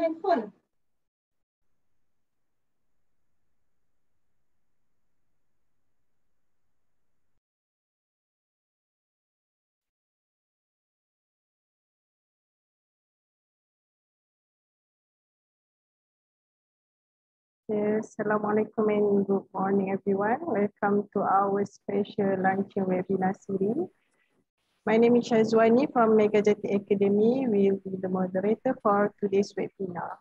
handphone. Yes, Assalamualaikum and good morning everyone. Welcome to our special lunch webinar series my name is Shazwani from Megajati Academy. We will be the moderator for today's webinar.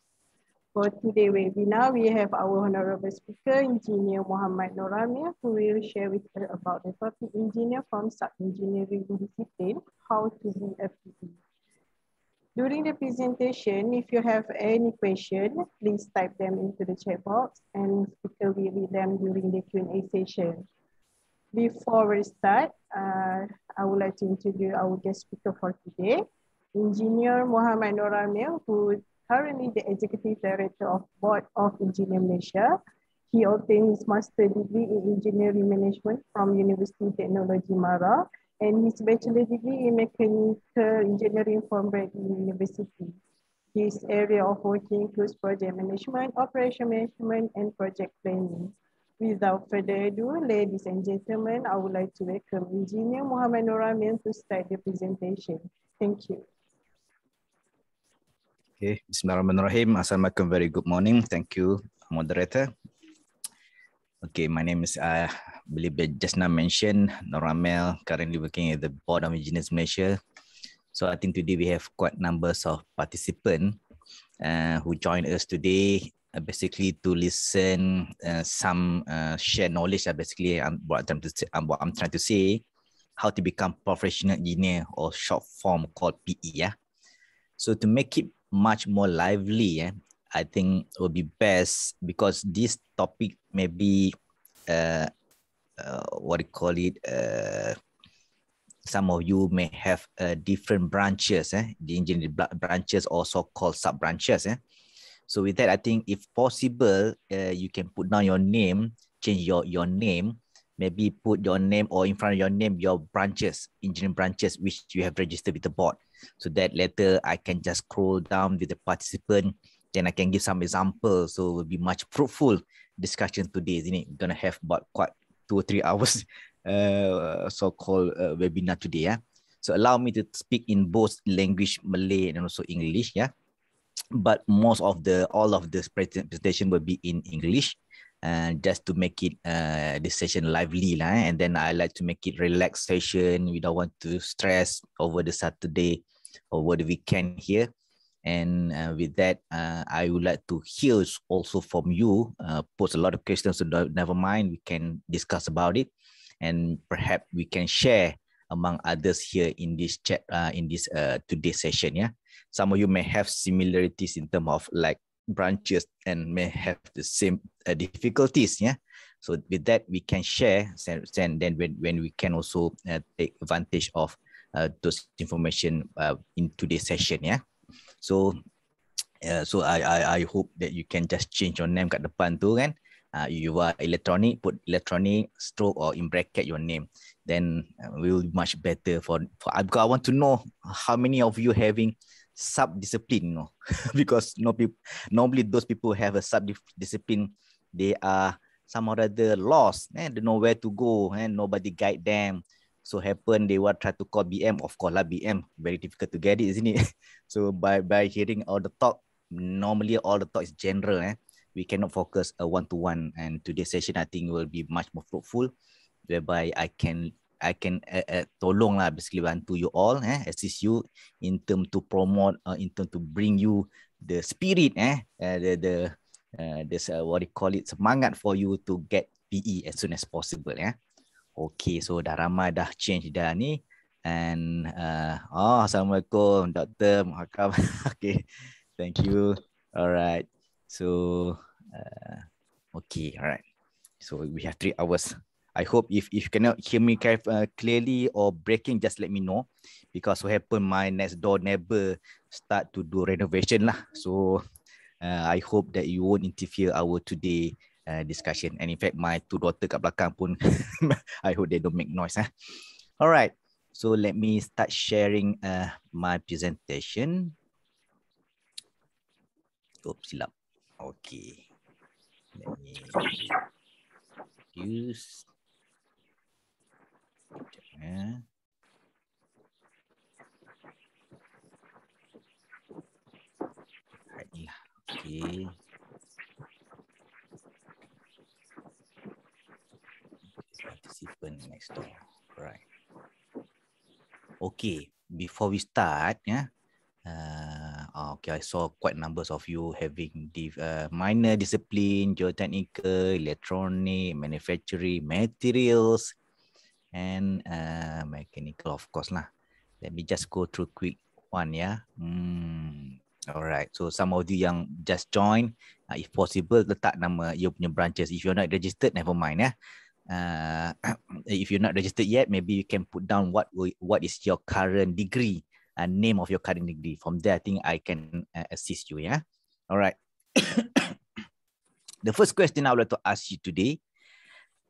For today's webinar, we have our honorable speaker, Engineer Muhammad Noramia, who will share with us about the topic engineer from sub-engineering discipline, how to be a PE. During the presentation, if you have any question, please type them into the chat box and speaker will read them during the Q&A session. Before we start, uh, I would like to introduce our guest speaker for today, Engineer Mohamed Noramil, who is currently the Executive Director of Board of Engineer Malaysia. He obtained his master's degree in engineering management from University Technology Mara and his Bachelor's degree in mechanical engineering from Bradley University. His area of working includes project management, operation management, and project planning. Without further ado, ladies and gentlemen, I would like to welcome Engineer Muhammad Nur to start the presentation. Thank you. Okay, Bismillahirrahmanirrahim. Assalamualaikum, very good morning. Thank you, moderator. Okay, my name is, I uh, believe I just now mentioned, Noramel. currently working at the Board of Engineers Malaysia. So I think today we have quite numbers of participants uh, who joined us today uh, basically to listen uh, some uh, share knowledge uh, basically um, what, I'm trying to say, um, what I'm trying to say how to become professional engineer or short form called PE yeah so to make it much more lively yeah I think will be best because this topic may be uh, uh, what do you call it uh, some of you may have uh, different branches, eh? the engineering branches or so-called sub-branches. Eh? So with that, I think if possible, uh, you can put down your name, change your, your name, maybe put your name or in front of your name, your branches, engineering branches, which you have registered with the board. So that later I can just scroll down with the participant, then I can give some examples. So it will be much fruitful discussion today, isn't it? We're gonna have about quite two or three hours uh, so-called uh, webinar today. Yeah? So allow me to speak in both language, Malay and also English. Yeah but most of the all of this presentation will be in English and uh, just to make it uh, the session lively lah, eh. and then I like to make it relaxed session. We don't want to stress over the Saturday, over the weekend here. And uh, with that, uh, I would like to hear also from you. Uh, post a lot of questions, so never mind. We can discuss about it, and perhaps we can share among others here in this chat uh, in this uh, today session. Yeah some of you may have similarities in terms of like branches and may have the same uh, difficulties yeah so with that we can share and then when, when we can also uh, take advantage of uh, those information uh, in today's session yeah so so I, I i hope that you can just change your name kat depan tu kan uh, you are electronic put electronic stroke or in bracket your name then uh, will be much better for, for because i want to know how many of you having sub-discipline, no? because no people, normally those people have a sub-discipline, they are somehow rather lost and eh? they know where to go and eh? nobody guide them. So happen they were try to call BM, of course lah BM, very difficult to get it, isn't it? so by by hearing all the talk, normally all the talk is general, eh? we cannot focus a one-to-one. And today's session I think will be much more fruitful, whereby I can I can uh, uh, tolonglah basically bantu you all eh assist you in term to promote uh, in term to bring you the spirit eh uh, the the uh, this uh, what you call it semangat for you to get PE as soon as possible eh okay so dah ramai dah change dah ni and uh, oh assalamualaikum doktor makam okay thank you alright so uh, okay alright so we have three hours I hope if if you cannot hear me care, uh, clearly or breaking, just let me know because what happened, my next door neighbor start to do renovation lah. So uh, I hope that you won't interfere our today uh, discussion. And in fact, my two daughter kat belakang pun, I hope they don't make noise. Huh? All right. So let me start sharing uh, my presentation. Oops, silap. Okay. Let me use ね。はい、OK。Participant ya. next Right. Okay, before we start, yeah. Uh, ah, okay, I saw quite numbers of you having div, uh, minor discipline, geotechnical, electronic, manufacturing, materials, and uh, mechanical, of course. Lah. Let me just go through quick one, yeah. Hmm. All right. So some of you yang just join, uh, if possible, letak nama you punya branches. If you're not registered, never mind, yeah. Uh, if you're not registered yet, maybe you can put down what what is your current degree, uh, name of your current degree. From there, I think I can uh, assist you, yeah. All right. the first question I would like to ask you today,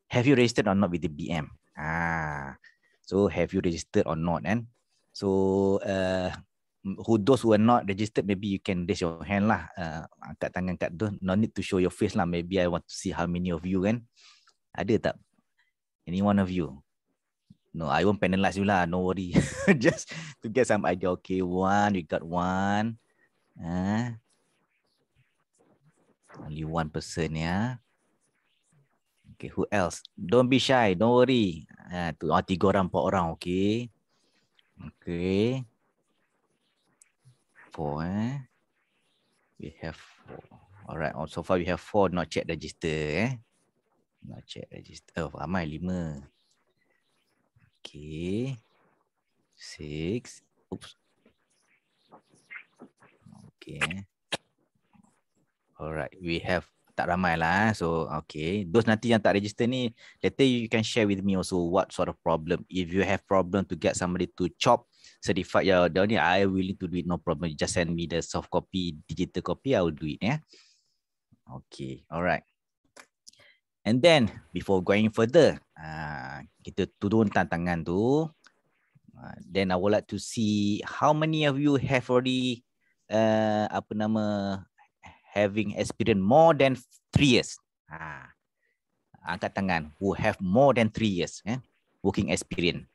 have you registered or not with the BM? Ah, so have you registered or not? And so uh, who those who are not registered, maybe you can raise your hand lah. Uh, angkat tangan angkat tu. No need to show your face lah. Maybe I want to see how many of you kan. Ada tak? Any one of you? No, I won't penalize you lah. No worry. Just to get some idea. Okay, one. We got one. Uh, only one person ya. Yeah. Okay, who else? Don't be shy, don't worry. Ha, tu, oh, tiga orang, empat orang, okay. Okay. Four, eh. We have four. Alright, oh, so far we have four not check register, eh. Not check register. Oh, ramai lima. Okay. Six. Oops. Okay. Alright, we have tak ramai lah. Eh. So, okay. Those nanti yang tak register ni, later you can share with me also what sort of problem. If you have problem to get somebody to chop certified ya, yeah, down I willing to do it. No problem. Just send me the soft copy, digital copy. I will do it. Yeah. Okay. Alright. And then, before going further, uh, kita turun tantangan tu. Uh, then I would like to see how many of you have already uh, apa nama having experience more than three years. Ha. Angkat tangan who have more than three years eh, working experience.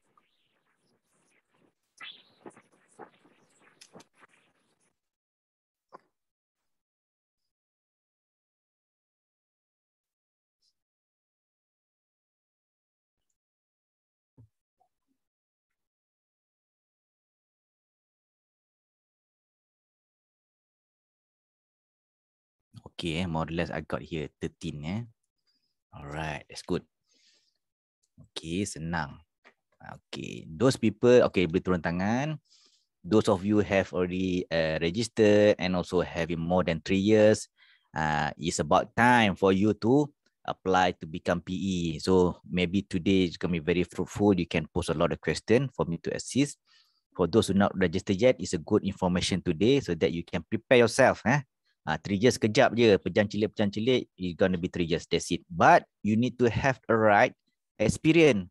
eh, more or less I got here 13 eh. Alright, that's good. Okay, senang. Okay, those people, okay, boleh turun tangan. Those of you have already uh, registered and also having more than three years, uh, it's about time for you to apply to become PE. So maybe today is going to be very fruitful. You can post a lot of questions for me to assist. For those who not registered yet, it's a good information today so that you can prepare yourself. Eh? Uh, three years kejap je, pejam celik-pejam celik, you're going to be three years, that's it. But you need to have a right experience.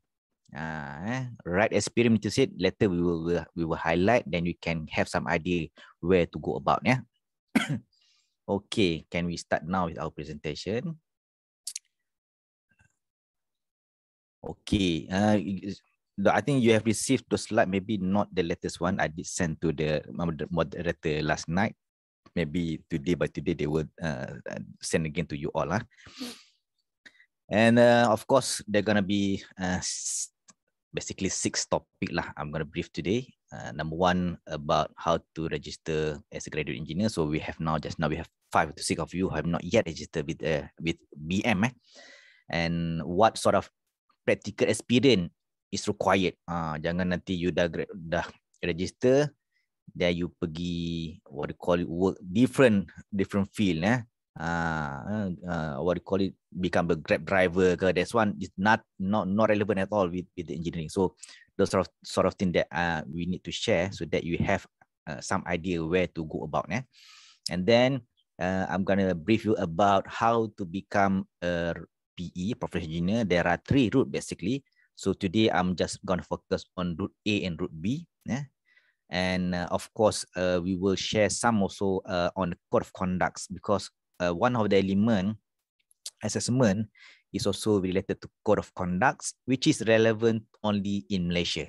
Uh, eh? Right experience that's it. later we will, will we will highlight, then you can have some idea where to go about. Yeah. okay, can we start now with our presentation? Okay, uh, I think you have received the slide, maybe not the latest one I did send to the moderator last night maybe today by today they will uh, send again to you all lah. And uh, of course, there are gonna be uh, basically six topic lah. I'm gonna brief today. Uh, number one about how to register as a graduate engineer. So we have now just now we have five to six of you who have not yet registered with uh, with BM. Eh? And what sort of practical experience is required? Ah, uh, jangan nanti you dah dah register then you pergi what do you call it work different different field eh uh, uh what do you call it become a grab driver ke that's one is not not not relevant at all with, with the engineering so those sort of sort of thing that uh we need to share so that you have uh, some idea where to go about eh? and then uh, i'm gonna brief you about how to become a pe professional engineer there are three route basically so today i'm just gonna focus on route a and route b yeah and uh, of course, uh, we will share some also uh, on the code of conducts because one of the element assessment is also related to code of conducts, which is relevant only in Malaysia.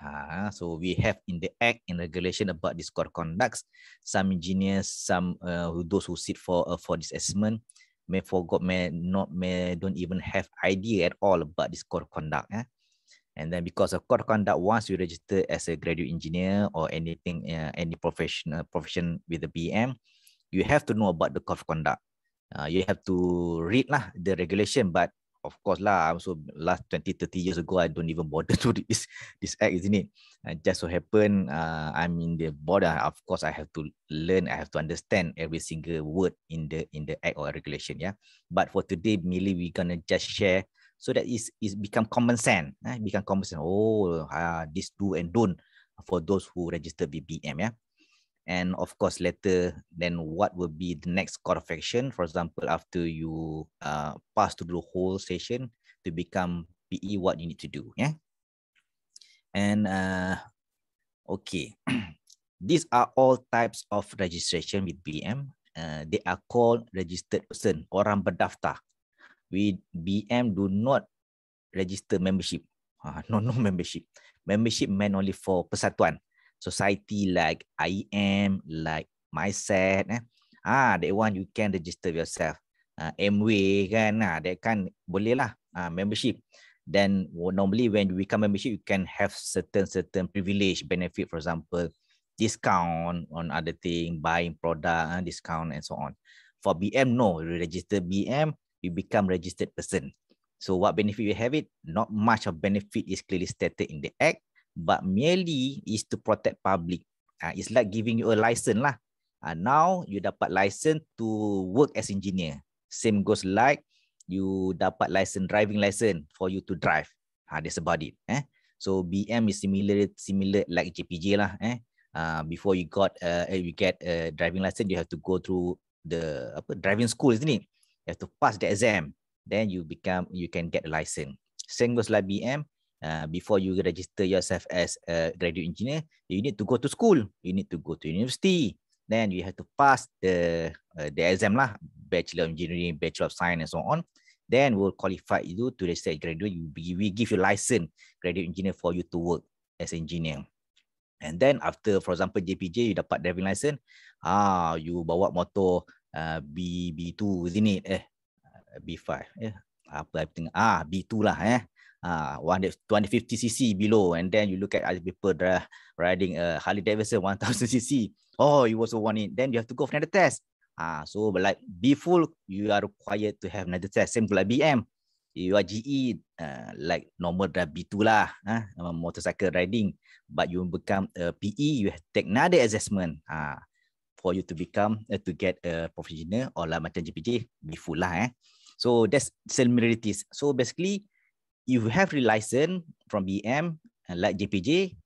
Uh, so we have in the act and regulation about this code of conducts, some engineers, some uh, those who sit for uh, for this assessment may forgot may not may don't even have idea at all about this code of conduct. Eh? And then because of code of conduct, once you register as a graduate engineer or anything, uh, any professional uh, profession with the BM, you have to know about the code of conduct. Uh, you have to read lah the regulation, but of course lah, so last 20, 30 years ago, I don't even bother to read this, this act, isn't uh, it? just so happen, uh, I'm in the border. Of course, I have to learn, I have to understand every single word in the in the act or regulation, yeah? But for today, merely we're gonna just share so that is is become common sense eh? become common sense oh uh, this do and don't for those who register BBM yeah and of course later then what will be the next call of action for example after you uh, pass through the whole session to become PE what you need to do yeah and uh, okay these are all types of registration with BM uh, they are called registered person orang berdaftar we BM do not register membership. Ah, uh, no no membership. Membership meant only for persatuan. Society like IEM, like MySet. Eh? Ah, that one you can register yourself. Ah, uh, MW kan, ah, that kan boleh lah. Ah, uh, membership. Then well, normally when you become membership, you can have certain certain privilege, benefit. For example, discount on other thing, buying product, uh, discount and so on. For BM, no, you register BM, you become registered person. So what benefit you have it? Not much of benefit is clearly stated in the act, but merely is to protect public. Uh, it's like giving you a license lah. Uh, now you dapat license to work as engineer. Same goes like you dapat license driving license for you to drive. Uh, that's about it. Eh? So BM is similar similar like JPJ lah. Eh? Uh, before you got uh, you get a driving license, you have to go through the apa driving school, isn't it? you have to pass the exam then you become you can get the license same goes like lah BM uh, before you register yourself as a graduate engineer you need to go to school you need to go to university then you have to pass the uh, the exam lah bachelor of engineering bachelor of science and so on then we'll qualify you to register graduate we give you license graduate engineer for you to work as engineer and then after for example JPJ you dapat driving license ah you bawa motor Uh, B B2 Zenit eh B5 ya. Yeah. Apa I tengok ah B2 lah eh. Ah 250 cc below and then you look at other people dah riding a Harley Davidson 1000 cc. Oh you also want it. Then you have to go for another test. Ah so like be full you are required to have another test same like BM. You are GE uh, like normal dah B2 lah ah uh, motorcycle riding but you become a PE you have to take another assessment. Ah for you to become uh, to get a professional or lah macam JPJ be full lah eh. So that's similarities. So basically if you have the license from BM and uh, like JPJ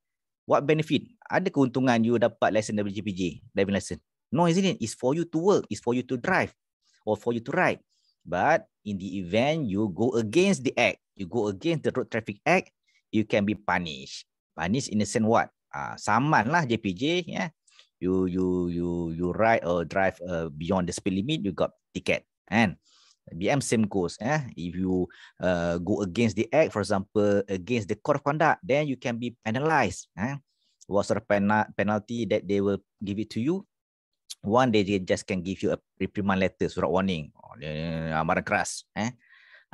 what benefit? Ada keuntungan you dapat license dari JPJ, driving license. No isn't it? Is for you to work, is for you to drive or for you to ride. But in the event you go against the act, you go against the Road Traffic Act, you can be punished. Punished in the sense what? Ah, uh, saman lah JPJ, yeah you you you you ride or drive uh, beyond the speed limit you got ticket and BM same goes eh if you uh, go against the act for example against the code of conduct then you can be penalized eh what sort of pen- penalty that they will give it to you one day they just can give you a reprimand letter surat warning amaran keras eh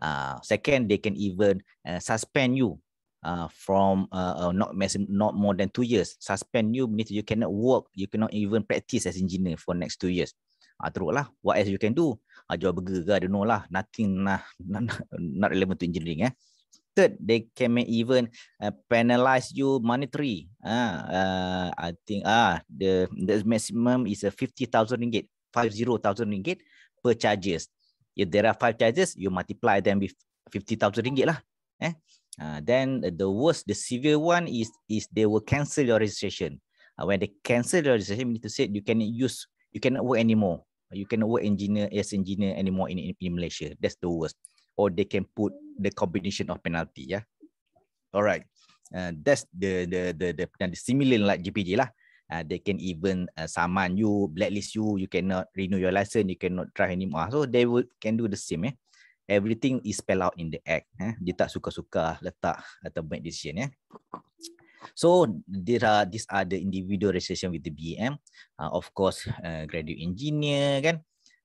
uh, second they can even uh, suspend you Uh, from uh, uh not not more than two years. Suspend you, means you cannot work, you cannot even practice as engineer for next two years. Uh, teruk lah. What else you can do? Uh, jual burger ke, I don't know lah. Nothing, nah, not, not relevant to engineering. Eh. Third, they can even uh, penalize you monetary. Uh, uh, I think ah uh, the the maximum is a fifty thousand ringgit, five zero thousand ringgit per charges. If there are five charges, you multiply them with fifty thousand ringgit lah. Eh, Ah, then the worst, the severe one is is they will cancel your registration. Uh, when they cancel your registration, you need to say you cannot use, you cannot work anymore. You cannot work engineer as engineer anymore in, in, in Malaysia. That's the worst. Or they can put the combination of penalty. Yeah. All right. Uh, ah, that's the the the the, the, the similar like GPG lah. Uh, they can even uh, summon you, blacklist you. You cannot renew your license. You cannot drive anymore. So they will can do the same. Eh? everything is spelled out in the act. Eh? Dia tak suka-suka lah letak atau make decision. Eh? So there are, these are the individual relationship with the BM. Uh, of course, uh, graduate engineer kan.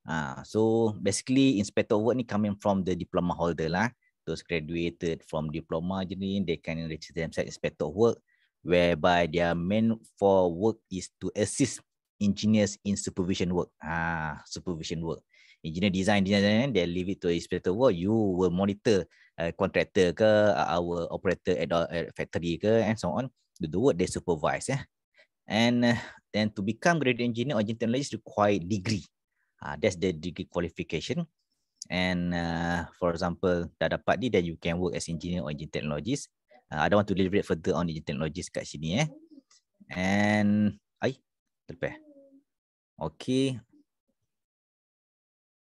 Uh, so basically inspector work ni coming from the diploma holder lah. Those graduated from diploma je they can register themselves inspector work whereby their main for work is to assist engineers in supervision work. Ah, uh, supervision work engineer design, design, design they leave it to inspector world you will monitor uh, contractor ke uh, our operator at uh, factory ke and so on do what they supervise eh and uh, then to become graduate engineer or engineer technologist require degree uh, that's the degree qualification and uh, for example dah dapat ni then you can work as engineer or engineer technologist uh, i don't want to elaborate further on engineer technologist kat sini eh and ai terpe okay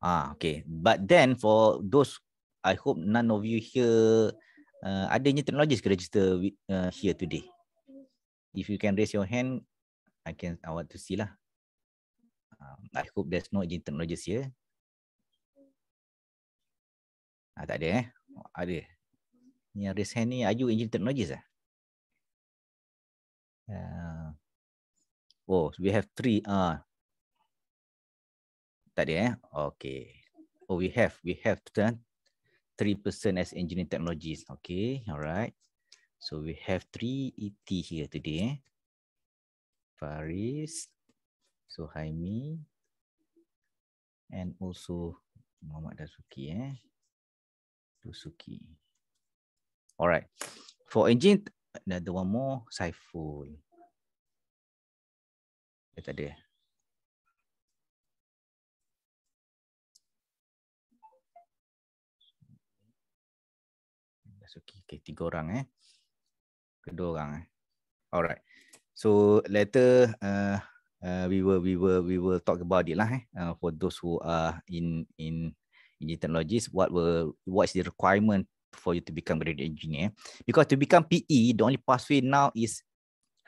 Ah, okay. But then for those, I hope none of you here uh, adanya teknologi ke register with, uh, here today. If you can raise your hand, I can I want to see lah. Uh, I hope there's no agent teknologi here. Ah, tak ada eh? Oh, ada. Ni yang raise hand ni, are you agent teknologi lah? Eh? Uh, oh, we have three. Ah, uh, tak ada eh. Okay. Oh, we have. We have to kan? three person as engineering technologies. Okay. Alright. So, we have three ET here today. Eh? Faris. So, Haimi. And also Muhammad Dasuki. Eh? Dasuki. Alright. For engine, another one more. Saiful. Eh, tak ada eh? Okay, tiga orang eh. Kedua orang eh. Alright. So later uh, uh, we will we will we will talk about it lah eh. Uh, for those who are in in engineering technologies, what were what is the requirement for you to become graduate engineer? Because to become PE, the only pathway now is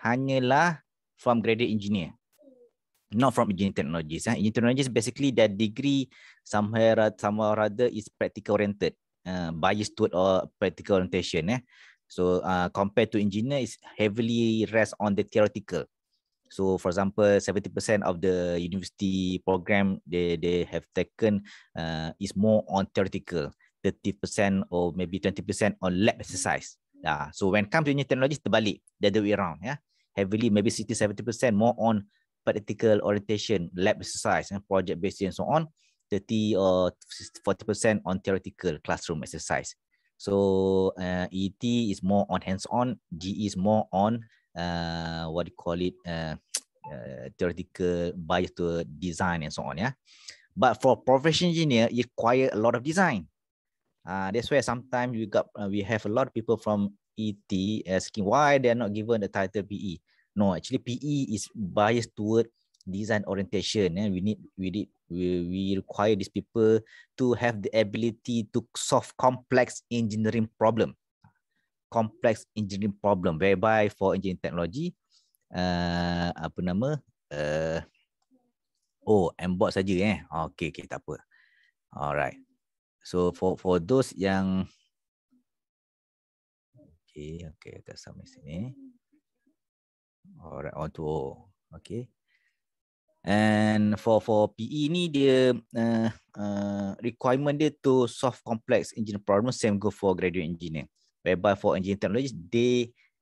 hanyalah from graduate engineer. Not from engineering technologies. Eh. Engineering technologies basically that degree somewhere somewhere rather is practical oriented. Uh, bias toward or practical orientation eh so uh, compared to engineer is heavily rest on the theoretical so for example 70% of the university program they they have taken uh, is more on theoretical 30% or maybe 20% on lab exercise yeah so when come to new technology terbalik the other way around yeah heavily maybe 60 70% more on practical orientation lab exercise and eh? project based and so on uh, 30 or 40% on theoretical classroom exercise. So uh, ET is more on hands-on, GE is more on uh, what you call it, uh, uh, theoretical bias to design and so on. Yeah, But for professional engineer, it require a lot of design. Uh, that's why sometimes we got uh, we have a lot of people from ET asking why they are not given the title PE. No, actually PE is biased toward design orientation and eh? we need we need we, we require these people to have the ability to solve complex engineering problem complex engineering problem whereby for engineering technology uh, apa nama uh, oh embot saja eh okey okey tak apa alright so for for those yang okey okey kat sama sini alright on to okey And for for PE ni dia uh, uh, requirement dia to solve complex engine problem same go for graduate engineer. Whereby for engineering technology, they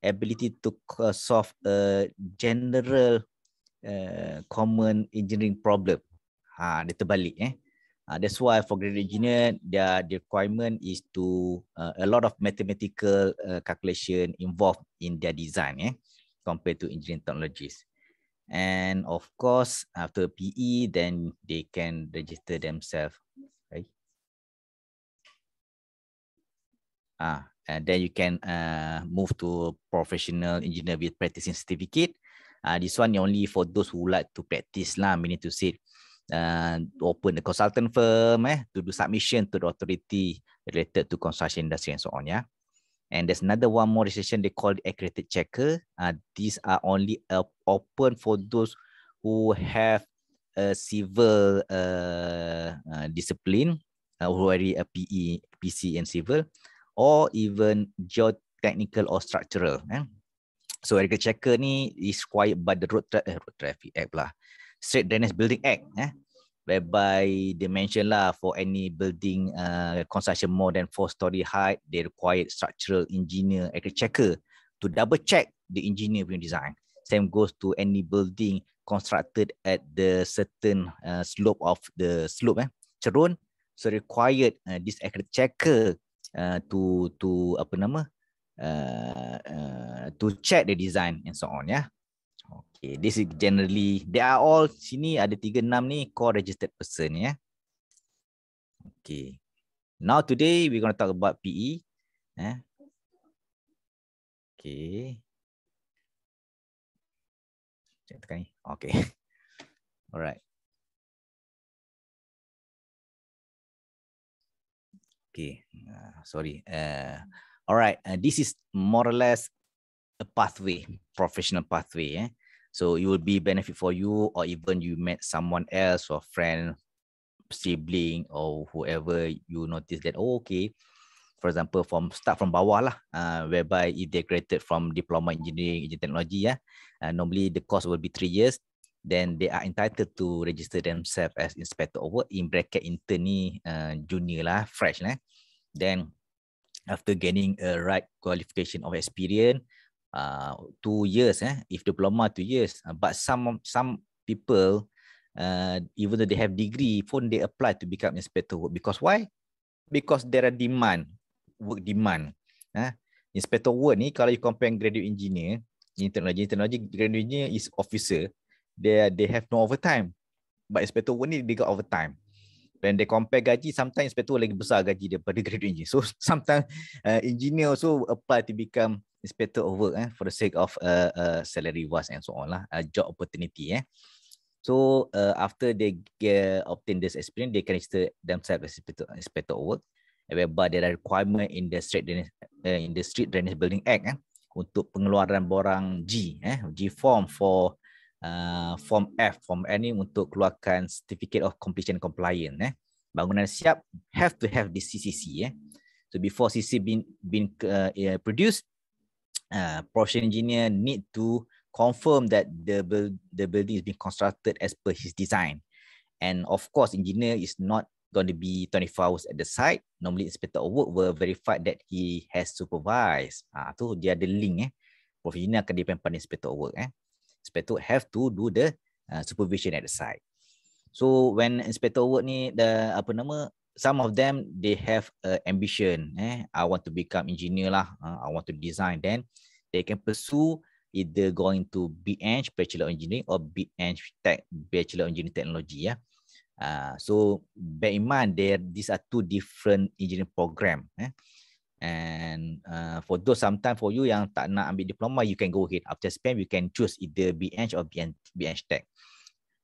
ability to eh, solve a general uh, common engineering problem. Ha, dia terbalik eh. Uh, that's why for graduate engineer, their, requirement is to uh, a lot of mathematical uh, calculation involved in their design eh, compared to engineering technologies and of course after PE then they can register themselves right ah and then you can uh, move to professional engineer with practicing certificate uh, this one only for those who like to practice lah meaning to say uh, open the consultant firm eh to do submission to the authority related to construction industry and so on yeah And there's another one more recession they call the accredited checker. Uh, these are only uh, open for those who have a civil uh, uh, discipline, uh, who are a PE, PC and civil, or even geotechnical or structural. Eh? So accredited checker ni is required by the road, tra- eh, road traffic act lah. Straight Drainage Building Act. Eh? whereby they mention lah for any building uh, construction more than four story high, they require structural engineer, a eh, checker to double check the engineer punya design. Same goes to any building constructed at the certain uh, slope of the slope eh cerun so required uh, this accurate checker uh, to to apa nama uh, uh, to check the design and so on ya yeah. Okay, this is generally, they are all sini ada tiga enam ni core registered person ya. Yeah? Okay, now today we gonna talk about PE. Yeah? Okay. Tekan Okay. Alright. Okay. Uh, sorry. Uh, alright. Uh, this is more or less a pathway, professional pathway. Eh? So it will be benefit for you or even you met someone else or friend, sibling or whoever you notice that, oh, okay, for example, from start from bawah lah, uh, whereby if they graduated from Diploma Engineering in Technology, yeah, uh, normally the course will be three years, then they are entitled to register themselves as inspector of work in bracket intern ni uh, junior lah, fresh lah. Eh. Then after gaining a right qualification of experience, uh, two years eh if diploma two years uh, but some some people uh, even though they have degree pun they apply to become inspector work because why because there are demand work demand eh inspector work ni kalau you compare graduate engineer in technology in technology graduate engineer is officer they they have no overtime but inspector work ni they got overtime When they compare gaji, sometimes inspector lagi besar gaji daripada graduate engineer. So sometimes uh, engineer also apply to become inspector of work eh, for the sake of uh, uh, salary was and so on lah, uh, job opportunity eh. So uh, after they get, obtain this experience, they can register themselves as inspector, inspector of work. Whereby there are requirement in the street drainage, uh, in the street drainage building act eh, untuk pengeluaran borang G eh, G form for uh, form F form any untuk keluarkan certificate of completion compliance eh. Bangunan siap have to have the CCC eh. So before CC been been uh, produced, uh, professional engineer need to confirm that the build the building is being constructed as per his design. And of course, engineer is not going to be 24 hours at the site. Normally, inspector of work will verify that he has supervised. Ah, uh, tu dia ada link eh. Professional akan depend pada inspector of work eh. Inspector have to do the uh, supervision at the site. So when inspector of work ni the apa nama some of them they have a ambition eh i want to become engineer lah uh, i want to design then they can pursue either going to BEng bachelor engineering or BEng tech bachelor engineering technology ya yeah. uh, so bear in mind there these are two different engineering program eh and uh, for those sometimes for you yang tak nak ambil diploma you can go ahead after spam you can choose either BEng or BEng BEng tech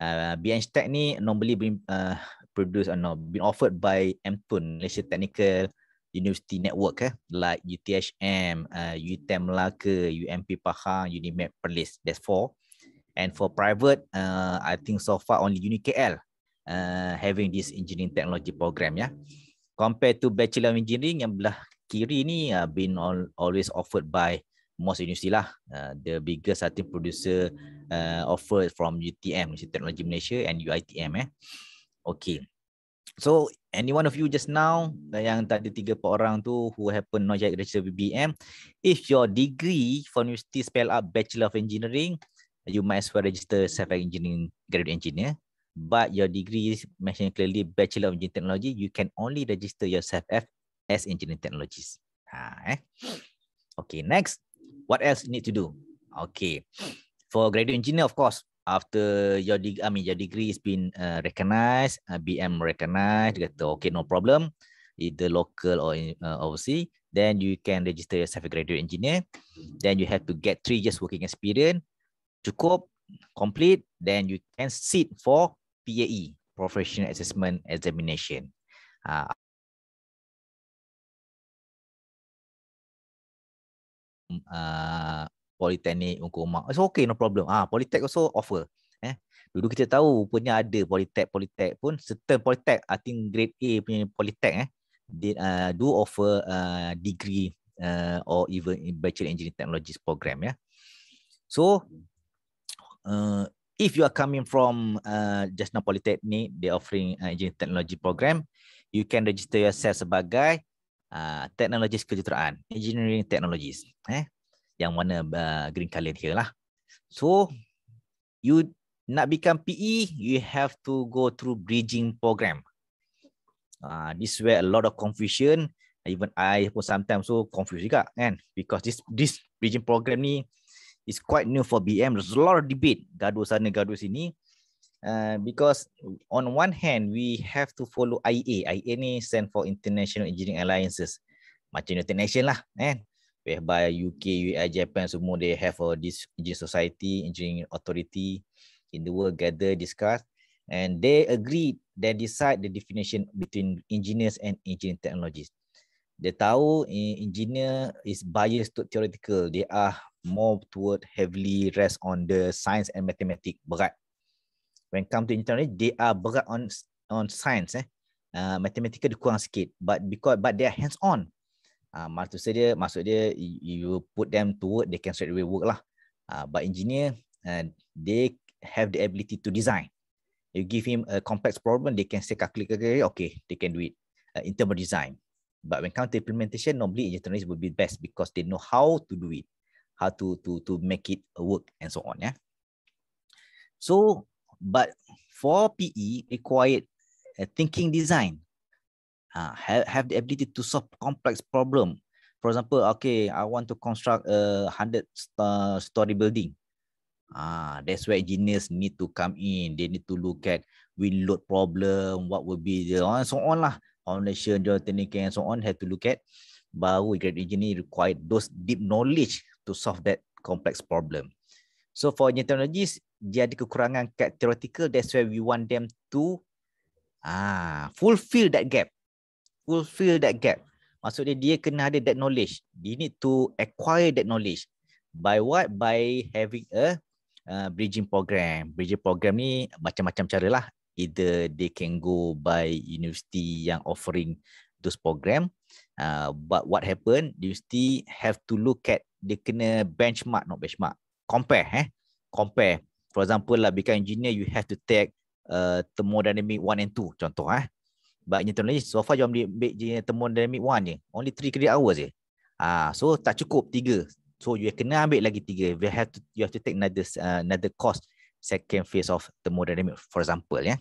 uh, BEng tech ni normally bring uh, produced and been offered by MTUN, Malaysia Technical University Network eh, like UTHM, uh, UTM e Melaka, UMP Pahang, UNIMED Perlis. That's four. And for private, uh, I think so far only UniKL uh, having this engineering technology program. Yeah. Compared to Bachelor of Engineering yang belah kiri ni uh, been all, always offered by most university lah. Uh, the biggest I think producer uh, offered from UTM, Malaysia Technology Malaysia and UITM. Eh. Uh, Okay. So any one of you just now eh, yang tadi tiga empat orang tu who happen not yet register BBM, if your degree for university spell up Bachelor of Engineering, you might as well register Civil Engineering Graduate Engineer. But your degree is mentioned clearly Bachelor of Engineering Technology, you can only register yourself as Engineering Technologies. Ha, eh? Okay, next. What else you need to do? Okay. For graduate engineer, of course, after your degree, I mean your degree has been uh, recognized, uh, BM recognized, you okay no problem, either local or in, uh, overseas, then you can register yourself a graduate engineer. Then you have to get three years working experience, cope complete, then you can sit for PAE, Professional Assessment Examination. Ah, um, uh, uh, politeknik muka umak so okay no problem ah ha, politek also offer eh dulu kita tahu punya ada politek politek pun certain politek i think grade A punya politek eh did uh, do offer uh, degree uh, or even in bachelor engineering technology program ya yeah. so uh, if you are coming from uh, just now polytechnic they offering uh, engineering technology program you can register yourself sebagai uh, teknologis kejuruteraan engineering technologies eh yang warna uh, green color here lah. So you nak become PE, you have to go through bridging program. Uh, this where a lot of confusion. Even I pun sometimes so confused juga kan. Because this this bridging program ni is quite new for BM. There's a lot of debate. Gaduh sana, gaduh sini. Uh, because on one hand, we have to follow IA. IA ni stand for International Engineering Alliances. Macam International lah. Eh? whereby UK, UI, Japan semua they have a this engineering society, engineering authority in the world gather, discuss and they agreed they decide the definition between engineers and engineering technologies. They tahu engineer is biased to theoretical. They are more toward heavily rest on the science and mathematics berat. When come to engineering, they are berat on on science eh. Uh, mathematical dia kurang sikit but because but they are hands on Uh, maksud dia maksud dia you, you put them to work they can straight away work lah uh, but engineer uh, they have the ability to design you give him a complex problem they can say calculate okay they can do it uh, in term of design but when come to implementation normally engineers will be best because they know how to do it how to to to make it work and so on yeah so but for pe required uh, thinking design uh, have, have the ability to solve complex problem. For example, okay, I want to construct a hundred story building. Ah, uh, that's where engineers need to come in. They need to look at wind load problem, what will be the on so on lah. Foundation, geotechnical, and so on have to look at. Baru great engineer require those deep knowledge to solve that complex problem. So for new technologies, dia ada kekurangan kat theoretical. That's where we want them to ah uh, fulfill that gap will fill that gap. Maksudnya dia kena ada that knowledge. You need to acquire that knowledge. By what? By having a uh, bridging program. Bridging program ni macam-macam cara lah. Either they can go by university yang offering those program. Uh, but what happen? University have to look at dia kena benchmark, not benchmark. Compare, eh? Compare. For example lah, become engineer, you have to take uh, thermodynamic one and two contoh. Eh? but in terms so far you ambil ambil je temuan dynamic one je only 3 credit hours je ah so tak cukup 3 so you kena ambil lagi 3 We have to you have to take another uh, another course second phase of the thermodynamic for example ya yeah.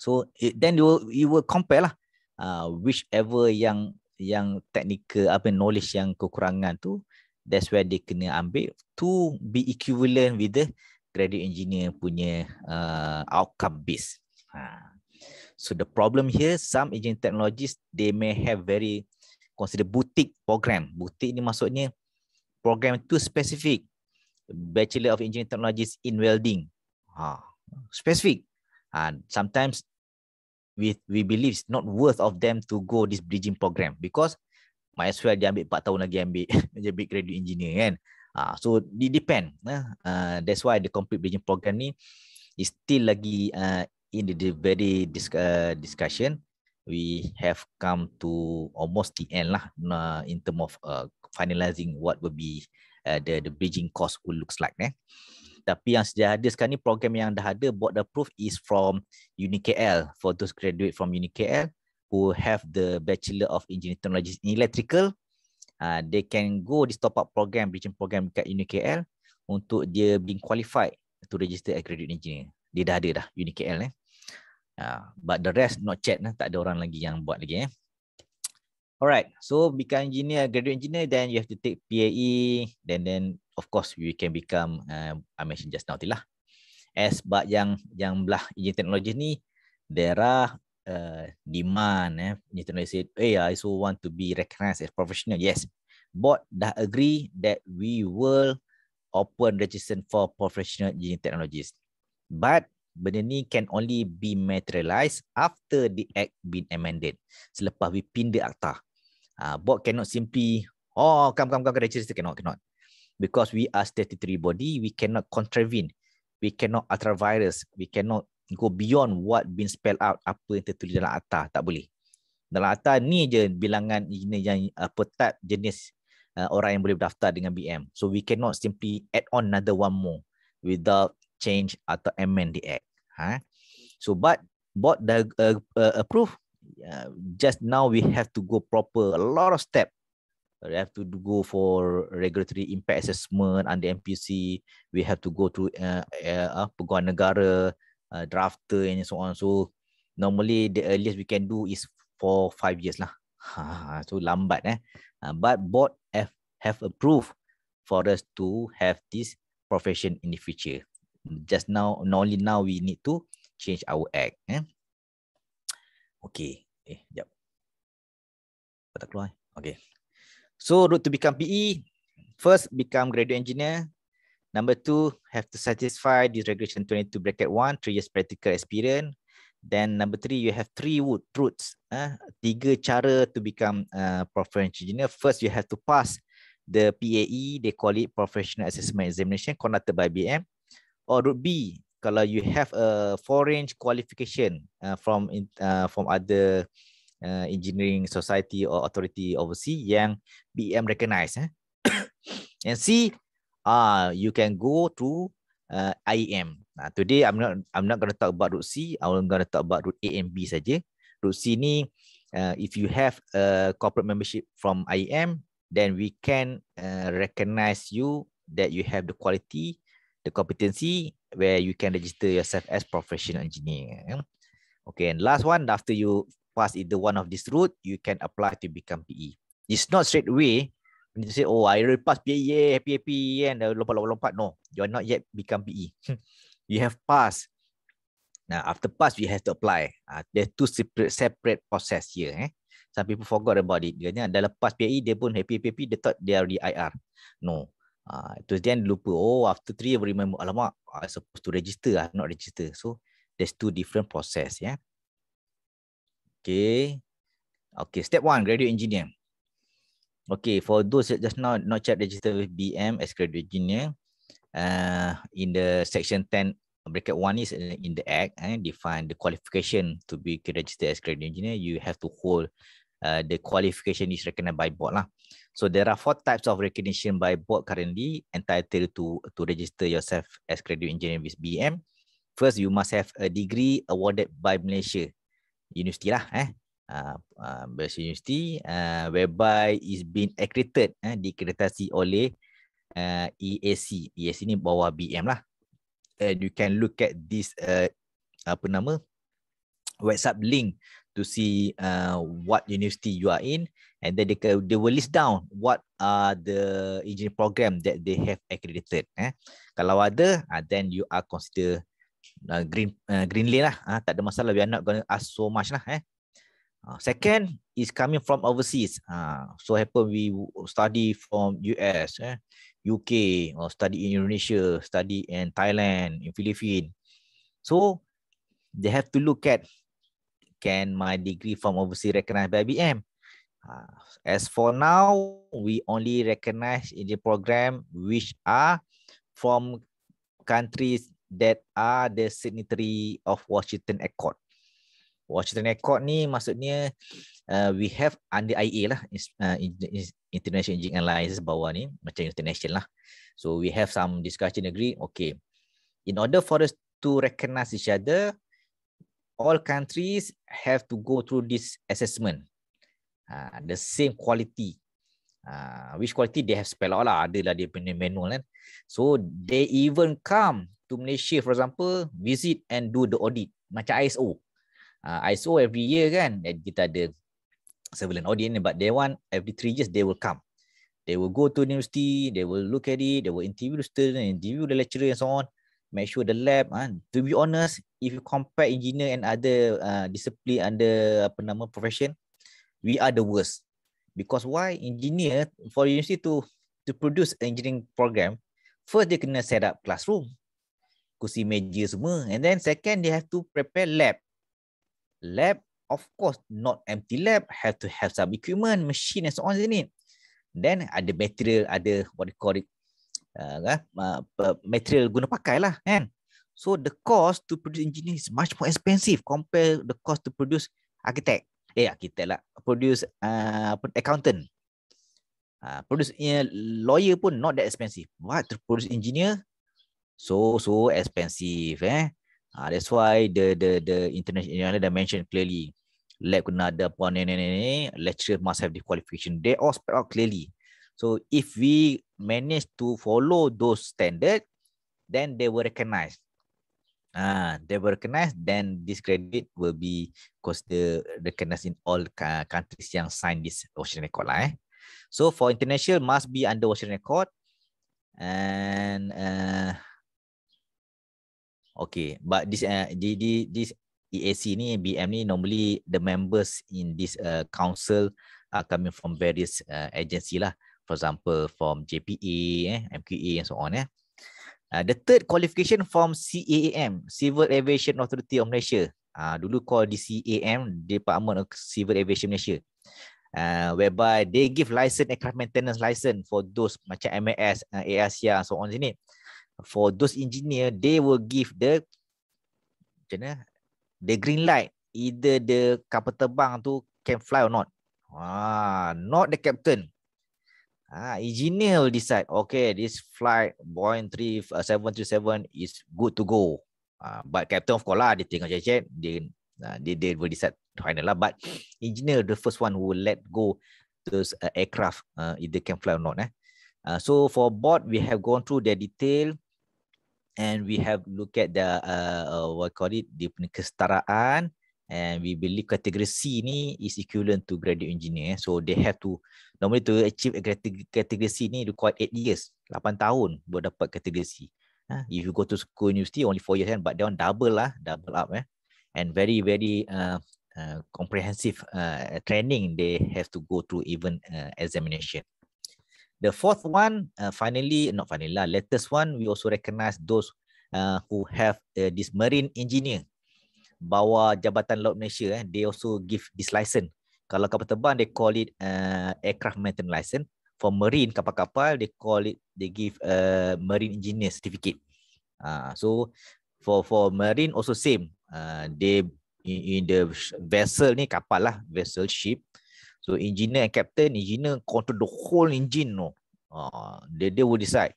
so it, then you will, you will compare lah uh, whichever yang yang technical apa knowledge yang kekurangan tu that's where dia kena ambil to be equivalent with the graduate engineer punya uh, outcome base ha uh. So the problem here, some engineering technologies, they may have very consider boutique program. Boutique ni maksudnya program too specific. Bachelor of Engineering Technologies in Welding. Ha, specific. And ha, sometimes we we believe it's not worth of them to go this bridging program because might as well dia ambil 4 tahun lagi ambil jadi graduate engineer kan. Ha, so it depend. Uh, that's why the complete bridging program ni is still lagi uh, in the, very dis, uh, discussion, we have come to almost the end lah uh, in term of uh, finalizing what will be uh, the the bridging cost will looks like. Eh? Tapi yang sudah ada sekarang ni program yang dah ada board the is from UniKL for those graduate from UniKL who have the Bachelor of Engineering Technology in Electrical. Uh, they can go this top up program, bridging program dekat UniKL untuk dia being qualified to register as graduate engineer. Dia dah ada dah UniKL. Eh? Ah, but the rest not chat nah. tak ada orang lagi yang buat lagi eh. Alright, so become engineer, graduate engineer, then you have to take PAE, then then of course you can become uh, I mentioned just now lah. As but yang yang belah engineer technology ni there are uh, demand eh engineering technology said, hey, I so want to be recognized as professional. Yes. Board dah agree that we will open registration for professional engineer technologies. But benda ni can only be materialized after the act been amended selepas we pin the akta uh, board cannot simply oh come come come register cannot cannot because we are statutory body we cannot contravene we cannot alter virus we cannot go beyond what been spelled out apa yang tertulis dalam akta tak boleh dalam akta ni je bilangan ini yang apa ah, type jenis uh, orang yang boleh berdaftar dengan BM so we cannot simply add on another one more without change atau amend the act Ha? So but bought the uh, uh, approved. Uh, ya, just now we have to go proper a lot of step. We have to go for regulatory impact assessment under MPC. We have to go to uh, uh, uh Peguam Negara, uh, drafter and so on. So normally the earliest we can do is for five years lah. Ha, ha, so lambat eh. Uh, but board have, have approved for us to have this profession in the future just now only now we need to change our act eh okey eh jap tak keluar eh? Okay, so route to become PE first become graduate engineer number two have to satisfy this regulation 22 bracket one, three years practical experience then number three you have three wood routes eh tiga cara to become uh, professional engineer first you have to pass the PAE they call it professional assessment examination conducted by BM or route B kalau you have a four range qualification uh, from in, uh, from other uh, engineering society or authority overseas yang BM recognize eh and C ah uh, you can go to uh, IEM nah today I'm not I'm not going to talk about route C I'm going to talk about route A and B saja route C ni uh, if you have a corporate membership from IEM then we can uh, recognize you that you have the quality the competency where you can register yourself as professional engineer. Ya. Okay, and last one, after you pass either one of this route, you can apply to become PE. It's not straight away when you say, oh, I already passed PE, yeah, happy, e, happy, e, and uh, lompat-lompat. No, you are not yet become PE. you have passed. Now, after pass, you have to apply. Uh, there are two separate, separate process here. Eh? Some people forgot about it. Dia dalam pass PAE, dia pun happy-happy, dia thought they are the IR. No, Ah, uh, then kan lupa. Oh, after three years remember. Alamak, I ah, supposed to register. ah, not register. So there's two different process. Yeah. Okay. Okay. Step one, graduate engineer. Okay, for those that just now not yet registered with BM as graduate engineer, uh, in the section 10 bracket one is in the act and eh, define the qualification to be registered as graduate engineer. You have to hold Uh, the qualification is recognized by board lah. So there are four types of recognition by board currently entitled to to register yourself as graduate engineer with BM. First, you must have a degree awarded by Malaysia University lah, eh, Malaysia uh, uh, University, uh, whereby is been accredited, eh, dikreditasi oleh uh, EAC. EAC ni bawah BM lah. And you can look at this uh, apa nama WhatsApp link to see uh, what university you are in and then they, they will list down what are the engineering program that they have accredited eh kalau ada uh, then you are consider uh, green uh, green lane lah uh, tak ada masalah we are not going to ask so much lah eh uh, second is coming from overseas uh, so happen we study from US eh UK or study in Indonesia study in Thailand in Philippines so they have to look at can my degree from overseas recognized by IBM? Uh, ah, as for now, we only recognize in the program which are from countries that are the signatory of Washington Accord. Washington Accord ni maksudnya uh, we have under IA lah, uh, International Engineering Alliance bawah ni, macam international lah. So we have some discussion agreed, okay. In order for us to recognize each other, all countries have to go through this assessment. Uh, the same quality. Uh, which quality they have spell out lah. Adalah dia punya manual kan. So they even come to Malaysia for example. Visit and do the audit. Macam ISO. Uh, ah, ISO every year kan. Eh, kita ada surveillance audit ni. But they want every three years they will come. They will go to university. They will look at it. They will interview the student. Interview the lecturer and so on make sure the lab kan. to be honest if you compare engineer and other uh, discipline under apa nama profession we are the worst because why engineer for university to to produce engineering program first dia kena set up classroom kursi meja semua and then second they have to prepare lab lab of course not empty lab have to have some equipment machine and so on isn't then ada material ada what they call it uh, material guna pakai lah kan so the cost to produce engineer is much more expensive compare the cost to produce architect eh architect lah produce uh, accountant uh, produce ya, lawyer pun not that expensive but to produce engineer so so expensive eh uh, that's why the the the international dah mention clearly lab kena ada apa ni ni ni lecturer must have the qualification they all spell out clearly So if we manage to follow those standard, then they will recognize. Ah, they will recognize. Then this credit will be considered recognized in all countries yang sign this Washington Accord lah. Eh. So for international must be under Washington Accord. And uh, okay, but this uh, this EAC ni BM ni normally the members in this uh, council are coming from various uh, agency lah for example from JPE eh MQE and so on eh uh, the third qualification from CAAM Civil Aviation Authority of Malaysia uh, dulu called DCAM Department of Civil Aviation Malaysia uh, whereby they give license aircraft maintenance license for those macam MAS uh, AASIA and so on sini for those engineer they will give the macam mana the green light either the kapal terbang tu can fly or not ah not the captain Ah, engineer will decide. Okay, this flight Boeing 3737 uh, is good to go. Ah, but captain of course lah, dia tengok cek-cek, dia, ha, dia, dia will decide final lah. But engineer, the first one who will let go those uh, aircraft, uh, if they can fly or not. Eh. Uh, so for board, we have gone through the detail and we have look at the, uh, uh, what call it, the kestaraan, And we believe category C ni is equivalent to graduate engineer. So they have to normally to achieve a category C ni require 8 years, 8 tahun buat dapat category C. Ha, if you go to school university only 4 years kan, but they on double lah, double up eh. And very very uh, uh, comprehensive uh, training they have to go through even uh, examination. The fourth one uh, finally not finally lah, latest one we also recognize those uh, who have uh, this marine engineer bawa Jabatan Laut Malaysia eh they also give this license. Kalau kapal terbang they call it uh, aircraft maintenance license. For marine kapal-kapal they call it they give uh, marine engineer certificate. Ah uh, so for for marine also same. Ah uh, they in, in the vessel ni kapal lah vessel ship. So engineer and captain engineer control the whole engine no. Ah uh, they they will decide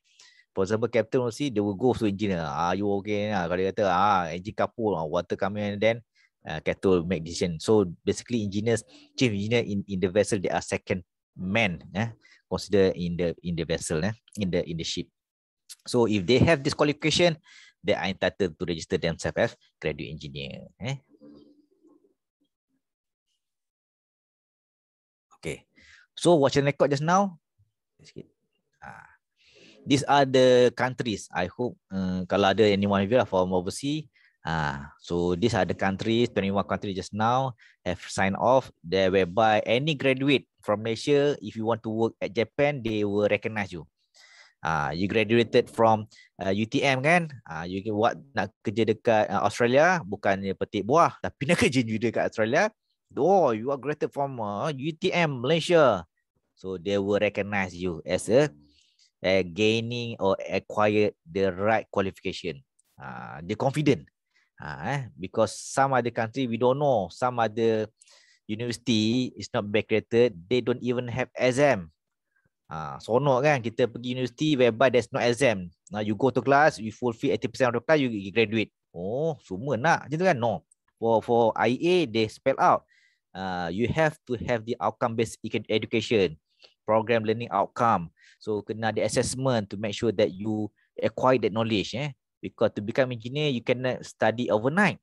For example, captain will they will go to engine. Are ah, you okay? Ah, kalau dia kata, ah, engine kapur, ah, water coming and then, uh, kettle make decision. So basically engineers, chief engineer in, in the vessel, they are second man eh, consider in the in the vessel eh, in the in the ship. So if they have this qualification, they are entitled to register themselves as graduate engineer. Eh. Okay. So watch the record just now. Sikit these are the countries i hope um, kalau ada anyone of you from overseas ah uh, so these are the countries 21 countries just now have signed off there whereby any graduate from malaysia if you want to work at japan they will recognize you ah uh, you graduated from uh, UTM kan ah uh, you can what nak kerja dekat uh, Australia bukannya petik buah tapi nak kerja juga dekat Australia oh you are graduated from uh, UTM Malaysia so they will recognize you as a uh, gaining or acquire the right qualification. Uh, ha, the confident. Uh, eh? Because some other country, we don't know. Some other university is not backrated. They don't even have exam. Uh, ha, so no, kan? Kita pergi university whereby there's no exam. Now you go to class, you fulfill 80% of the class, you graduate. Oh, semua nak. Macam tu kan? No. For, for IA, they spell out. Uh, you have to have the outcome-based education. Program learning outcome. So kena ada assessment to make sure that you acquire that knowledge eh. Because to become engineer you cannot study overnight.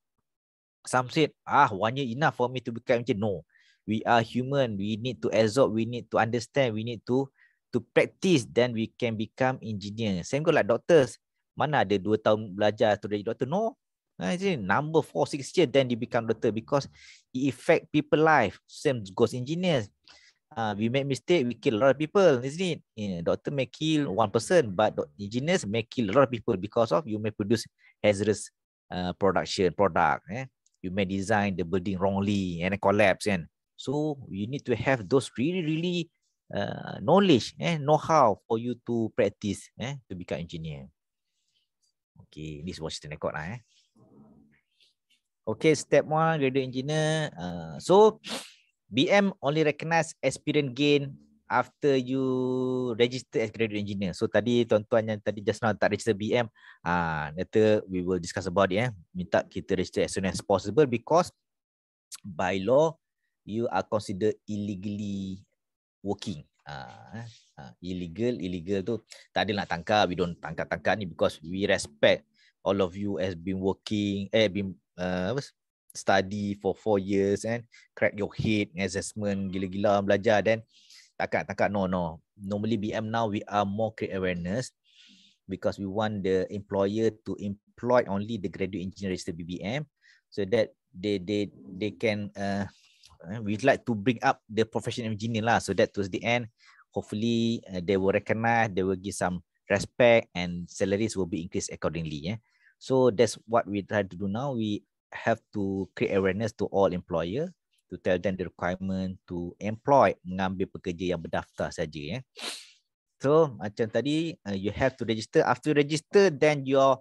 Some said ah one year enough for me to become engineer. No. We are human, we need to absorb, we need to understand, we need to to practice then we can become engineer. Same go like doctors. Mana ada dua tahun belajar to jadi doktor? No. Ah, Ini number 4 6 year then you become doctor because it affect people life. Same goes engineers. Uh, we make mistake, we kill a lot of people, isn't it? Yeah, doctor may kill one person, but engineers may kill a lot of people because of you may produce hazardous uh, production product. Eh? You may design the building wrongly and it collapse. And so you need to have those really, really uh, knowledge, eh? know-how for you to practice eh? to become engineer. Okay, this watch the record. Ah, eh? Okay, step one, graduate engineer. Uh, so, BM only recognize experience gain after you register as graduate engineer. So tadi tuan-tuan yang tadi just now tak register BM, ah uh, later we will discuss about it eh. Minta kita register as soon as possible because by law you are considered illegally working. Ah uh, uh, illegal illegal tu tak ada nak tangkap, we don't tangkap-tangkap ni because we respect all of you as been working, eh been uh, study for four years and crack your head assessment gila-gila belajar then takat takat no no normally BM now we are more create awareness because we want the employer to employ only the graduate engineer registered BBM so that they they they can uh, eh, we'd like to bring up the professional engineer lah so that towards the end hopefully uh, they will recognize they will give some respect and salaries will be increased accordingly yeah so that's what we try to do now we have to create awareness to all employer to tell them the requirement to employ mengambil pekerja yang berdaftar saja eh. So macam tadi uh, you have to register after you register then your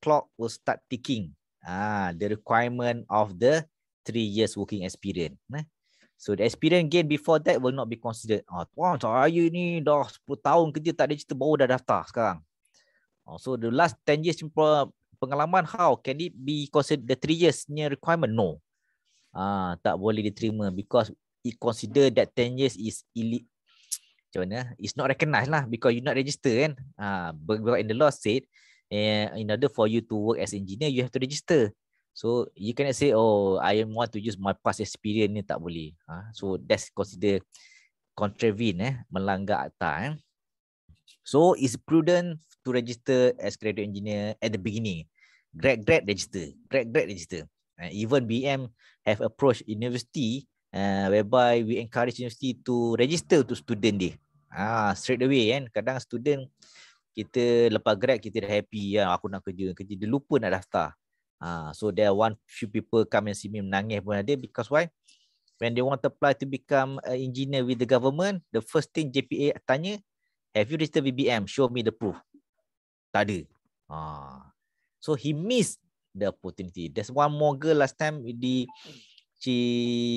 clock will start ticking. Ah the requirement of the three years working experience. Eh. So the experience gain before that will not be considered. Oh, wow, so are you ni dah 10 tahun kerja tak register baru dah daftar sekarang. Oh, so the last 10 years pengalaman how can it be considered the three years near requirement no ah uh, tak boleh diterima because it consider that 10 years is elite macam mana it's not recognized lah because you not register kan ah uh, but in the law said eh, in order for you to work as engineer you have to register so you cannot say oh i want to use my past experience ni tak boleh ah uh, so that's consider contravene eh melanggar akta eh so it's prudent to register as graduate engineer at the beginning grad grad register grad grad register and uh, even BM have approach university uh, whereby we encourage university to register to student dia ah straight away kan kadang student kita lepas grad kita dah happy ya aku nak kerja kerja dia lupa nak daftar ah so there are one few people come and see me menangis pun ada because why when they want to apply to become engineer with the government the first thing JPA tanya have you registered BBM show me the proof tak ada ah So he missed the opportunity. There's one more girl last time the she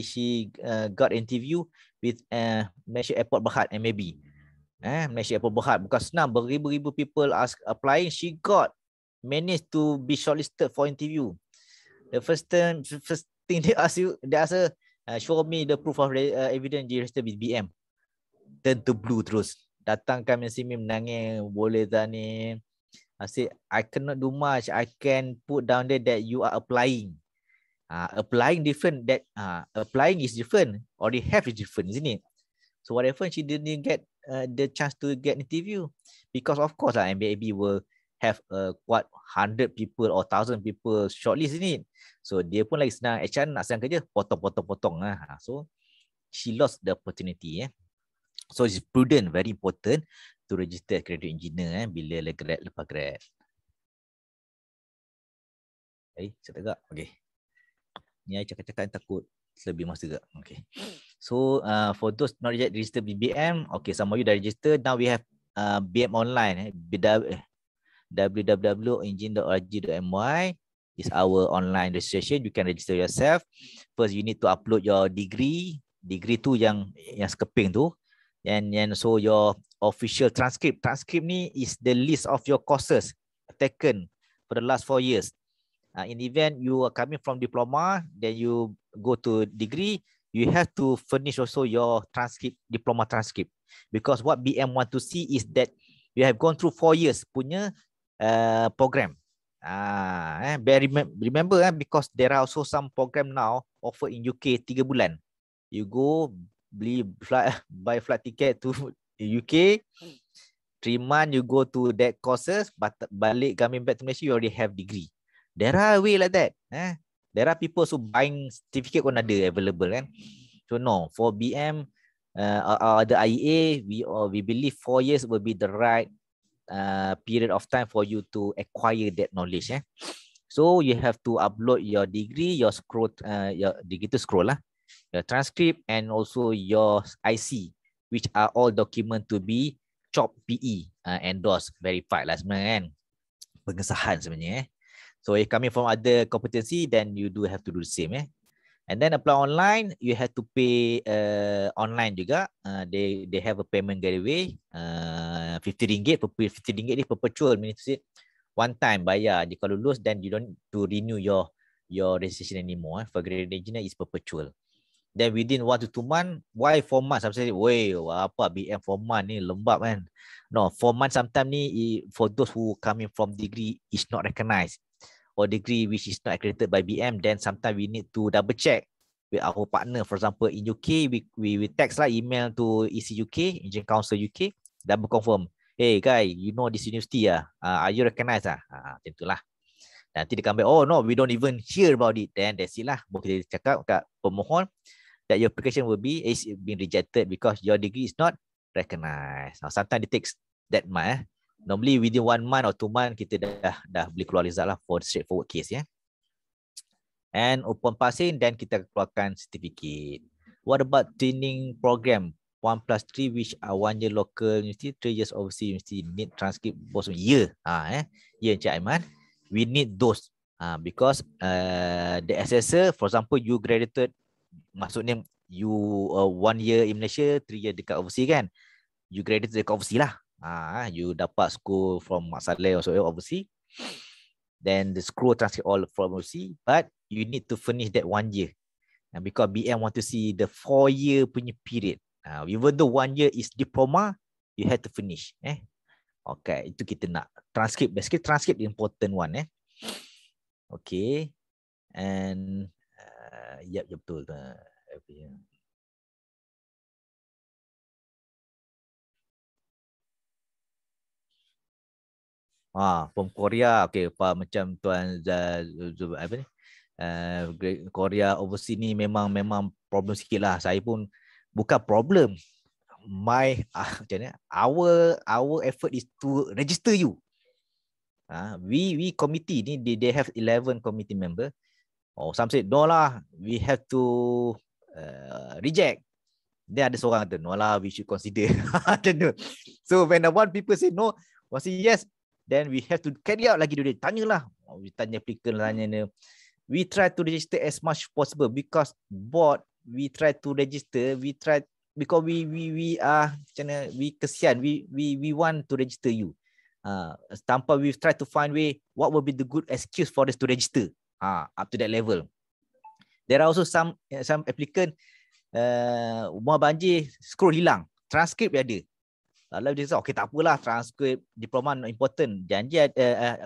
she uh, got interview with uh, Malaysia Airport Berhad MAB. Eh, Malaysia Airport Berhad bukan senang beribu-ribu people ask applying she got managed to be shortlisted for interview. The first time first thing they ask you they ask her uh, show me the proof of uh, evidence you registered with BM. Turn to blue terus. Datangkan Mesimim menangis boleh tak ni. I say I cannot do much. I can put down there that you are applying. Uh, applying different that uh, applying is different or they have is different, isn't it? So what happened? She didn't get uh, the chance to get an interview because of course uh, ah, MBAB will have uh, what 100 people or 1000 people shortlist isn't it? So dia pun lagi senang HR nak senang kerja potong-potong-potong lah. uh. So she lost the opportunity. Eh. So it's prudent, very important to register graduate engineer eh, bila grad, lepas grad. Okay, eh, saya tegak. Okay. Ni saya cakap-cakap yang takut lebih masa juga. Okay. So uh, for those not yet register BBM, okay, some of you dah register. Now we have uh, BM online. Eh, www.engine.org.my is our online registration. You can register yourself. First, you need to upload your degree. Degree tu yang yang sekeping tu and then so your official transcript transcript ni is the list of your courses taken for the last four years uh, in event you are coming from diploma then you go to degree you have to furnish also your transcript diploma transcript because what bm want to see is that you have gone through four years punya uh, program ah uh, eh remember, remember eh, because there are also some program now offer in uk tiga bulan you go beli flight buy flight ticket to UK. Three month you go to that courses, but balik coming back to Malaysia, you already have degree. There are way like that. Eh? There are people who buying certificate pun ada available kan. So no, for BM, uh, uh, the IEA, we uh, we believe four years will be the right uh, period of time for you to acquire that knowledge. Eh? So you have to upload your degree, your scroll, uh, your digital scroll lah. The transcript and also your IC, which are all document to be CHOP PE uh, endorsed, verified lah sebenarnya kan. Pengesahan sebenarnya eh. So if coming from other competency, then you do have to do the same eh. And then apply online, you have to pay uh, online juga. Uh, they they have a payment gateway, uh, fifty ringgit per fifty ringgit ni perpetual, meaning one time bayar. Jika lulus, then you don't to renew your your registration anymore. Eh. For graduate engineer is perpetual. Then within one to two month, why four months? I'm saying, wey, apa BM 4 month ni lembab kan? No, four months sometimes ni, for those who coming from degree is not recognized or degree which is not accredited by BM, then sometimes we need to double check with our partner. For example, in UK, we we, we text lah email to EC UK, Engine Council UK, double confirm. Hey guy, you know this university ya? Uh, are you recognized ah? Uh, ah, tentulah. itulah. Nanti dia kembali, oh no, we don't even hear about it. Then that's it lah. Mungkin dia cakap kat pemohon, that your application will be is being rejected because your degree is not recognized. Now, sometimes it takes that much. Eh. Normally within one month or two month kita dah dah boleh keluar result lah for straightforward case ya. Yeah. And upon passing then kita keluarkan certificate. What about training program? One plus three which are one year local university, three years overseas university need transcript post year. Ha, eh. Ya Encik Aiman. We need those. Ha, because uh, the assessor, for example, you graduated maksudnya you uh, one year in Malaysia, three year dekat overseas kan. You graduate dekat overseas lah. Ah, you dapat school from Mak Saleh also eh, overseas. Then the school transfer all from overseas. But you need to finish that one year. And because BM want to see the four year punya period. Uh, even though one year is diploma, you have to finish. Eh, Okay, itu kita nak. Transcript, basically transcript important one. Eh, Okay. And Eh, ya yep, betul tu. Okay. Ah, from Korea. Okay, apa macam tuan apa ni? Uh, Korea overseas ni memang memang problem sikit lah. Saya pun bukan problem. My uh, macam ni, our our effort is to register you. Ha, we we committee ni they, they have 11 committee member. Oh, some said, no lah, we have to uh, reject. Then ada seorang kata, no lah, we should consider. so when the one people say no, we say yes, then we have to carry out lagi dulu. Tanya lah. We tanya applicant, tanya dia. We try to register as much possible because board, we try to register, we try, because we we we are, macam mana, we kesian, we we we want to register you. Uh, tanpa we try to find way what will be the good excuse for us to register ha, up to that level. There are also some some applicant uh, rumah banjir scroll hilang. Transkrip dia ada. Lalu dia kata, okay, tak apalah transkrip diploma not important. Janji uh,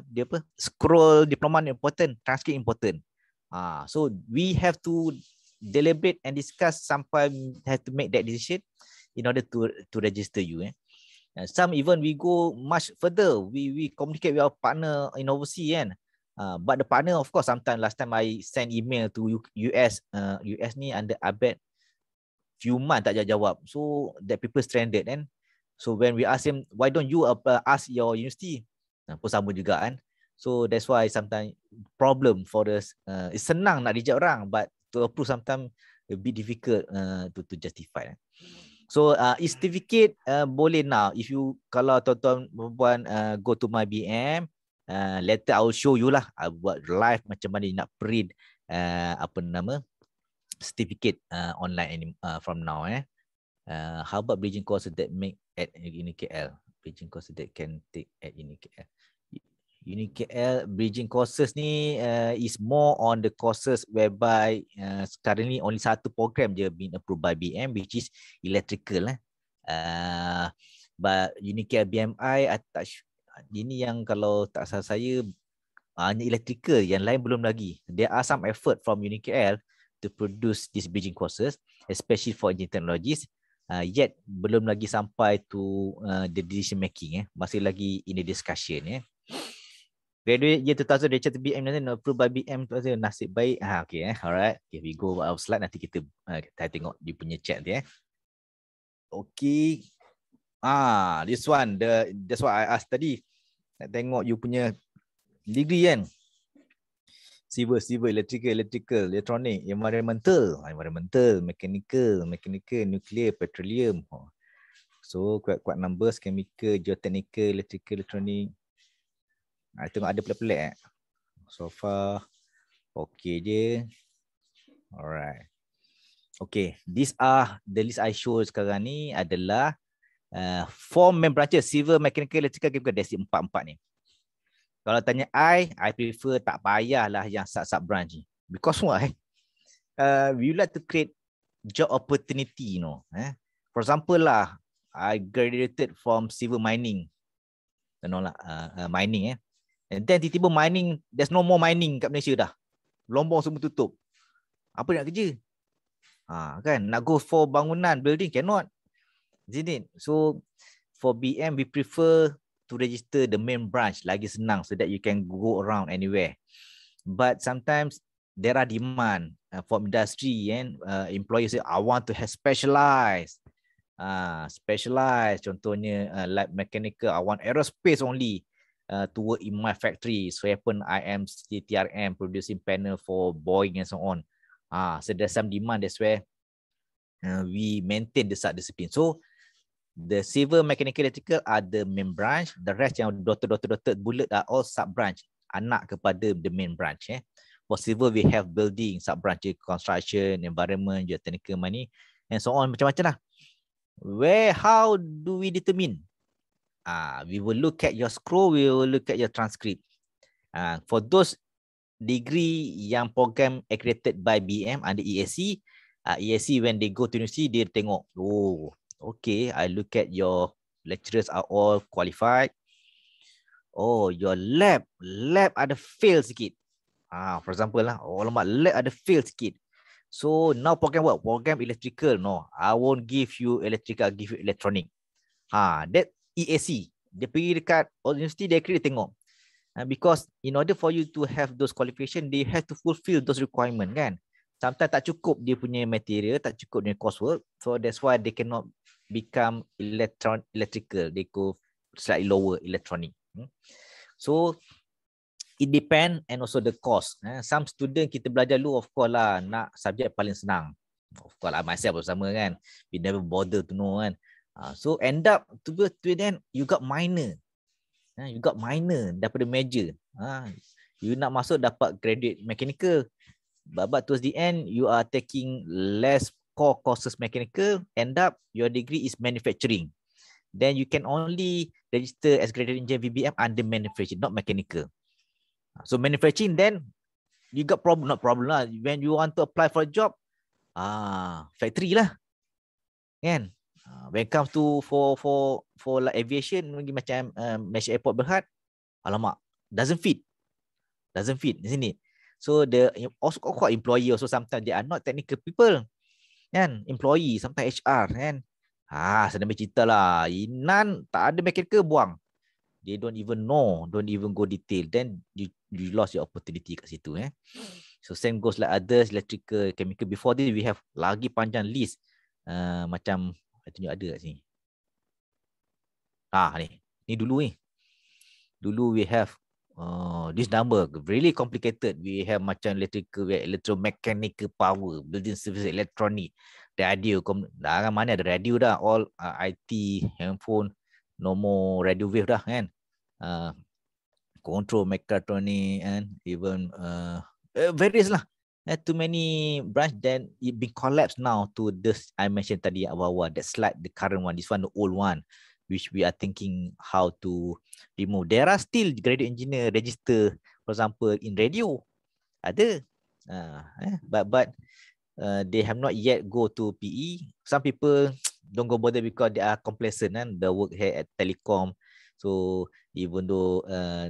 dia apa? Scroll diploma not important, transcript important. Ha, so we have to deliberate and discuss sampai have to make that decision in order to to register you. Eh. some even we go much further. We we communicate with our partner in overseas. Eh. Uh, but the partner of course sometimes last time I send email to US uh, US ni under Abed few month tak jawab so that people stranded and so when we ask him why don't you uh, uh, ask your university nah, pun sama juga kan so that's why sometimes problem for the uh, it's senang nak reject orang but to approve sometimes a bit difficult uh, to to justify eh. So uh, certificate uh, boleh now if you kalau tuan-tuan perempuan uh, go to my BM uh, ah, later will show you lah I buat live macam mana nak print uh, apa nama certificate uh, online any, uh, from now eh. Uh, how about bridging course that make at Uni KL? Bridging course that can take at Uni KL. Uni KL bridging courses ni uh, is more on the courses whereby uh, currently only satu program je being approved by BM which is electrical lah. Eh. Uh, but Uni BMI I tak ini yang kalau tak salah saya ah, hanya electrical yang lain belum lagi there are some effort from UniKL to produce this bridging courses especially for engineering technologies uh, yet belum lagi sampai to uh, the decision making eh masih lagi in the discussion eh graduate year 2000 Richard BM nanti approve by BM tu nasib baik ha okey eh alright okay, we go our slide nanti kita uh, tengok dia punya chat dia. eh okey Ah, this one the that's what I asked tadi. Nak tengok you punya degree kan? Civil, civil, electrical, electrical, electronic, environmental, ah, environmental, mechanical, mechanical, nuclear, petroleum. Ha. So kuat-kuat numbers, chemical, geotechnical, electrical, electronic. Ha, tengok ada pelik-pelik eh? So far, okay je. Alright. Okay, these are the list I show sekarang ni adalah uh, form main beraca civil mechanical electrical chemical dari empat-empat ni. Kalau tanya I, I prefer tak payahlah yang sub-sub branch ni. Because why? Uh, we like to create job opportunity you know. Eh? For example lah, I graduated from civil mining. Tak lah uh, uh, mining eh. And then tiba-tiba mining, there's no more mining kat Malaysia dah. Lombong semua tutup. Apa nak kerja? Ha, kan? Nak go for bangunan, building, cannot isn't it? So for BM, we prefer to register the main branch lagi senang so that you can go around anywhere. But sometimes there are demand uh, for industry and uh, employers say, I want to have specialized. Uh, specialized, contohnya uh, like mechanical, I want aerospace only uh, to work in my factory. So happen I am CTRM producing panel for Boeing and so on. Uh, so there's some demand, that's where uh, we maintain the sub-discipline. So the civil mechanical electrical are the main branch the rest yang dotted-dotted-dotted bullet are all sub-branch anak kepada the main branch eh. for civil we have building sub-branch eh, construction environment geotechnical money and so on macam-macam lah where how do we determine Ah, uh, we will look at your scroll we will look at your transcript Ah, uh, for those degree yang program accredited by BM under ESC uh, ah, ESC when they go to university dia tengok oh okay, I look at your lecturers are all qualified. Oh, your lab, lab ada fail sikit. Ah, for example lah, oh lemak, lab ada fail sikit. So now program what? Program electrical. No, I won't give you electrical, I'll give you electronic. Ah, that EAC. Dia pergi dekat university dia kira tengok. And ah, because in order for you to have those qualification, they have to fulfill those requirement kan. Sometimes tak cukup dia punya material, tak cukup dia punya coursework. So that's why they cannot become electron electrical they go slightly lower electronic hmm. so it depend and also the cost eh, some student kita belajar dulu of course lah nak subjek paling senang of course lah myself bersama kan we never bother to know kan ah, so end up to be to then you got minor eh, you got minor daripada major ah, you nak masuk dapat graduate mechanical But towards the end, you are taking less core courses mechanical end up your degree is manufacturing then you can only register as graduate engineer VBM under manufacturing not mechanical so manufacturing then you got problem not problem lah when you want to apply for a job ah factory lah kan ah, when it comes to for for for like aviation lagi macam uh, airport berhad alamak doesn't fit doesn't fit di sini so the also quite employee also sometimes they are not technical people kan employee sampai HR kan ha sedang bercerita lah Inan tak ada mechanical buang they don't even know don't even go detail then you, you lost your opportunity kat situ eh so same goes like others electrical chemical before this we have lagi panjang list uh, macam I tunjuk ada kat sini ha ni ni dulu ni dulu we have Oh, this number really complicated. We have macam electrical, electromechanical power, building service electronic, radio. Dah mana ada radio dah, all uh, IT, handphone, no more radio wave dah kan. Uh, control mechatronic and even uh, uh, various lah. Uh, too many branch then it been collapsed now to this I mentioned tadi awal-awal that slide the current one, this one the old one which we are thinking how to remove. There are still graduate engineer register, for example, in radio. Ada. Uh, eh? But but uh, they have not yet go to PE. Some people don't go bother because they are complacent and eh? the work here at telecom. So even though uh,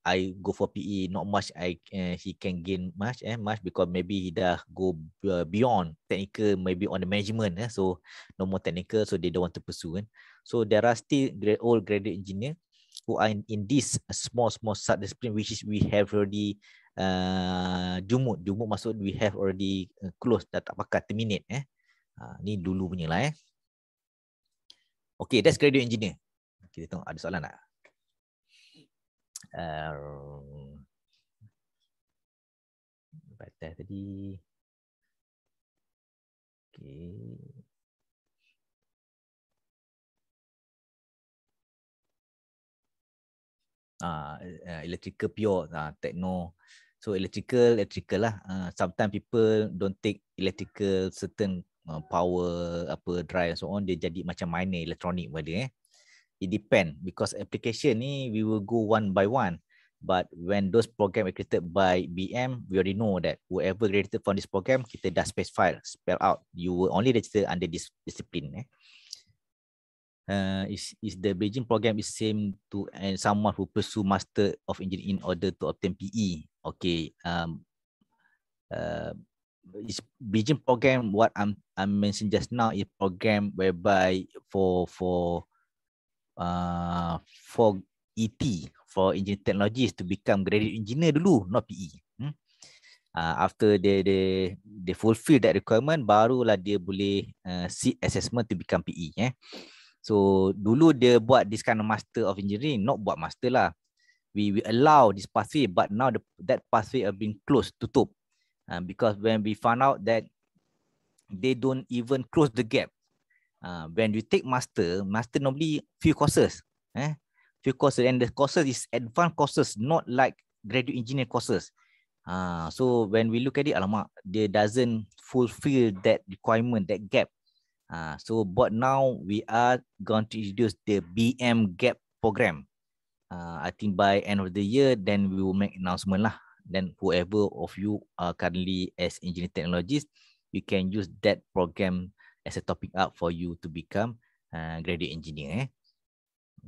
I go for PE, not much I uh, he can gain much eh much because maybe he dah go uh, beyond technical, maybe on the management eh. So no more technical, so they don't want to pursue. Eh? So there are still old graduate engineer who are in, in this small small sub discipline which is we have already uh, jumut jumut maksud we have already uh, close dah tak pakai terminate eh. Uh, ni dulu punya lah eh. Okay, that's graduate engineer. Kita tengok ada soalan tak? Uh, Batas tadi. Okay. uh, electrical pure, uh, techno. So electrical, electrical lah. Uh, sometimes people don't take electrical certain uh, power, apa drive so on. Dia jadi macam minor electronic pada eh. It depend because application ni we will go one by one. But when those program are created by BM, we already know that whoever created from this program, kita dah specify, spell out. You will only register under this discipline. Eh uh, is is the Beijing program is same to and someone who pursue master of engineering in order to obtain PE. Okay. Um. Uh, is Beijing program what I'm I'm mentioned just now is program whereby for for uh for ET for engineering technologies to become graduate engineer dulu not PE. Hmm? Uh, after they they they fulfill that requirement barulah dia boleh uh, seek assessment to become PE eh yeah. So dulu dia buat this kind of master of engineering, not buat master lah. We we allow this pathway, but now the, that pathway have been closed, tutup. Uh, because when we found out that they don't even close the gap. Uh, when you take master, master normally few courses. Eh? Few courses and the courses is advanced courses, not like graduate engineer courses. Uh, so when we look at it, alamak, they doesn't fulfill that requirement, that gap. Ah, so but now we are going to introduce the BM Gap program. Uh, I think by end of the year, then we will make announcement lah. Then whoever of you are currently as engineer technologist, you can use that program as a topic up for you to become uh, graduate engineer. Eh?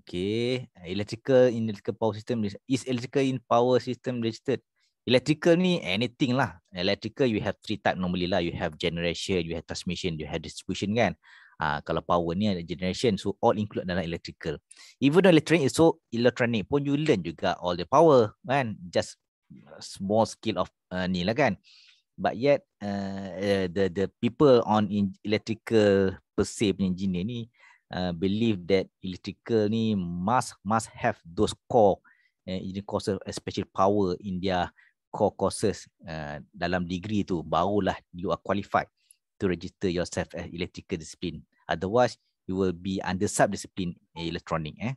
Okay, electrical in electrical power system is electrical in power system registered. Electrical ni anything lah. Electrical you have three type normally lah. You have generation, you have transmission, you have distribution kan. Ah uh, kalau power ni ada generation so all include dalam electrical. Even though electronic so electronic pun you learn juga all the power kan. Just small skill of uh, ni lah kan. But yet uh, uh the the people on electrical per se punya engineer ni uh, believe that electrical ni must must have those core uh, in the course of especially power in their core courses uh, dalam degree tu barulah you are qualified to register yourself as electrical discipline otherwise you will be under sub discipline electronic eh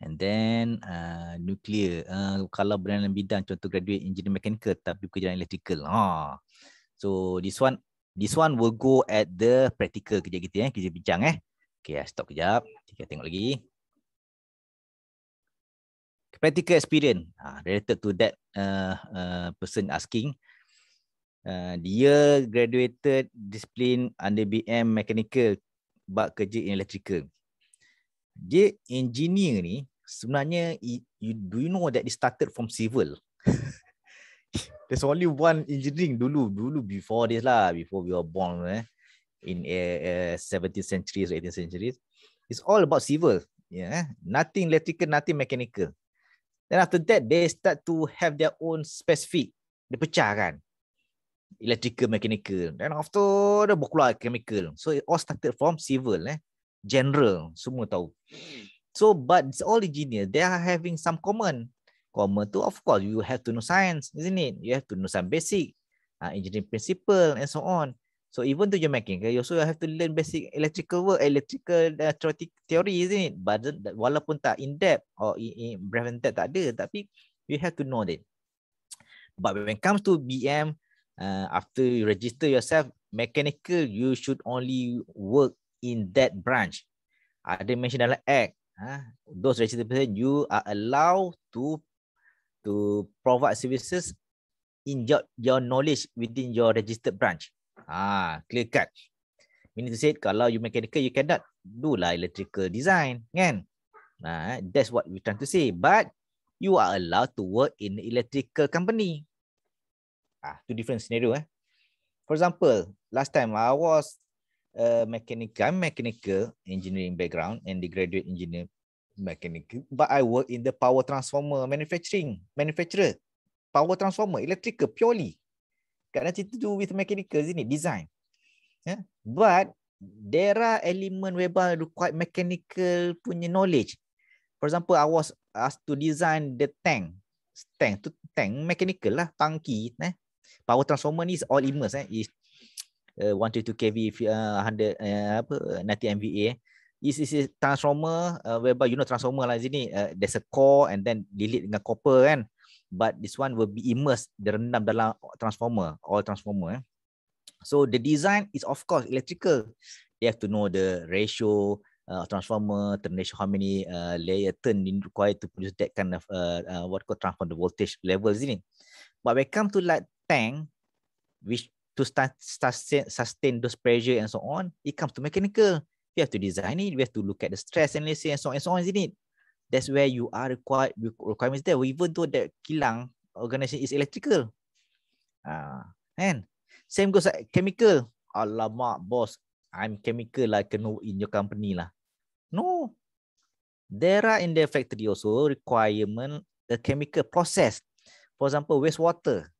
and then uh, nuclear uh, kalau berada dalam bidang contoh graduate engineering mechanical tapi bekerja dalam electrical ha so this one this one will go at the practical kerja kita eh kerja bincang eh okey stop kejap kita tengok lagi practical experience ha, related to that Uh, uh, person asking. Uh, dia graduated discipline under BM mechanical but kerja in electrical. Dia engineer ni sebenarnya you, do you know that he started from civil? There's only one engineering dulu dulu before this lah before we were born eh, in uh, uh, 17th century 18th century. It's all about civil. Yeah, eh. nothing electrical, nothing mechanical. Then after that, they start to have their own specific. Dia pecah kan. Electrical, mechanical. Then after, dia berkeluar chemical. So it all started from civil. Eh? General, semua tahu. So, but it's all engineer. They are having some common. Common tu, of course, you have to know science, isn't it? You have to know some basic. Uh, engineering principle and so on. So even though you're making, you also have to learn basic electrical work, electrical uh, theory, isn't it? But walaupun tak in depth or in, in brief and depth tak ada, tapi you have to know that. But when it comes to BM, uh, after you register yourself, mechanical, you should only work in that branch. Ada uh, mention dalam act, uh, those registered person, you are allowed to to provide services in your, your knowledge within your registered branch. Ah, clear cut. need to say, kalau you mechanical, you cannot do lah electrical design, kan? Nah, ha, that's what we trying to say. But you are allowed to work in electrical company. Ah, two different scenario. Eh? For example, last time I was a mechanical, mechanical engineering background and the graduate engineer mechanical. But I work in the power transformer manufacturing manufacturer, power transformer electrical purely got nothing to do with mechanical sini design yeah but there are element whereby require mechanical punya knowledge for example i was asked to design the tank tank to tank mechanical lah tangki eh power transformer ni is all immersed eh is uh, 122 kv uh, 100 uh, apa 90 mva eh. This is transformer uh, whereby you know transformer lah sini uh, there's a core and then delete dengan copper kan but this one will be immersed direndam dalam transformer all transformer eh. so the design is of course electrical you have to know the ratio uh, transformer ratio, how many uh, layer turn required to produce that kind of uh, uh, what called transform the voltage levels ini but when it come to like tank which to start, sustain, sustain those pressure and so on it comes to mechanical we have to design it we have to look at the stress analysis and so on and so on isn't it that's where you are required requirements there even though that kilang organisation is electrical ah kan same goes like chemical alamak boss i'm chemical lah kena in your company lah no there are in the factory also requirement the chemical process for example wastewater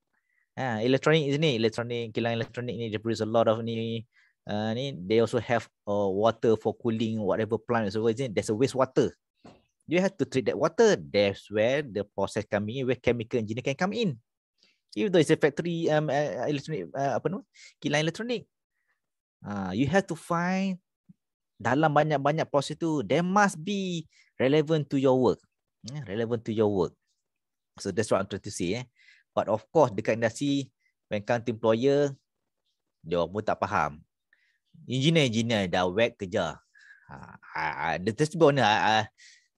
ah electronic electronic ni electronic kilang electronic ni they produce a lot of ni uh, ni they also have uh, water for cooling whatever plant so isn't there's a wastewater you have to treat that water. That's where the process coming in, where chemical engineer can come in. Even though it's a factory um, uh, uh electronic, uh, apa nama? Kilang elektronik. Uh, ah, you have to find dalam banyak-banyak proses itu, there must be relevant to your work. Yeah, relevant to your work. So that's what I'm trying to say. Eh. But of course, dekat industri, when come employer, dia pun tak faham. Engineer-engineer dah wet kerja. Uh, uh, the testimony, I, uh, uh,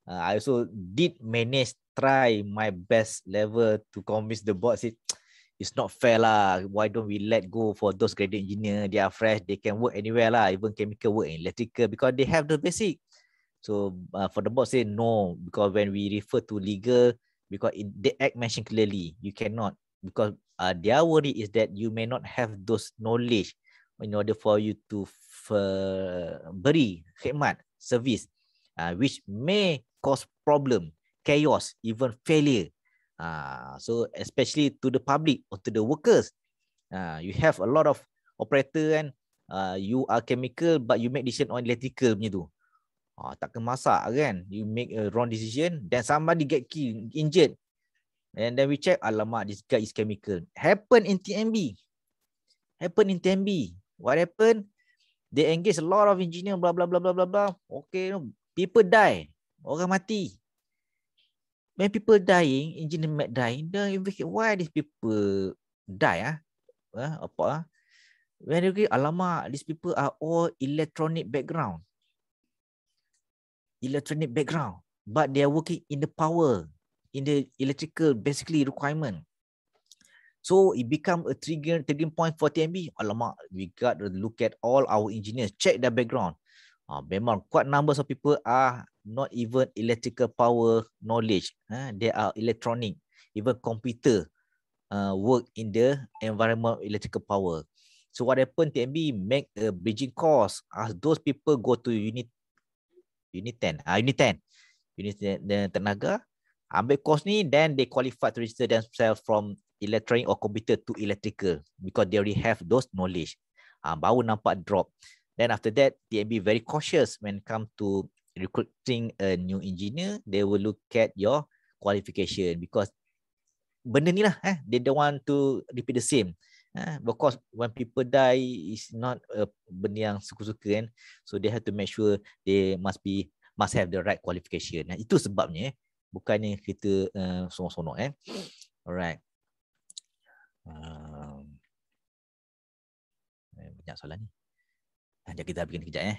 uh, I also did manage try my best level to convince the board say it's not fair lah why don't we let go for those graduate engineer they are fresh they can work anywhere lah even chemical work and electrical because they have the basic so uh, for the board say no because when we refer to legal because it, the act mentioned clearly you cannot because uh, their worry is that you may not have those knowledge in order for you to f- uh, beri khidmat service uh, which may cause problem, chaos, even failure. Uh, so especially to the public or to the workers, uh, you have a lot of operator and uh, ah, you are chemical but you make decision on electrical punya tu. Ah, tak kena masak kan you make a wrong decision then somebody get killed injured and then we check alamak this guy is chemical happen in TMB happen in TMB what happened? they engage a lot of engineer blah blah blah blah blah blah okay people die orang mati. When people dying, engineer mat dying, then you think, why these people die? Ah? Eh, apa? Ah? When you think, alamak, these people are all electronic background. Electronic background. But they are working in the power, in the electrical basically requirement. So it become a trigger, trigger point for TMB. Alamak, we got to look at all our engineers, check their background. Ah, memang quite numbers of people are not even electrical power knowledge. Uh, they are electronic. Even computer uh, work in the environment of electrical power. So what happened, TMB, make a bridging course. As those people go to unit, unit 10. Uh, ah, unit 10. Unit 10 tenaga. Ambil course ni, then they qualify to register themselves from electronic or computer to electrical because they already have those knowledge. Uh, baru nampak drop. Then after that, TMB very cautious when come to recruiting a new engineer, they will look at your qualification because benda ni lah, eh, they don't want to repeat the same. Eh, because when people die, is not a benda yang suka-suka kan. So they have to make sure they must be must have the right qualification. Nah, itu sebabnya, eh. bukannya kita uh, eh, sonok-sonok. Eh. Alright. Um, eh, banyak soalan ni. Jadi kita bikin kejap eh.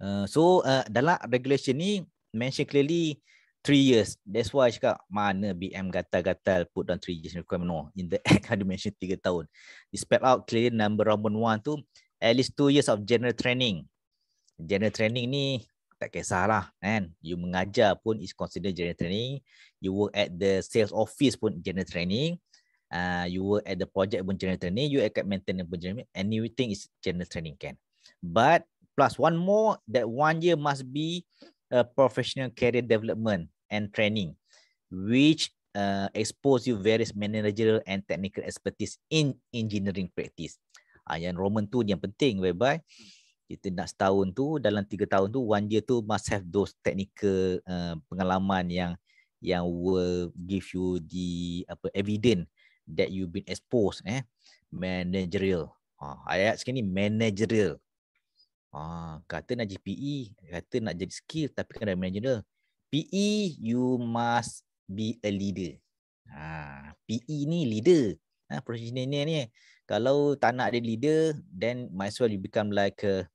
Uh, so uh, dalam regulation ni mention clearly 3 years that's why saya cakap mana BM gatal-gatal put down 3 years requirement no in the act ada mention 3 tahun it spell out clearly number Roman 1 tu at least 2 years of general training general training ni tak kisahlah kan you mengajar pun is considered general training you work at the sales office pun general training uh, you work at the project pun general training you at maintenance pun general training anything is general training kan. but plus one more that one year must be a professional career development and training which uh, expose you various managerial and technical expertise in engineering practice uh, yang roman tu yang penting whereby kita nak setahun tu dalam tiga tahun tu one year tu must have those technical uh, pengalaman yang yang will give you the apa evidence that you been exposed eh managerial ha, ayat sekian ni managerial Ah, kata nak jadi PE, kata nak jadi skill tapi kan kena manager. PE you must be a leader. Ha, ah, PE ni leader. Ha, ah, professional ni, ni. Kalau tak nak jadi leader, then might as well you become like a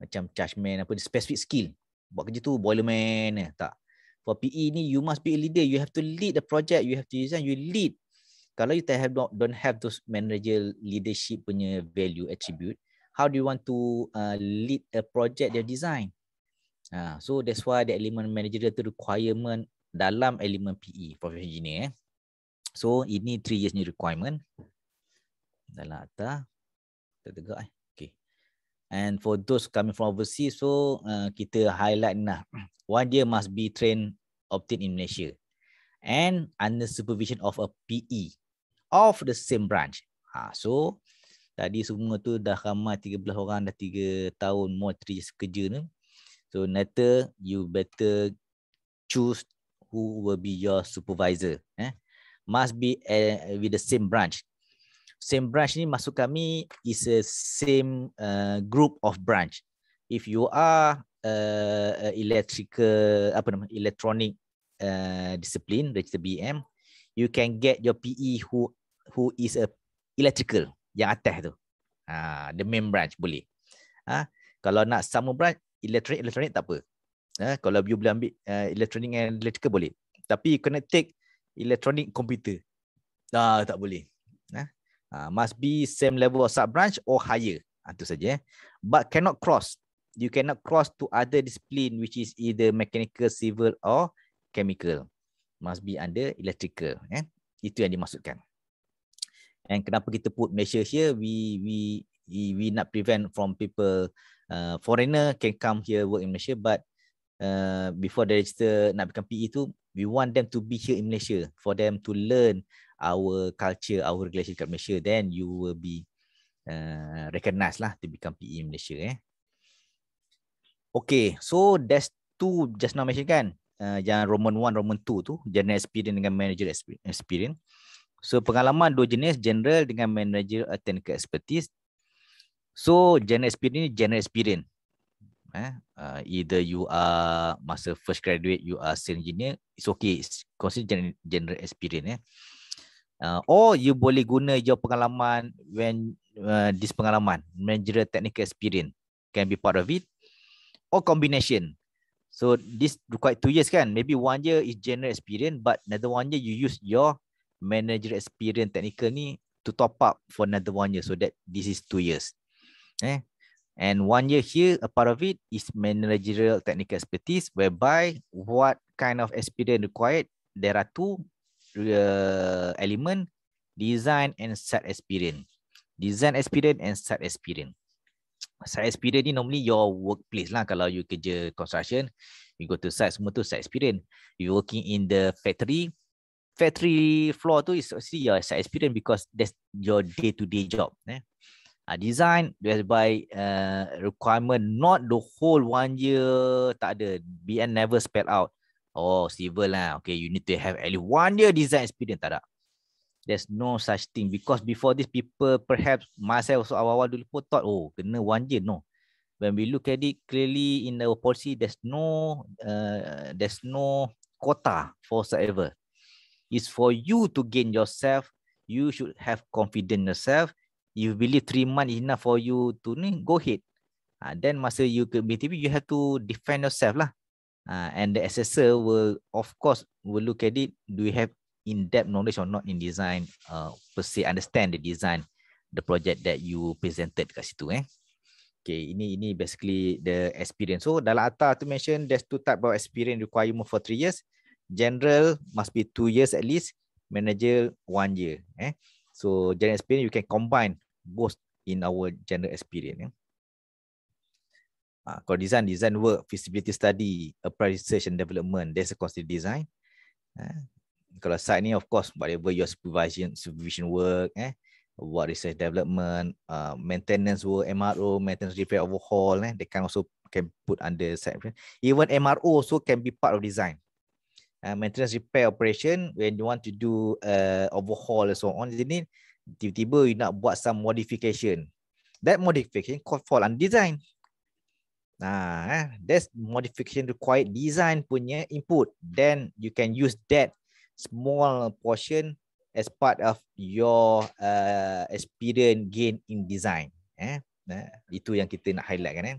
macam charge man apa specific skill. Buat kerja tu boiler man eh, tak. For PE ni you must be a leader. You have to lead the project. You have to design. You lead. Kalau you tak have don't have those manager leadership punya value attribute, how do you want to uh, lead a project their design uh, so that's why the element manager to requirement dalam element PE professional engineer eh. so ini 3 years ni requirement dalam atas tertegak eh okay. and for those coming from overseas so uh, kita highlight nah one year must be trained obtained in Malaysia and under supervision of a PE of the same branch ha, so tadi semua tu dah ramai 13 orang dah 3 tahun more 3 years kerja ni so later you better choose who will be your supervisor eh must be uh, with the same branch same branch ni masuk kami is a same uh, group of branch if you are uh, electrical apa nama electronic uh, discipline register BM you can get your PE who who is a electrical yang atas tu. Ha, the main branch boleh. Ha, kalau nak summer branch, elektronik elektronik tak apa. Ha, kalau you boleh ambil uh, eh, elektronik and electrical boleh. Tapi you kena take elektronik komputer. Ah ha, tak boleh. Ha, ha, must be same level of sub branch or higher. Ha, tu saja. Eh. But cannot cross. You cannot cross to other discipline which is either mechanical, civil or chemical. Must be under electrical. Eh. Itu yang dimaksudkan. And kenapa kita put Malaysia here? We we we, we not prevent from people uh, foreigner can come here work in Malaysia, but uh, before they register nak become PE tu, we want them to be here in Malaysia for them to learn our culture, our relationship kat Malaysia. Then you will be uh, recognized lah to become PE in Malaysia. Eh. Okay, so that's two just now mentioned kan uh, yang Roman 1, Roman 2 tu general experience dengan manager experience So pengalaman dua jenis general dengan manager technical expertise. So general experience ni general experience. Eh, uh, either you are masa first graduate, you are senior engineer, it's okay. It's consider general, general experience. Eh. Uh, or you boleh guna your pengalaman when uh, this pengalaman manager technical experience can be part of it or combination. So this require two years kan? Maybe one year is general experience, but another one year you use your manager experience technical ni to top up for another one year so that this is two years eh and one year here a part of it is managerial technical expertise whereby what kind of experience required there are two uh, element design and site experience design experience and site experience site experience ni normally your workplace lah kalau you kerja construction you go to site semua tu site experience you working in the factory factory floor tu is actually your site experience because that's your day to day job. Eh? Uh, design that's by uh, requirement not the whole one year tak ada BN never spell out oh civil lah okay you need to have at least one year design experience tak ada there's no such thing because before this people perhaps myself also awal-awal dulu pun thought oh kena one year no when we look at it clearly in our policy there's no uh, there's no quota for forever is for you to gain yourself. You should have confidence in yourself. You believe three months enough for you to ni, go ahead. Uh, then masa you ke BTP, you have to defend yourself lah. Uh, and the assessor will, of course, will look at it. Do you have in-depth knowledge or not in design? Uh, per se, understand the design, the project that you presented kat situ. Eh? Okay, ini ini basically the experience. So, dalam atas tu mention, there's two type of experience requirement for three years general must be two years at least, manager one year. Eh? So general experience you can combine both in our general experience. Eh? Uh, design, design work, feasibility study, apply research and development, that's a constant design. Eh? Kalau site ni, of course, whatever your supervision, supervision work, eh? what research development, uh, maintenance work, MRO, maintenance repair overhaul, eh? they can also can put under site. Even MRO also can be part of design. Uh, maintenance repair operation when you want to do uh, overhaul and so on jadi tiba-tiba you nak buat some modification that modification could fall on design nah eh, that's modification required design punya input then you can use that small portion as part of your uh, experience gain in design eh, eh itu yang kita nak highlight kan eh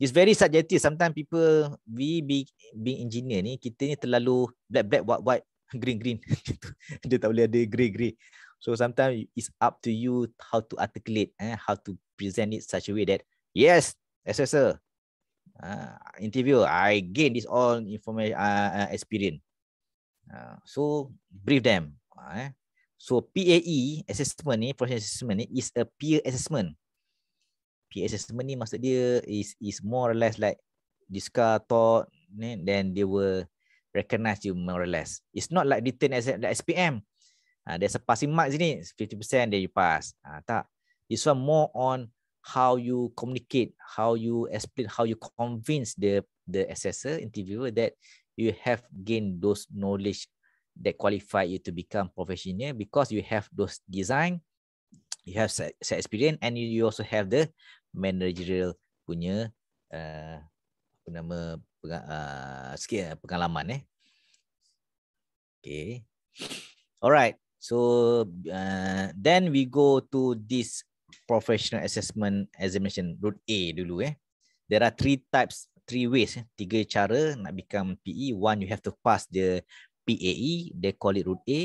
it's very subjective. Sometimes people we be being engineer ni kita ni terlalu black black white white green green. Dia tak boleh ada grey grey. So sometimes it's up to you how to articulate eh, how to present it such a way that yes, assessor, uh, ah, interviewer, I gain this all information uh, experience. Uh, so brief them. eh. So PAE assessment ni, professional assessment ni is a peer assessment peer assessment ni maksud dia is is more or less like discuss talk ni then they will recognize you more or less it's not like written as like SPM ah uh, there's a passing mark sini 50% then you pass ah uh, tak this one more on how you communicate how you explain how you convince the the assessor interviewer that you have gained those knowledge that qualify you to become professional because you have those design you have set, experience and you also have the managerial punya uh, apa nama peng, uh, sikit uh, pengalaman eh. Okay. Alright. So uh, then we go to this professional assessment examination route A dulu eh. There are three types, three ways, eh. tiga cara nak become PE. One, you have to pass the PAE, they call it route A.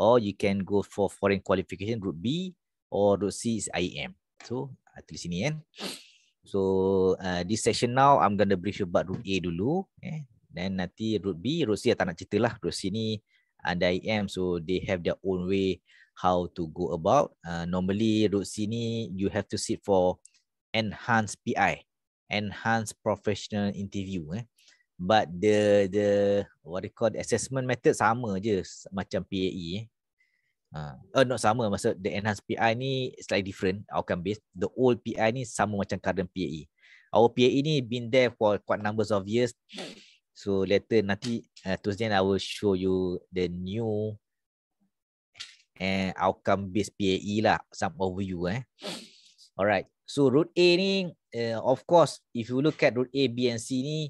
Or you can go for foreign qualification, route B. Or route C is IEM. So Ah, tulis sini kan. So uh, this session now I'm going to brief you about root A dulu. Eh. Then nanti root B, root C I tak nak cerita lah. Root C ni ada uh, IM so they have their own way how to go about. Uh, normally root C ni you have to sit for enhanced PI. Enhanced professional interview. Eh. But the the what they call assessment method sama je macam PAE. Eh. Ha. Uh, not sama masa the enhanced PI ni slightly different outcome based. The old PI ni sama macam current PAE. Our PAE ni been there for quite numbers of years. So later nanti uh, towards then I will show you the new and uh, eh, outcome based PAE lah some overview eh. Alright. So root A ni uh, of course if you look at root A, B and C ni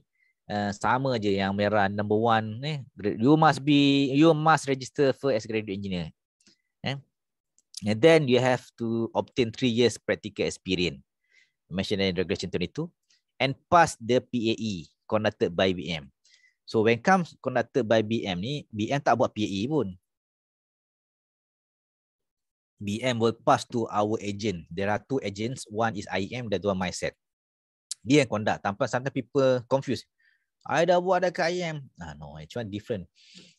Uh, sama je yang merah number one eh. You must be You must register first as graduate engineer And then you have to obtain three years practical experience. Mentioned in regulation 22. And pass the PAE conducted by BM. So when comes conducted by BM ni, BM tak buat PAE pun. BM will pass to our agent. There are two agents. One is IEM, the other one mindset. Dia yang conduct. Tanpa sometimes people confused. I dah buat ada ke IEM? Ah, no, it's one different.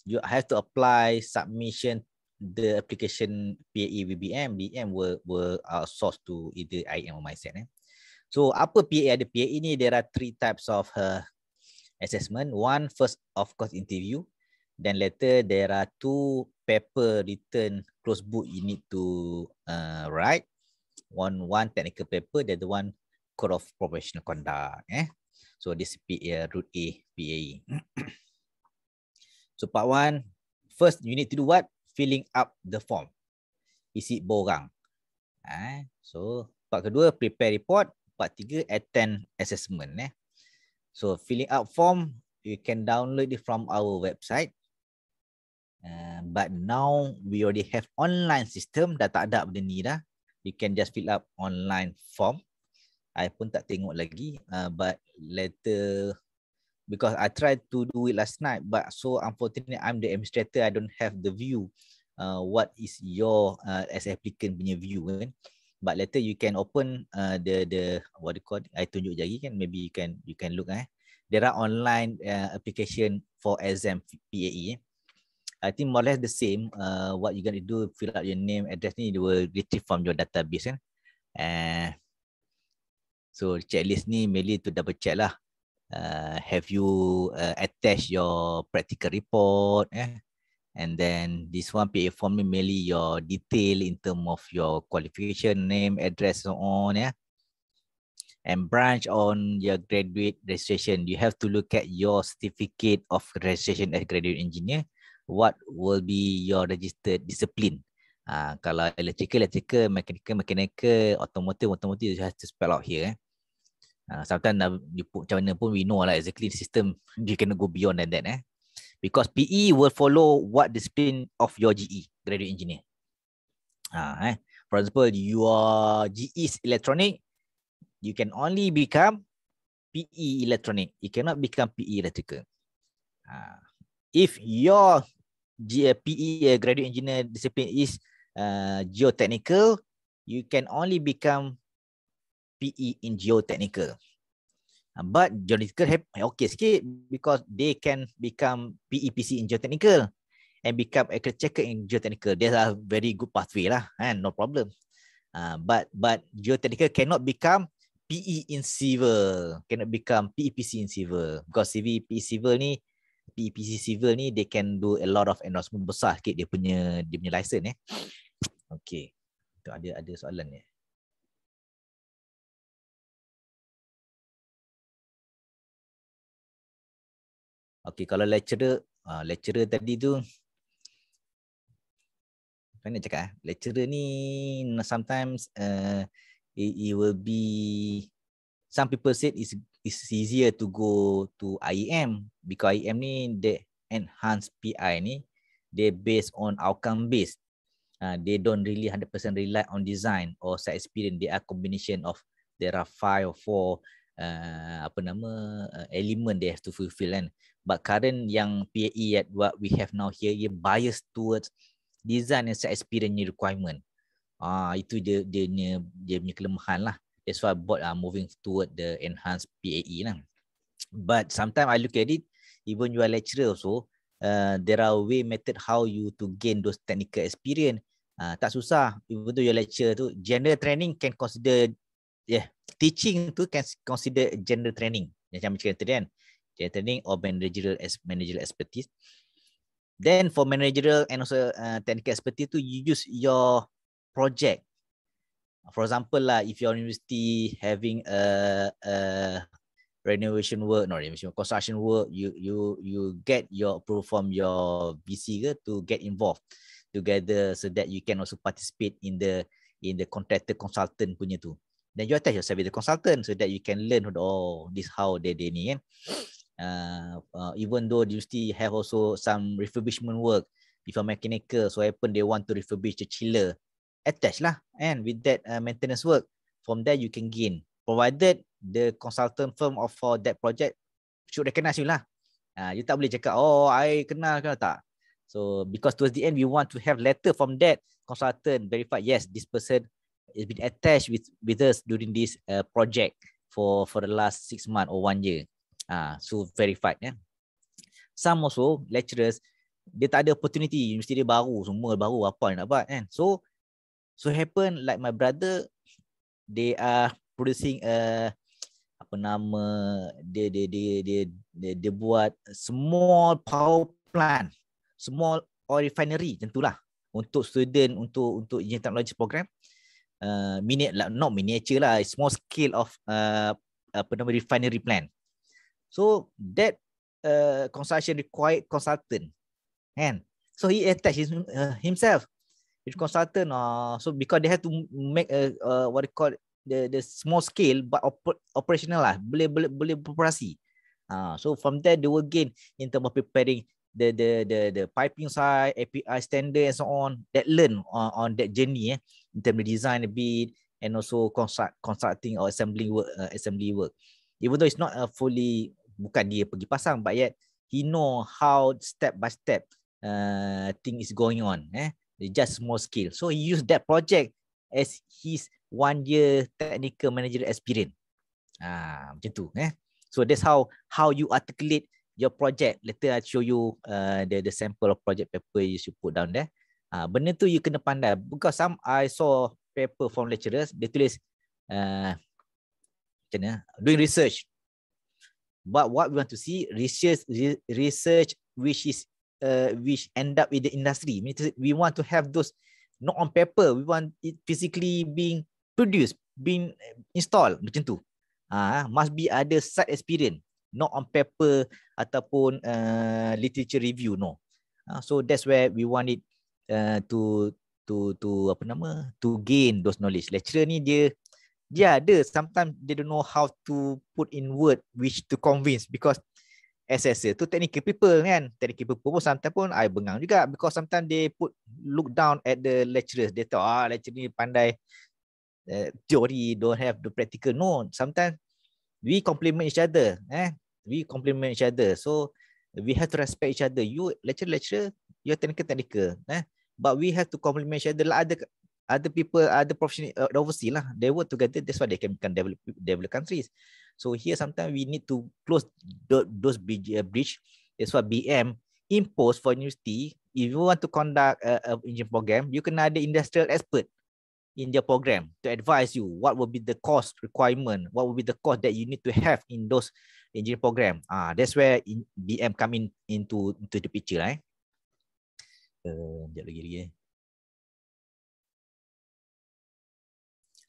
You have to apply submission the application PAE VBM, BM will will uh, to either IAM or MySet. Eh. So apa PAE ada PAE ni? There are three types of uh, assessment. One first of course interview. Then later there are two paper written close book you need to uh, write. One one technical paper, the other one code of professional conduct. Eh. So this PAE uh, root A PAE. so part one, first you need to do what? filling up the form. Isi borang. Eh. So, part kedua, prepare report. Part tiga, attend assessment. Eh. So, filling up form, you can download it from our website. Uh, but now, we already have online system. Dah tak ada benda ni dah. You can just fill up online form. I pun tak tengok lagi. Uh, but later, because I tried to do it last night, but so unfortunately I'm the administrator, I don't have the view. Uh, what is your uh, as applicant punya view? Kan? But later you can open uh, the the what do you call? It? I tunjuk jari kan? Maybe you can you can look eh. There are online uh, application for exam PAE. Eh? I think more or less the same. Uh, what you gonna do? Fill out your name, address ni, they will retrieve from your database kan? Eh? Uh, so checklist ni mainly to double check lah uh, have you uh, attached your practical report eh? and then this one PA form mainly your detail in term of your qualification name address so on yeah and branch on your graduate registration you have to look at your certificate of registration as graduate engineer what will be your registered discipline uh, kalau electrical electrical mechanical mechanical automotive automotive you have to spell out here eh? Ah, sometimes, uh, you put macam mana pun we know lah exactly the system you cannot go beyond than that eh because PE will follow what the discipline of your GE graduate engineer Ah, uh, eh for example you are GE electronic you can only become PE electronic you cannot become PE electrical uh, if your GPE eh, eh, graduate engineer discipline is uh, geotechnical you can only become PE in geotechnical. Ah, but geotechnical have eh, okay sikit because they can become PEPC in geotechnical and become accurate checker in geotechnical. There's a very good pathway lah, and no problem. Uh, but but geotechnical cannot become PE in civil, cannot become PEPC in civil because CV PE civil ni PEPC civil ni they can do a lot of endorsement besar sikit dia punya dia punya license eh. Okay. Tu ada ada soalan ni. Eh? Okey, kalau lecturer, uh, lecturer tadi tu mana cakap eh? Lecturer ni sometimes uh, it, it will be some people said is is easier to go to IEM because IEM ni the enhanced PI ni they based on outcome based. Uh, they don't really 100% rely on design or site experience. They are combination of there are five or four Uh, apa nama uh, elemen they have to fulfill kan but current yang PAE at what we have now here ia bias towards design and set experience requirement ah uh, itu dia dia punya dia punya kelemahan lah that's why bot are uh, moving toward the enhanced PAE lah but sometimes I look at it even you are lecturer also uh, there are way method how you to gain those technical experience uh, tak susah even though your lecture tu general training can consider yeah, teaching tu can consider gender training. Macam macam tadi kan. Gender training or managerial, as managerial expertise. Then for managerial and also uh, technical expertise tu, you use your project. For example lah, if your university having a, a renovation work, not renovation, construction work, you you you get your approval from your VC ke to get involved together so that you can also participate in the in the contractor consultant punya tu then you attach yourself with the consultant so that you can learn oh this how they they ni kan uh, uh, even though you still have also some refurbishment work if a mechanical so happen they want to refurbish the chiller attach lah and with that uh, maintenance work from there you can gain provided the consultant firm of for that project should recognize you lah uh, you tak boleh cakap oh I kenal kenal tak so because towards the end we want to have letter from that consultant verify yes this person it's been attached with with us during this uh, project for for the last six months or one year. Ah, uh, so verified Yeah. Some also lecturers they tak ada opportunity universiti dia baru semua baru apa nak buat kan. So so happen like my brother they are producing a uh, apa nama dia dia dia dia dia, dia, dia buat small power plant, small oil refinery tentulah untuk student untuk untuk engineering technology program uh, mini not miniature lah small scale of uh, apa nama refinery plan so that uh, construction required consultant kan so he attach his, uh, himself with consultant uh, so because they have to make a, uh, what they call the the small scale but op- operational lah boleh boleh boleh operasi uh, ah, so from there they will gain in terms of preparing the the the the piping side, API uh, standard and so on that learn on, uh, on that journey eh, in terms of design a bit and also construct constructing or assembly work uh, assembly work. Even though it's not a uh, fully bukan dia pergi pasang, but yet he know how step by step uh, thing is going on. Eh, it's just small skill. So he use that project as his one year technical manager experience. Ah, uh, macam tu. Eh, so that's how how you articulate your project. Later I show you uh, the the sample of project paper you should put down there. Uh, benda tu you kena pandai. Because some I saw paper from lecturers, dia tulis uh, doing research. But what we want to see, research research which is uh, which end up in the industry. We want to have those not on paper. We want it physically being produced, being installed macam tu. Ah, uh, must be ada side experience not on paper ataupun uh, literature review no uh, so that's where we want it uh, to to to apa nama to gain those knowledge lecturer ni dia dia ada sometimes they don't know how to put in word which to convince because SSA tu technical people kan technical people pun sometimes pun I bengang juga because sometimes they put look down at the lecturers they thought ah lecturer ni pandai uh, eh, teori don't have the practical no sometimes we complement each other eh we complement each other so we have to respect each other you lecturer lecturer you technical technical eh but we have to complement each other like other other people other profession uh, overseas lah they work together that's why they can become develop, developed countries so here sometimes we need to close the, those bridge, uh, bridge that's why bm impose for university if you want to conduct uh, a engineering program you can ada industrial expert in their program to advise you what will be the cost requirement, what will be the cost that you need to have in those engineering program. Ah, uh, that's where in BM come in into into the picture, lah. Eh, uh, lagi lagi.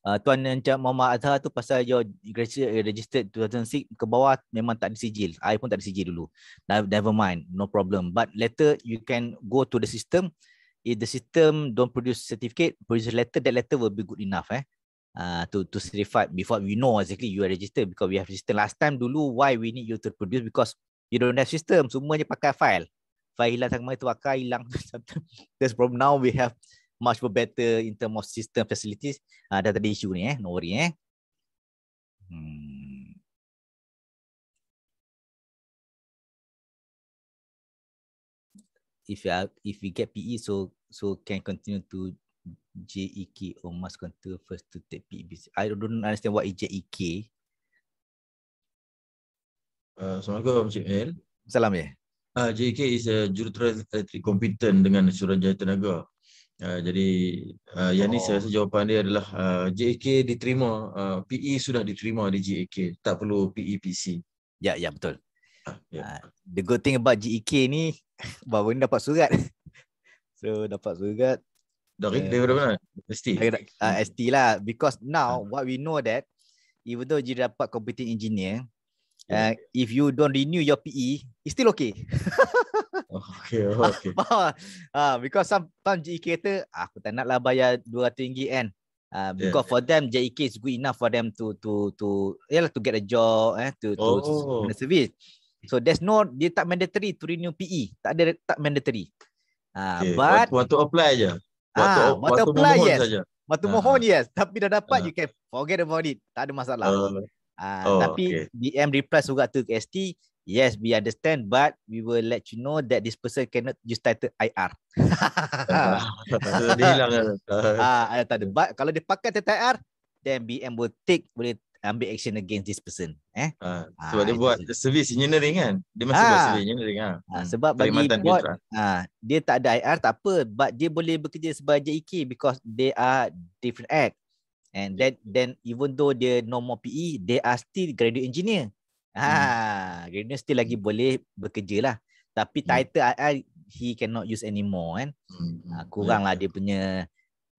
Uh, Tuan Encik mama Azhar tu pasal your registered 2006 ke bawah memang tak ada sijil. I pun tak ada sijil dulu. Never mind, no problem. But later you can go to the system if the system don't produce certificate, produce letter, that letter will be good enough eh. Uh, to to certify before we know exactly you are registered because we have system last time dulu why we need you to produce because you don't have system semuanya pakai file file hilang sama itu pakai hilang that's problem now we have much more better in term of system facilities ah, ada uh, tadi issue ni eh no worry eh hmm. if you are, if we get PE, so so can continue to JEK or must continue first to take PBC. E I don't understand what is JEK. Uh, Assalamualaikum Cik El. Salam ya. Ah uh, JEK is a jurutera elektrik kompeten dengan Suruhanjaya Tenaga. Uh, jadi uh, oh. yang ni oh. saya rasa jawapan dia adalah uh, JEK diterima, uh, PE sudah diterima di JEK, tak perlu PEPC. Ya, ya betul. Ah, the good thing about GEK ni baru ni dapat surat. So dapat surat dari uh, eh, dari mana? ST. Uh, ah, ST lah because now ah. what we know that even though you e dapat computing engineer eh, if you don't renew your PE it's still okay. okay, okay. because sometimes GEK kata aku tak nak lah bayar RM200 kan. because for them JEK is good enough for them to to to yalah to get a job eh to to, oh. to, to, to, to, to, to, to service. So there's no dia tak mandatory to renew PE. Tak ada tak mandatory. Ah okay. but waktu apply aja. ah, waktu, waktu apply yes. Saja. Waktu ah. mohon yes, tapi dah dapat ah. you can forget about it. Tak ada masalah. Uh. Ah oh, tapi okay. DM reply juga tu ke ST. Yes, we understand but we will let you know that this person cannot use title IR. Ah. Dia kan? ah, ah, tak ada. But kalau dia pakai title IR, then BM will take boleh ambil action against this person eh ha, ah, sebab ha, dia buat so. service engineering kan dia masih ha. buat ah. service engineering kan ha. ha, sebab bagi bot ha, dia tak ada IR tak apa but dia boleh bekerja sebagai JEK because they are different act and that then even though dia no more PE they are still graduate engineer ha hmm. graduate still lagi boleh bekerja lah tapi hmm. title IR he cannot use anymore kan hmm. ha, kuranglah yeah. dia punya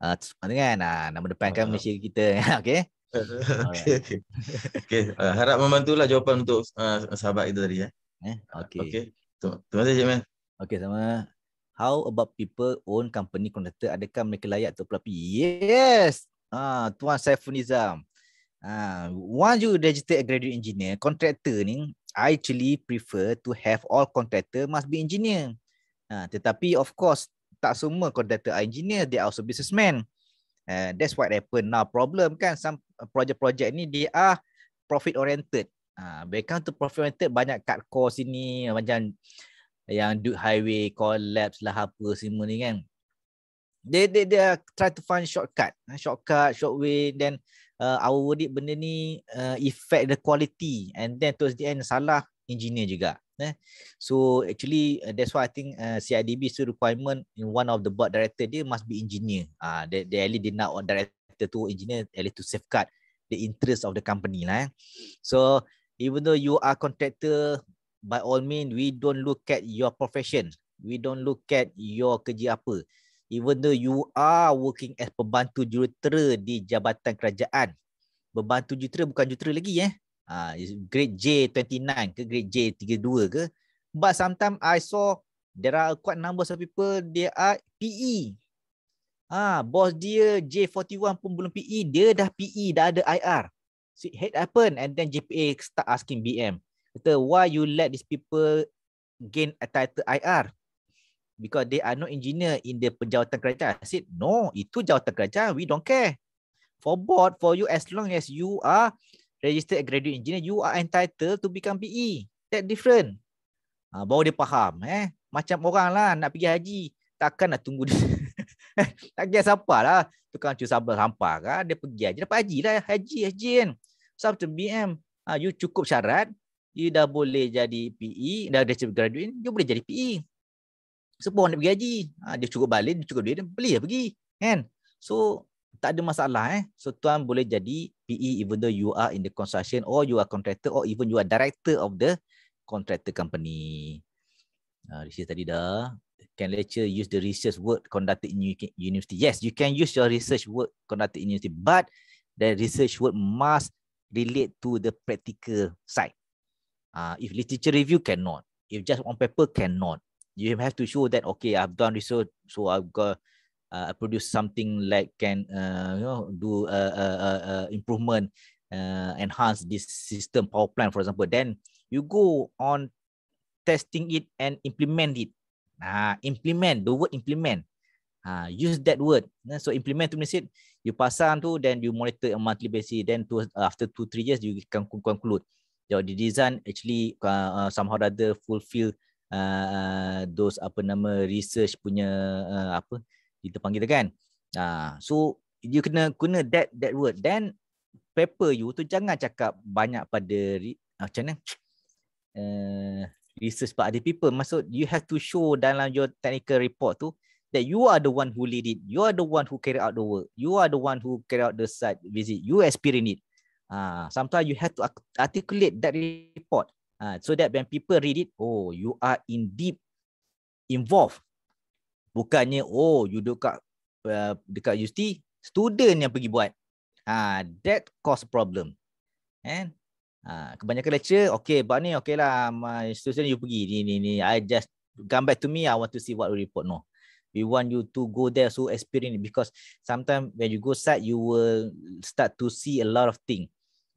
Uh, kan? Uh, nama depan kan uh, Malaysia kita. okay. okay. okay. Uh, harap membantulah jawapan untuk uh, sahabat itu tadi ya. Eh, okay. Okay. Terima kasih, Cik Man. Okay, sama. How about people own company contractor? Adakah mereka layak untuk pelapi? Yes! Ha, Tuan Saiful Nizam. Ha, once you register a graduate engineer, contractor ni, I actually prefer to have all contractor must be engineer. Ha, tetapi of course, tak semua contractor are engineer. They are also businessmen. And eh, that's what happened. Now problem kan some uh, project-project ni dia are ah, profit oriented. Ah, uh, tu profit oriented banyak cut cost sini macam yang Duke Highway collapse lah apa semua ni kan. They they they try to find shortcut, eh, shortcut, short way then uh, our audit benda ni uh, effect the quality and then towards the end salah engineer juga. Eh. So actually uh, that's why I think uh, CIDB is requirement in one of the board director dia must be engineer. Ah, uh, they, they at least did not want director to engineer at least to safeguard the interest of the company lah. Eh. So even though you are contractor, by all means we don't look at your profession. We don't look at your kerja apa. Even though you are working as pembantu jurutera di Jabatan Kerajaan. Pembantu jurutera bukan jurutera lagi eh. Ah, grade J29 ke grade J32 ke but sometimes I saw there are quite number of people they are PE ha, ah, bos dia J41 pun belum PE dia dah PE dah ada IR so it happen and then GPA start asking BM kata why you let these people gain a title IR because they are no engineer in the penjawatan kerajaan I said no itu jawatan kerajaan we don't care for board for you as long as you are registered a graduate engineer you are entitled to become PE that different ha, baru dia faham eh macam orang lah nak pergi haji takkan nak tunggu dia tak kira siapa lah tukang cu sabar sampah kan dia pergi haji dapat haji lah haji haji kan sebab so, BM ha, you cukup syarat you dah boleh jadi PE dah registered graduate you boleh jadi PE sebab nak pergi haji ha, dia cukup balik dia cukup duit dia boleh lah pergi kan so tak ada masalah eh so tuan boleh jadi PE even though you are in the construction or you are contractor or even you are director of the contractor company. Uh, ah, research tadi dah. Can lecturer use the research work conducted in university? Yes, you can use your research work conducted in university but the research work must relate to the practical side. Uh, if literature review cannot, if just on paper cannot, you have to show that okay, I've done research so I've got uh, produce something like can uh, you know do uh, uh, uh, improvement uh, enhance this system power plant for example then you go on testing it and implement it ah uh, implement the word implement Ha, use that word. So implement means it you pass on to then you monitor a monthly basis. Then to, after two three years you can conclude. Your the design actually uh, uh, somehow rather fulfill uh, uh, those apa nama research punya uh, apa kita panggil kan uh, so you kena guna that that word then paper you tu jangan cakap banyak pada uh, macam mana eh, research pada people maksud you have to show dalam your technical report tu that you are the one who lead it you are the one who carry out the work you are the one who carry out the site visit you experience it uh, sometimes you have to articulate that report uh, so that when people read it oh you are in deep involved Bukannya oh you duduk kat uh, dekat UST student yang pergi buat. Ha that cause problem. and Ha kebanyakan lecture okay buat ni lah, my student you pergi ni ni ni I just come back to me I want to see what we report no. We want you to go there so experience because sometimes when you go site you will start to see a lot of thing.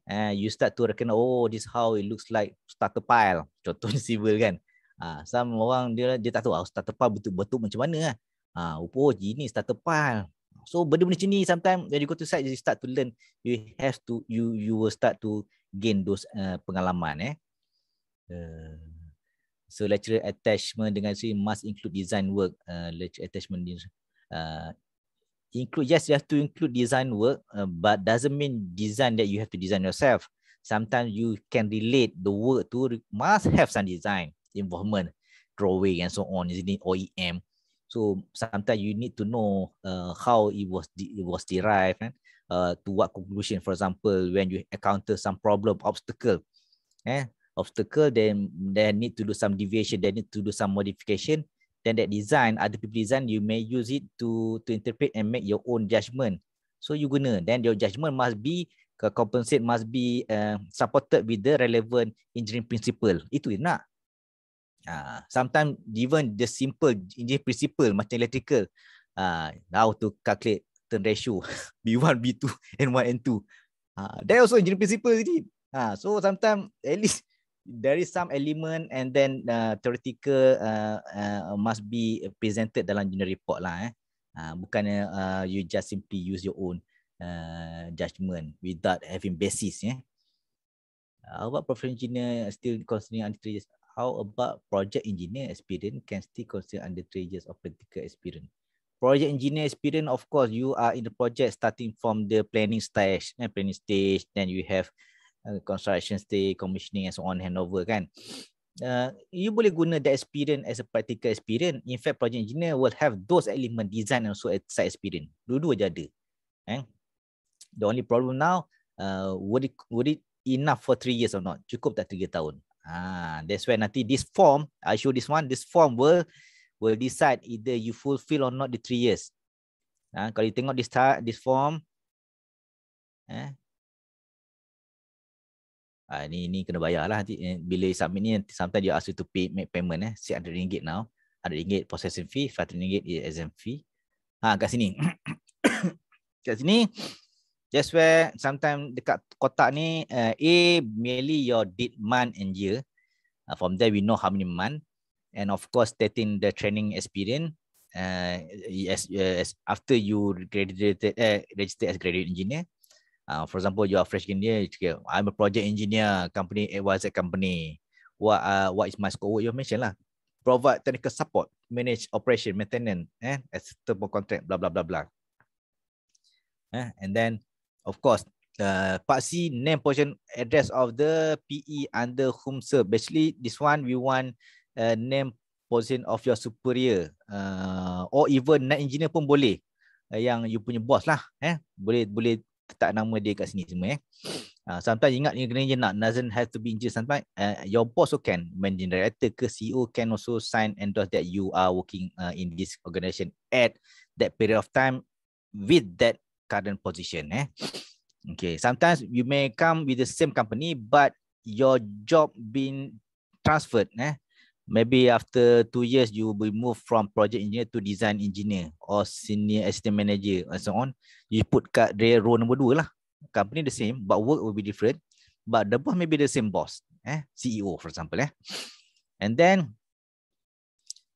And eh, you start to recognize oh this how it looks like starter pile contohnya civil kan. Ah ha, sama orang dia dia tak tahu ah starter pile betul-betul macam mana ah. Ha, ah rupa oh, oh ini starter pile. So benda-benda macam ni sometimes when you go to site you start to learn you have to you you will start to gain those uh, pengalaman eh. Uh, so lecturer attachment dengan si must include design work uh, lecturer attachment ni uh, include yes you have to include design work uh, but doesn't mean design that you have to design yourself sometimes you can relate the work to must have some design involvement drawing and so on is it OEM so sometimes you need to know uh, how it was it was derived eh? uh, to what conclusion for example when you encounter some problem obstacle eh obstacle then then need to do some deviation then need to do some modification then that design other people design you may use it to to interpret and make your own judgment so you gonna then your judgment must be compensate must be uh, supported with the relevant engineering principle itu nak Uh, ha, sometimes even the simple engineering principle macam electrical, uh, how to calculate turn ratio B1, B2, N1, N2. Uh, that also engineering principle. Uh, so sometimes at least there is some element and then uh, theoretical uh, uh, must be presented dalam engineering report lah. Eh. Uh, bukannya uh, you just simply use your own uh, judgment without having basis. Yeah. Uh, what professional engineer still considering under three years? how about project engineer experience can still consider under three years of practical experience? Project engineer experience, of course, you are in the project starting from the planning stage, eh, planning stage, then you have uh, construction stage, commissioning and so on, handover kan. Uh, you boleh guna that experience as a practical experience. In fact, project engineer will have those element design and so at site experience. Dua-dua je ada. Eh? The only problem now, uh, would, it, would it enough for three years or not? Cukup tak tiga tahun? Ha, that's when nanti this form, I show this one, this form will will decide either you fulfill or not the three years. Ha, kalau you tengok this, this form, eh, ha, ah, ini, ini kena bayar lah. Nanti, eh, bila you submit ni, sometimes you ask you to pay, make payment. Eh, RM600 now. RM100 processing fee, RM500 exam fee. Ha, kat sini. Kat sini. That's where sometimes dekat kotak ni uh, A merely your date month and year. Uh, from there we know how many month and of course stating the training experience. Uh, as, as after you graduated uh, registered as graduate engineer. Uh, for example, you are fresh engineer. You say, I'm a project engineer company XYZ company. What uh, what is my scope? What you mentioned lah. Provide technical support, manage operation, maintenance, eh, as term contract, blah blah blah blah. Eh, and then of course uh, part C name portion address of the PE under whom sir. basically this one we want uh, name portion of your superior uh, or even net engineer pun boleh uh, yang you punya boss lah eh boleh boleh tak nama dia kat sini semua eh uh, sometimes ingat ni kena je nak doesn't have to be engineer sometimes uh, your boss also can managing director ke CEO can also sign endorse that you are working uh, in this organisation at that period of time with that current position eh okay sometimes you may come with the same company but your job been transferred eh maybe after 2 years you will move from project engineer to design engineer or senior assistant manager and so on you put kat row number 2 lah company the same but work will be different but the boss may the same boss eh CEO for example eh and then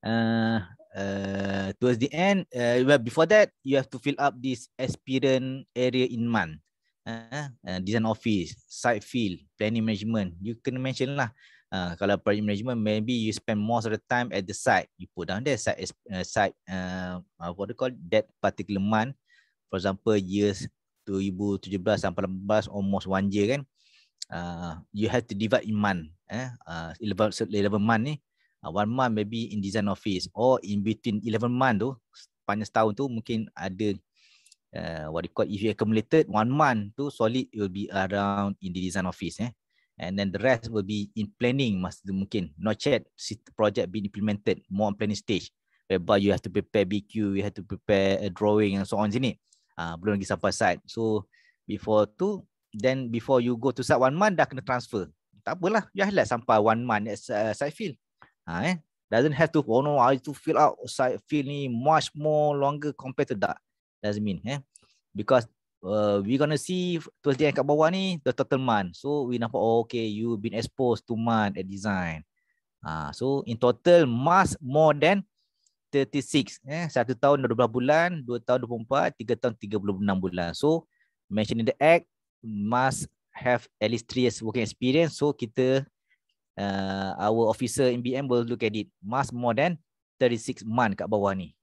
uh, uh, towards the end uh, well before that you have to fill up this aspirant area in man uh, uh, design office site field planning management you can mention lah uh, kalau project management maybe you spend most of the time at the site you put down there site uh, site uh, uh, what do you call that particular month for example years 2017 sampai 18 almost one year kan uh, you have to divide in month eh uh, 11 11 month ni uh, one month maybe in design office or in between 11 month tu panjang setahun tu mungkin ada uh, what you call if you accumulated one month tu solid it will be around in the design office eh and then the rest will be in planning masa mungkin not yet project being implemented more on planning stage whereby you have to prepare BQ you have to prepare a drawing and so on sini uh, ah, belum lagi sampai side. so before tu then before you go to site one month dah kena transfer tak apalah you highlight sampai one month at uh, site field Ha, eh? Doesn't have to oh no, I to fill out side fill ni much more longer compared to that. Doesn't mean eh? because uh, we gonna see towards the end kat bawah ni the total month. So we nampak oh, okay you been exposed to month at design. Ha, so in total must more than 36 eh satu tahun dua 12 bulan, dua tahun dua puluh empat tiga tahun tiga puluh enam bulan. So mention in the act must have at least three years working experience so kita uh, our officer in BM will look at it must more than 36 month kat bawah ni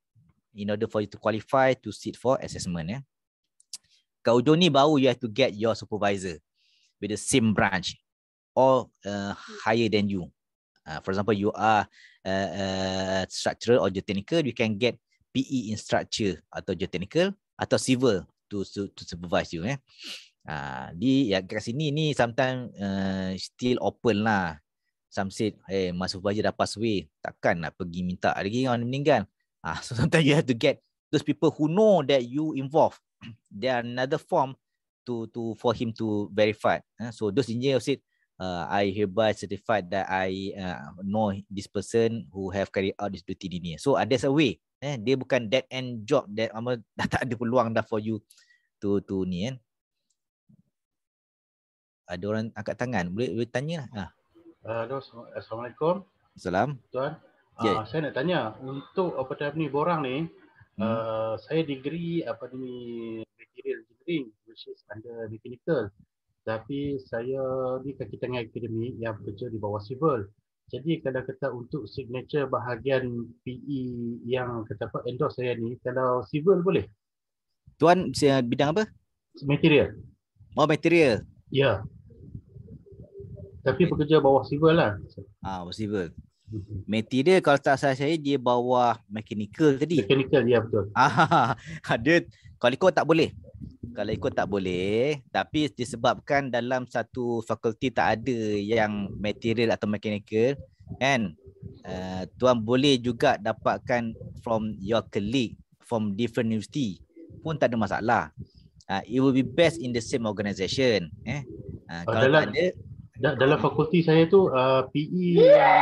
in order for you to qualify to sit for assessment ya eh. kat hujung ni baru you have to get your supervisor with the same branch or uh, higher than you uh, for example you are uh, uh, structural or geotechnical you can get PE in structure atau geotechnical atau civil to to, to supervise you eh uh, di ya, kat sini ni sometimes uh, still open lah some said, hey, my supervisor dah pass away. Takkan nak pergi minta lagi orang meninggal. Ah, so sometimes you have to get those people who know that you involved. There are another form to to for him to verify. Uh, so those engineer said, uh, I hereby certified that I uh, know this person who have carried out this duty ini. So uh, there's a way. Eh, dia bukan dead end job that um, dah tak ada peluang dah for you to to ni. Eh. Ada orang angkat tangan. Boleh, boleh tanya lah. Uh. Assalamualaikum. Salam. Tuan. Yeah. Uh, saya nak tanya untuk apa time ni borang ni hmm. uh, saya degree apa ni material engineering which is under mechanical tapi saya ni kaki tengah akademik yang bekerja di bawah civil. Jadi kalau kata untuk signature bahagian PE yang kata apa endorse saya ni kalau civil boleh? Tuan bidang apa? Material. Oh material. Ya. Yeah. Tapi okay. bekerja bawah civil lah. Ah, bawah civil. Material mm-hmm. kalau tak saya saya dia bawah mechanical tadi. Mechanical ya betul. Ah, ada kalau ikut tak boleh. Kalau ikut tak boleh, tapi disebabkan dalam satu fakulti tak ada yang material atau mechanical kan. Uh, tuan boleh juga dapatkan from your colleague from different university pun tak ada masalah. Uh, it will be best in the same organisation. Eh? Uh, kalau tak ada, Da- dalam fakulti saya tu uh, PE yang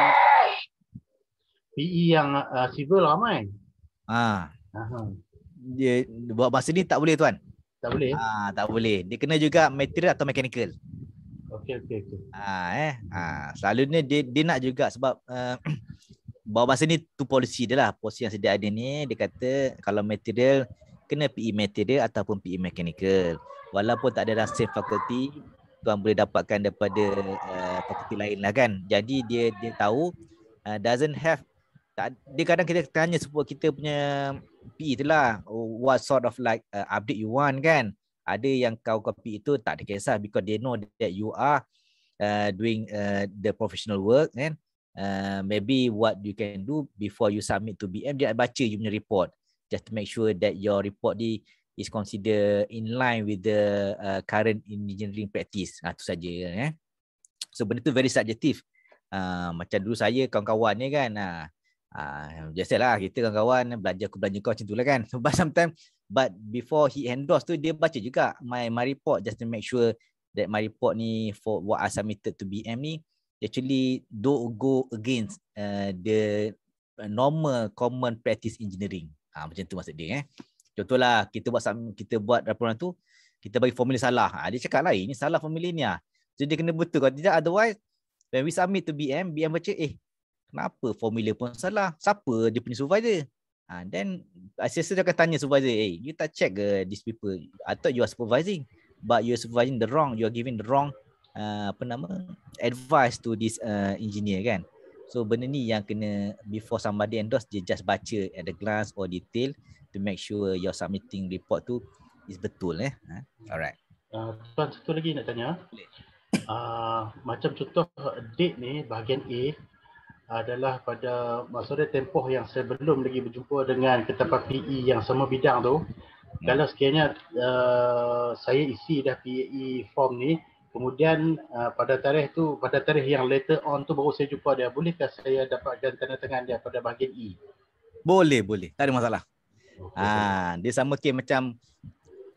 PE yang uh, civil ramai. Ha. Aha. Dia buat bahasa ni tak boleh tuan. Tak boleh. Ha, tak boleh. Dia kena juga material atau mechanical. Okey okey okey. Ha eh. Ha selalunya dia dia nak juga sebab uh, bawa bahasa ni tu policy dia lah. Policy yang sedia ada ni dia kata kalau material kena PE material ataupun PE mechanical. Walaupun tak ada rasa fakulti tuan boleh dapatkan daripada uh, lain lah kan jadi dia dia tahu uh, doesn't have tak, dia kadang kita tanya support kita punya PE tu lah oh, what sort of like uh, update you want kan ada yang kau copy itu tak ada kisah because they know that you are uh, doing uh, the professional work kan uh, maybe what you can do before you submit to BM dia baca you punya report just to make sure that your report di is consider in line with the uh, current engineering practice. Ha, tu saja. Eh. So benda tu very subjective. Uh, macam dulu saya kawan-kawan ni kan. Uh, uh, biasalah kita kawan-kawan belajar aku belanja kau macam tu lah kan. But sometimes but before he endorse tu dia baca juga my, my report just to make sure that my report ni for what I submitted to BM ni actually do go against uh, the normal common practice engineering. Ha, macam tu maksud dia. Eh. Contohlah kita buat kita buat laporan tu kita bagi formula salah. Ha, dia cakap lain eh, ini salah formula ni ah. Jadi dia kena betul kalau tidak otherwise when we submit to BM BM baca eh kenapa formula pun salah? Siapa dia punya supervisor? Ha, then assessor dia akan tanya supervisor, "Eh, you tak check ke these people? I thought you are supervising, but you are supervising the wrong, you are giving the wrong uh, apa nama advice to this uh, engineer kan?" So benda ni yang kena before somebody endorse dia just baca at the glance or detail to make sure your submitting report tu is betul eh. Ha? Alright. Uh, tuan satu lagi nak tanya. Uh, macam contoh date ni bahagian A adalah pada maksudnya tempoh yang saya belum lagi berjumpa dengan ketua PE yang sama bidang tu. Hmm. Kalau sekiranya uh, saya isi dah PE form ni, kemudian uh, pada tarikh tu, pada tarikh yang later on tu baru saya jumpa dia, bolehkah saya dapatkan tanda tangan dia pada bahagian E? Boleh, boleh. Tak ada masalah. Ah, ha, dia sama ke macam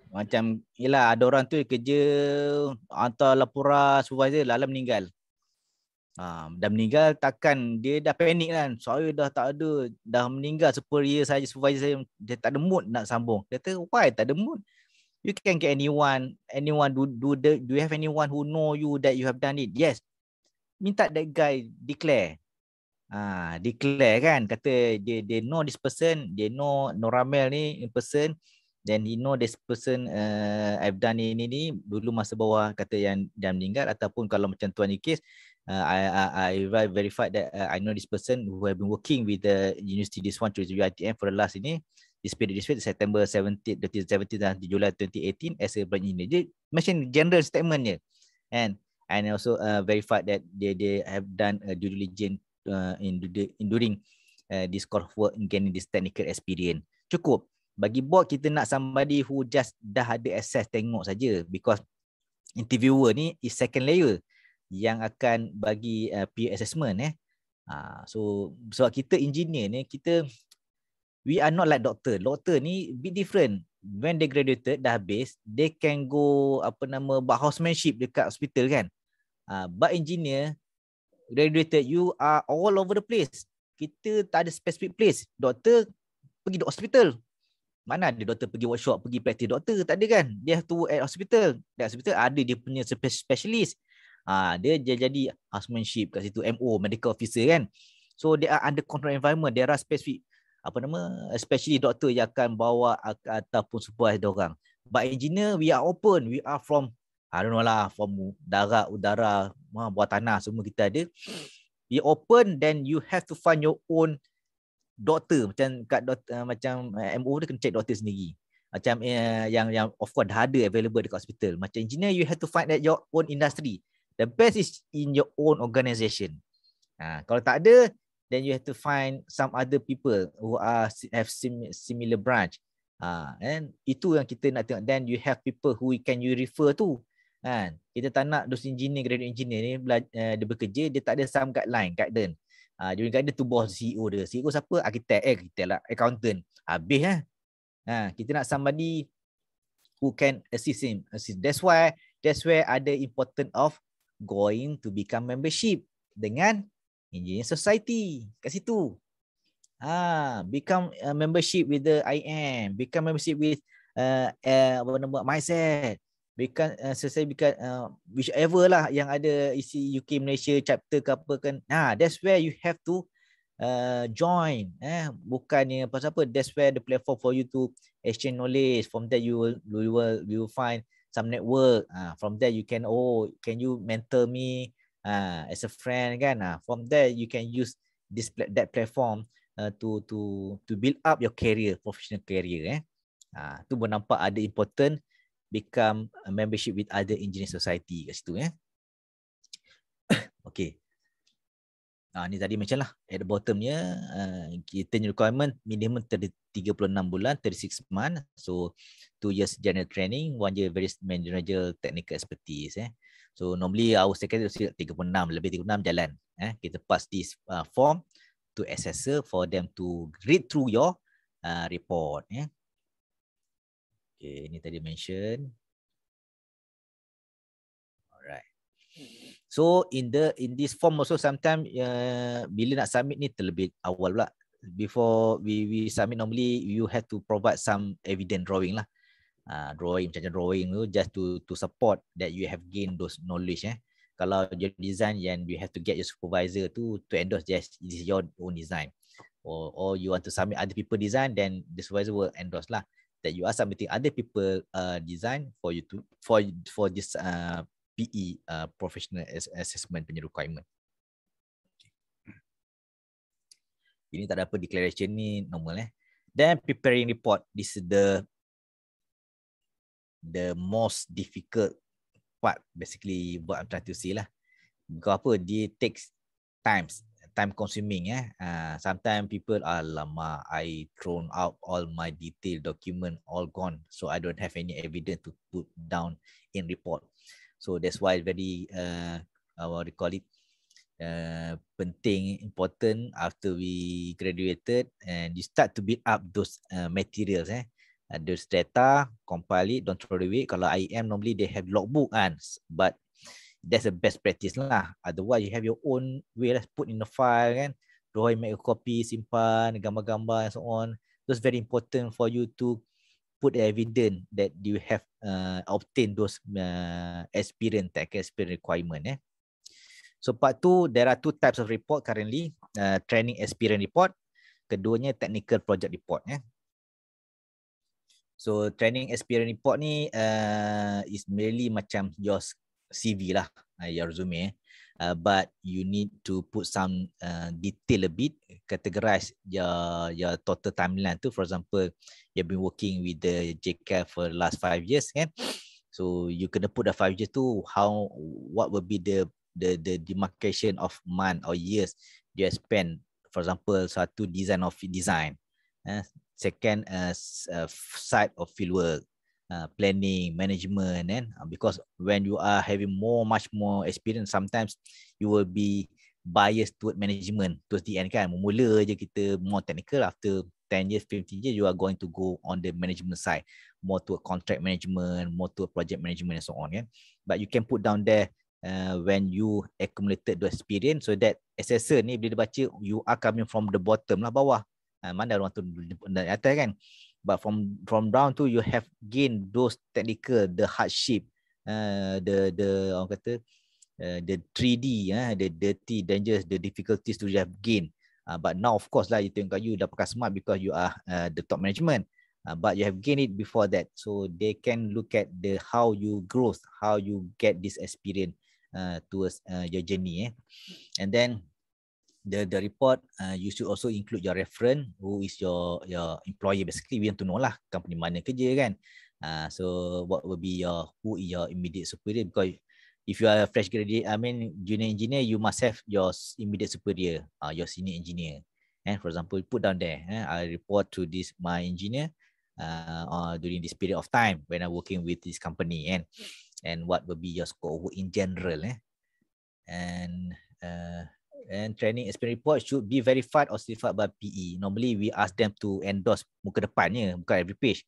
macam yalah ada orang tu kerja hantar laporan supervisor lalu meninggal. Ha, dah meninggal takkan dia dah panik kan saya dah tak ada dah meninggal superior saya supervisor saya dia tak ada mood nak sambung dia kata why tak ada mood you can get anyone anyone do, do, the, do you have anyone who know you that you have done it yes minta that guy declare ah declare kan kata they they know this person they know Noramel ni in person then he know this person uh, I've done ini ni dulu masa bawah kata yang dah meninggal ataupun kalau macam tuan ni case uh, I, I I verified that uh, I know this person who have been working with the university this one through UITM for the last ini this period this period September 17 2017 dan Julai 2018 as a brand engineer macam general statement dia and and also uh, eh, verified that they they have done a due diligence uh, in during uh, this course work in getting this technical experience. Cukup. Bagi board, kita nak somebody who just dah ada access tengok saja because interviewer ni is second layer yang akan bagi uh, peer assessment. Eh. Uh, so, sebab kita engineer ni, kita we are not like doctor. Doctor ni bit different. When they graduated, dah habis, they can go apa nama buat housemanship dekat hospital kan. Uh, but engineer, Graduated, you are all over the place kita tak ada specific place doktor pergi di hospital mana ada doktor pergi workshop pergi practice doktor tak ada kan dia have to work at hospital Di hospital ada dia punya specialist ha, dia, dia jadi housemanship kat situ MO medical officer kan so dia are under control environment dia are specific apa nama especially doktor yang akan bawa ataupun supervise dia orang but engineer we are open we are from I don't know lah from darat, udara, ha, buat tanah semua kita ada be open then you have to find your own doktor macam kat doktor, uh, eh, macam uh, eh, MO dia kena check doktor sendiri macam uh, yang yang of course dah ada available dekat hospital macam engineer you have to find at your own industry the best is in your own organisation. ha, kalau tak ada then you have to find some other people who are have similar branch ha, and itu yang kita nak tengok then you have people who can you refer to kan kita tak nak dosen engineer graduate engineer ni bela- uh, dia bekerja dia tak ada some guideline guidance ha, uh, dia ada tu boss CEO dia CEO siapa arkitek eh kita lah accountant habis eh ha, kita nak somebody who can assist him assist. that's why that's why ada important of going to become membership dengan engineer society kat situ ha become uh, membership with the IM become membership with uh, uh apa nama mindset bekan uh, eh, selesai bekan uh, eh, whichever lah yang ada isi UK Malaysia chapter ke apa kan nah that's where you have to uh, join eh bukannya pasal apa that's where the platform for you to exchange knowledge from there you will you will you will find some network uh, from there you can oh can you mentor me uh, as a friend kan uh, from there you can use this that platform uh, to to to build up your career professional career eh ah uh, tu pun nampak ada important become a membership with other engineering society kat situ ya. Eh? Okey. Ah ni tadi macam lah at the bottomnya uh, ah, kita punya requirement minimum 36 bulan 36 month so 2 years general training 1 year various managerial technical expertise eh. So normally our second year 36 lebih 36 jalan eh kita pass this uh, form to assessor for them to read through your uh, report eh. Okay, ini tadi mention. Alright. So in the in this form also sometimes uh, ya, bila nak submit ni terlebih awal pula. Before we we submit normally you have to provide some evident drawing lah. Uh, drawing macam drawing tu just to to support that you have gained those knowledge eh. Kalau your design then you have to get your supervisor to, to endorse just this is your own design. Or or you want to submit other people design then the supervisor will endorse lah that you are submitting other people uh, design for you to for for this uh, PE uh, professional assessment punya requirement. Okay. Ini tak ada apa declaration ni normal eh. Then preparing report this is the the most difficult part basically what I'm trying to say lah. Because apa dia takes times time consuming eh. Uh, ah, sometimes people are lama. I thrown out all my detailed document all gone. So I don't have any evidence to put down in report. So that's why very uh, uh what we call it uh, penting important after we graduated and you start to build up those uh, materials eh. Uh, those data compile it don't throw it away kalau IEM normally they have logbook kan but that's the best practice lah. Otherwise, you have your own way lah. Put in the file kan. Draw make a copy, simpan, gambar-gambar and so on. That's very important for you to put the evidence that you have uh, obtained those uh, experience, tech experience requirement. Eh. So part two, there are two types of report currently. Uh, training experience report. Keduanya technical project report. Eh. So training experience report ni uh, is merely macam your CV lah, uh, your resume. Eh. Uh, but you need to put some uh, detail a bit, categorize your your total timeline tu. For example, you've been working with the JK for the last five years, kan? So you kena put the five years tu. How what will be the the the demarcation of month or years you have spent? For example, satu design of design. Eh? Second, uh, uh, site of fieldwork. Uh, planning management and eh? Uh, because when you are having more much more experience sometimes you will be biased toward management towards the end kan mula je kita more technical after 10 years 15 years you are going to go on the management side more toward contract management more toward project management and so on kan but you can put down there uh, when you accumulated the experience so that assessor ni bila dia baca you are coming from the bottom lah bawah uh, mana orang tu atas kan but from from down to you have gain those technical the hardship uh, the the orang kata uh, the 3D uh, the dirty dangerous, the difficulties to you have gain uh, but now of course lah you tengok you dah pakai smart because you are uh, the top management uh, but you have gained it before that so they can look at the how you growth, how you get this experience uh, towards uh, your journey eh. and then the the report uh, you should also include your reference who is your your employer basically we want to know lah company mana kerja kan uh, so what will be your who is your immediate superior because if you are a fresh graduate i mean junior engineer you must have your immediate superior uh, your senior engineer and eh, for example put down there eh, i report to this my engineer uh, uh, during this period of time when i'm working with this company and and what will be your scope in general eh? and uh, and training experience report should be verified or certified by PE. Normally we ask them to endorse muka depannya, bukan every page.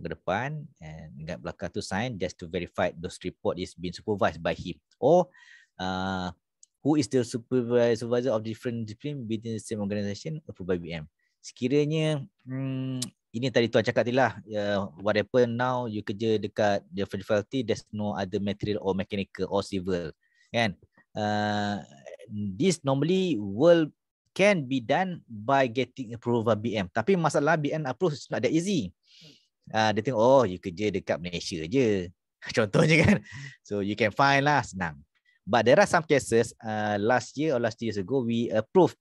Muka depan and dekat belakang tu sign just to verify those report is been supervised by him. Or uh, who is the supervisor of different discipline within the same organisation? approved by BM. Sekiranya hmm, ini tadi tuan cakap tadi lah, uh, what happen now you kerja dekat the faculty, there's no other material or mechanical or civil. Kan? Uh, Mm. this normally will can be done by getting approval BM. Tapi masalah BM approve is not that easy. Hmm. Ah, uh, dia tengok oh you kerja dekat Malaysia je. Contohnya kan. So you can find lah senang. But there are some cases uh, last year or last years ago we approved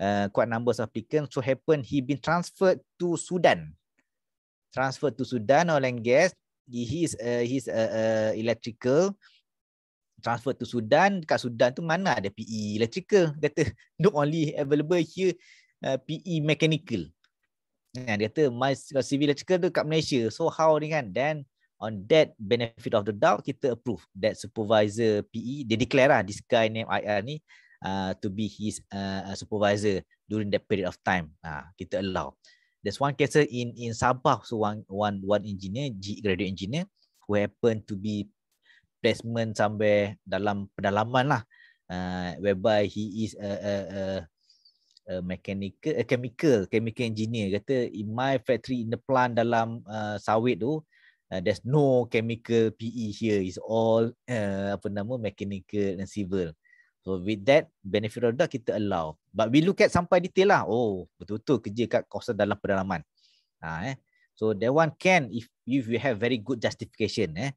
uh, quite numbers of applicants. So happen he been transferred to Sudan. Transferred to Sudan oil and gas. He is uh, is uh, uh, electrical transfer to Sudan dekat Sudan tu mana ada PE electrical kata not only available here uh, PE mechanical kan dia kata my civil electrical tu kat Malaysia so how ni kan then on that benefit of the doubt kita approve that supervisor PE dia declare lah this guy name IR ni uh, to be his uh, supervisor during that period of time uh, kita allow there's one case in in Sabah so one one one engineer graduate engineer who happen to be placement sampai dalam pedalaman lah uh, whereby he is a, a, a, a mechanical a chemical chemical engineer kata in my factory in the plant dalam uh, sawit tu uh, there's no chemical PE here It's all uh, apa nama mechanical and civil so with that benefit of the kita allow but we look at sampai detail lah oh betul-betul kerja kat kawasan dalam pedalaman ha, eh. so that one can if if you have very good justification eh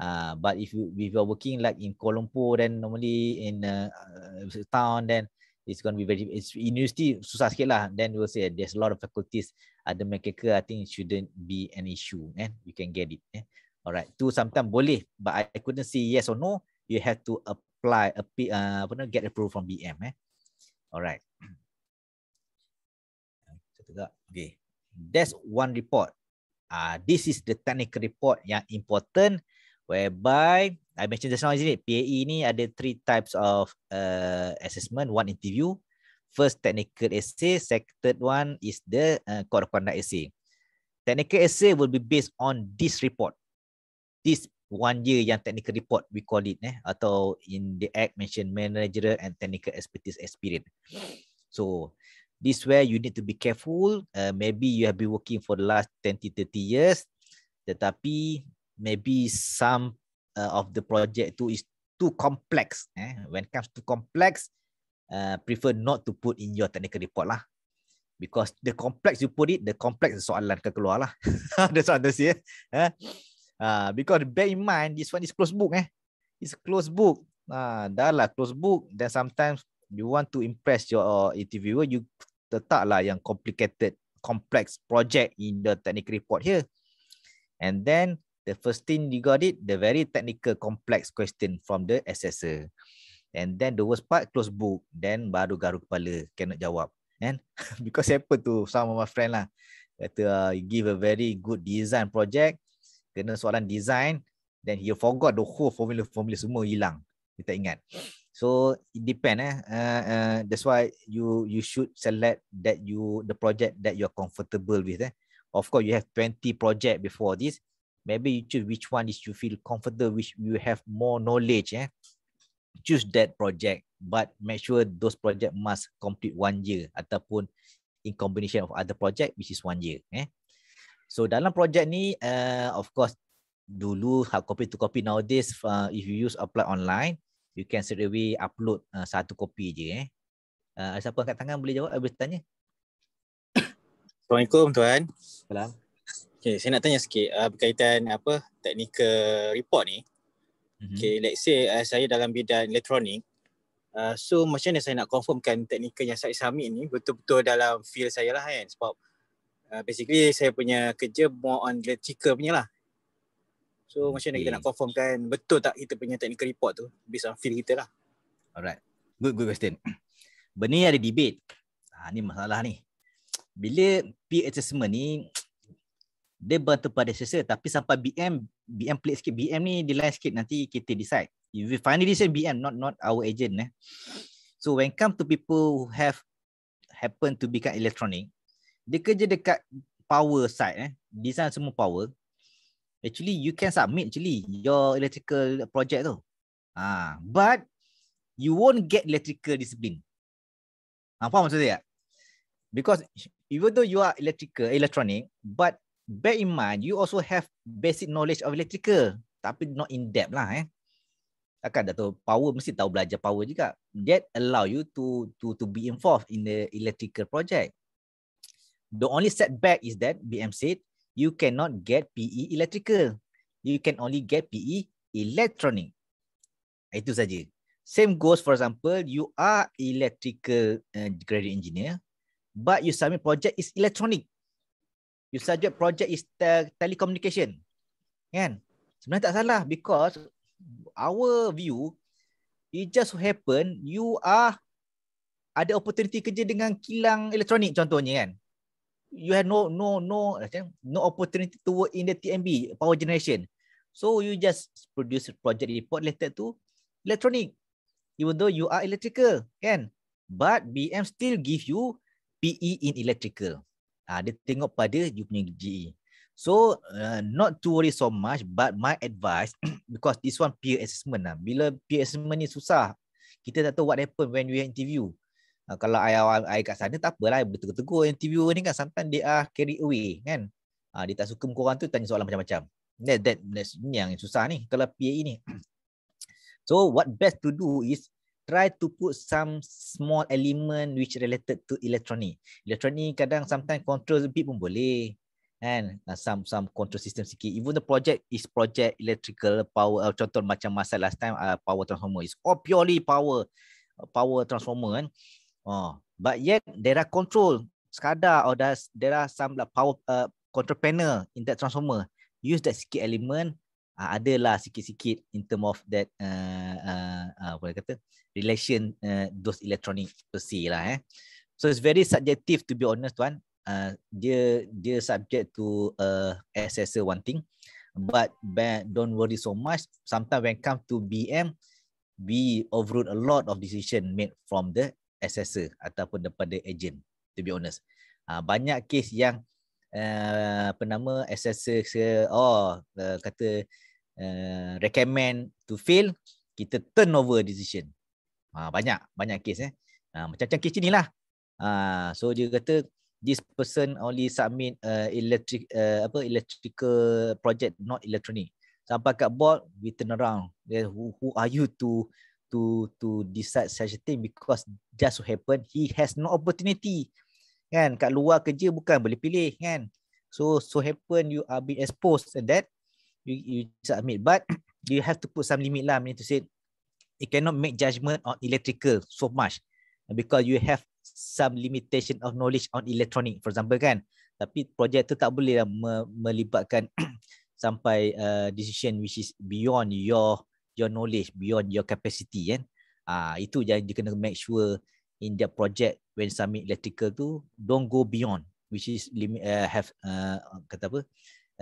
Uh, but if you if you're working like in Kuala Lumpur, then normally in a uh, uh, uh, town, then it's going to be very it's university susah sikit lah. Then we'll say there's a lot of faculties. Ada the mechanical. I think it shouldn't be an issue. Eh? You can get it. Eh? Alright, two sometimes boleh, but I, couldn't say yes or no. You have to apply, apply uh, uh get approval from BM. Eh? Alright. Okay. That's one report. Ah, uh, this is the technical report yang important whereby I mentioned just now, isn't it? PAE ni ada three types of uh, assessment. One interview, first technical essay, second one is the uh, code of conduct essay. Technical essay will be based on this report. This one year yang technical report, we call it. Eh? Atau in the act mention managerial and technical expertise experience. So, this where you need to be careful. Uh, maybe you have been working for the last 20-30 years. Tetapi maybe some uh, of the project too is too complex. Eh? When it comes to complex, uh, prefer not to put in your technical report lah. Because the complex you put it, the complex soalan akan keluar lah. That's what I'm saying. Eh? Uh, because bear in mind, this one is closed book. Eh? It's closed book. Uh, dah lah closed book. Then sometimes you want to impress your interviewer, you tetap lah yang complicated, complex project in the technical report here. And then the first thing you got it, the very technical complex question from the assessor. And then the worst part, close book. Then baru garu kepala, cannot jawab. And because apa tu, some of my friend lah, kata uh, give a very good design project, kena soalan design, then you forgot the whole formula-formula semua hilang. You tak ingat. So it depend eh. Uh, uh, that's why you you should select that you the project that you are comfortable with eh. Of course you have 20 project before this maybe you choose which one is you feel comfortable, which you have more knowledge. Eh? Choose that project, but make sure those project must complete one year ataupun in combination of other project, which is one year. Eh? So dalam project ni, uh, of course, dulu hard copy to copy nowadays, uh, if you use apply online, you can straight away upload uh, satu copy je. Eh? Uh, siapa angkat tangan boleh jawab? Boleh tanya. Assalamualaikum Tuan. Assalamualaikum. Okay, saya nak tanya sikit uh, berkaitan apa technical report ni. Mm-hmm. Okay, let's say uh, saya dalam bidang elektronik. Uh, so macam mana saya nak confirmkan technical yang saya submit ni betul-betul dalam field saya lah kan sebab uh, basically saya punya kerja more on electrical punya lah. So okay. macam mana kita nak confirmkan betul tak kita punya technical report tu based on field kita lah. Alright. Good good question. Benda ni ada debate. Ha, ni masalah ni. Bila peer assessment ni dia bantu pada sesa tapi sampai BM BM pelik sikit BM ni di line sikit nanti kita decide if we finally decide BM not not our agent eh so when come to people who have happen to become electronic dia kerja dekat power side eh design semua power actually you can submit actually your electrical project tu ah but you won't get electrical discipline apa ha, maksud dia because even though you are electrical electronic but bear in mind you also have basic knowledge of electrical tapi not in depth lah eh akan Dato power mesti tahu belajar power juga that allow you to to to be involved in the electrical project the only setback is that bm said you cannot get pe electrical you can only get pe electronic itu saja same goes for example you are electrical uh, graduate engineer but you submit project is electronic you suggest project is te- telecommunication. Kan? Sebenarnya tak salah because our view it just happen you are ada opportunity kerja dengan kilang elektronik contohnya kan. You have no no no eh, no opportunity to work in the TMB power generation. So you just produce project report related to electronic. Even though you are electrical, kan? But BM still give you PE in electrical. Ha, dia tengok pada you punya GE. So uh, not to worry so much but my advice because this one peer assessment lah. Bila peer assessment ni susah, kita tak tahu what happen when we interview. Uh, kalau I, I, kat sana tak apalah, betul tegur interview ni kan sometimes dia are carry away kan. Ha, dia tak suka muka orang tu tanya soalan macam-macam. That, that, that's yang susah ni kalau PAE ni. so what best to do is try to put some small element which related to electronic. Electronic kadang sometimes control a bit pun boleh. And uh, some some control system sikit. Even the project is project electrical power. Uh, contoh macam masa last time uh, power transformer is all purely power power transformer kan. Oh, but yet there are control skada or there are some like lah power uh, control panel in that transformer. Use that sikit element uh, adalah sikit-sikit in term of that uh, uh, uh apa boleh kata relation uh, those electronic se lah eh so it's very subjective to be honest tuan uh, dia dia subject to uh, assessor one thing but don't worry so much sometimes when come to bm we overrule a lot of decision made from the assessor ataupun daripada agent to be honest uh, banyak case yang uh, apa nama assessor oh uh, kata Eh, recommend to fail kita turn over decision ha, banyak banyak kes eh ha, macam-macam kes ni lah ha, so dia kata this person only submit uh, electric uh, apa electrical project not electronic sampai kat board we turn around who, who are you to to to decide such a thing because just so happen he has no opportunity kan kat luar kerja bukan boleh pilih kan so so happen you are being exposed to that you you submit but you have to put some limit lah I mean to say you cannot make judgment on electrical so much because you have some limitation of knowledge on electronic for example kan tapi projek tu tak boleh lah me- melibatkan sampai uh, decision which is beyond your your knowledge beyond your capacity kan ah uh, itu yang dia kena make sure in the project when submit electrical tu don't go beyond which is limit uh, have uh, kata apa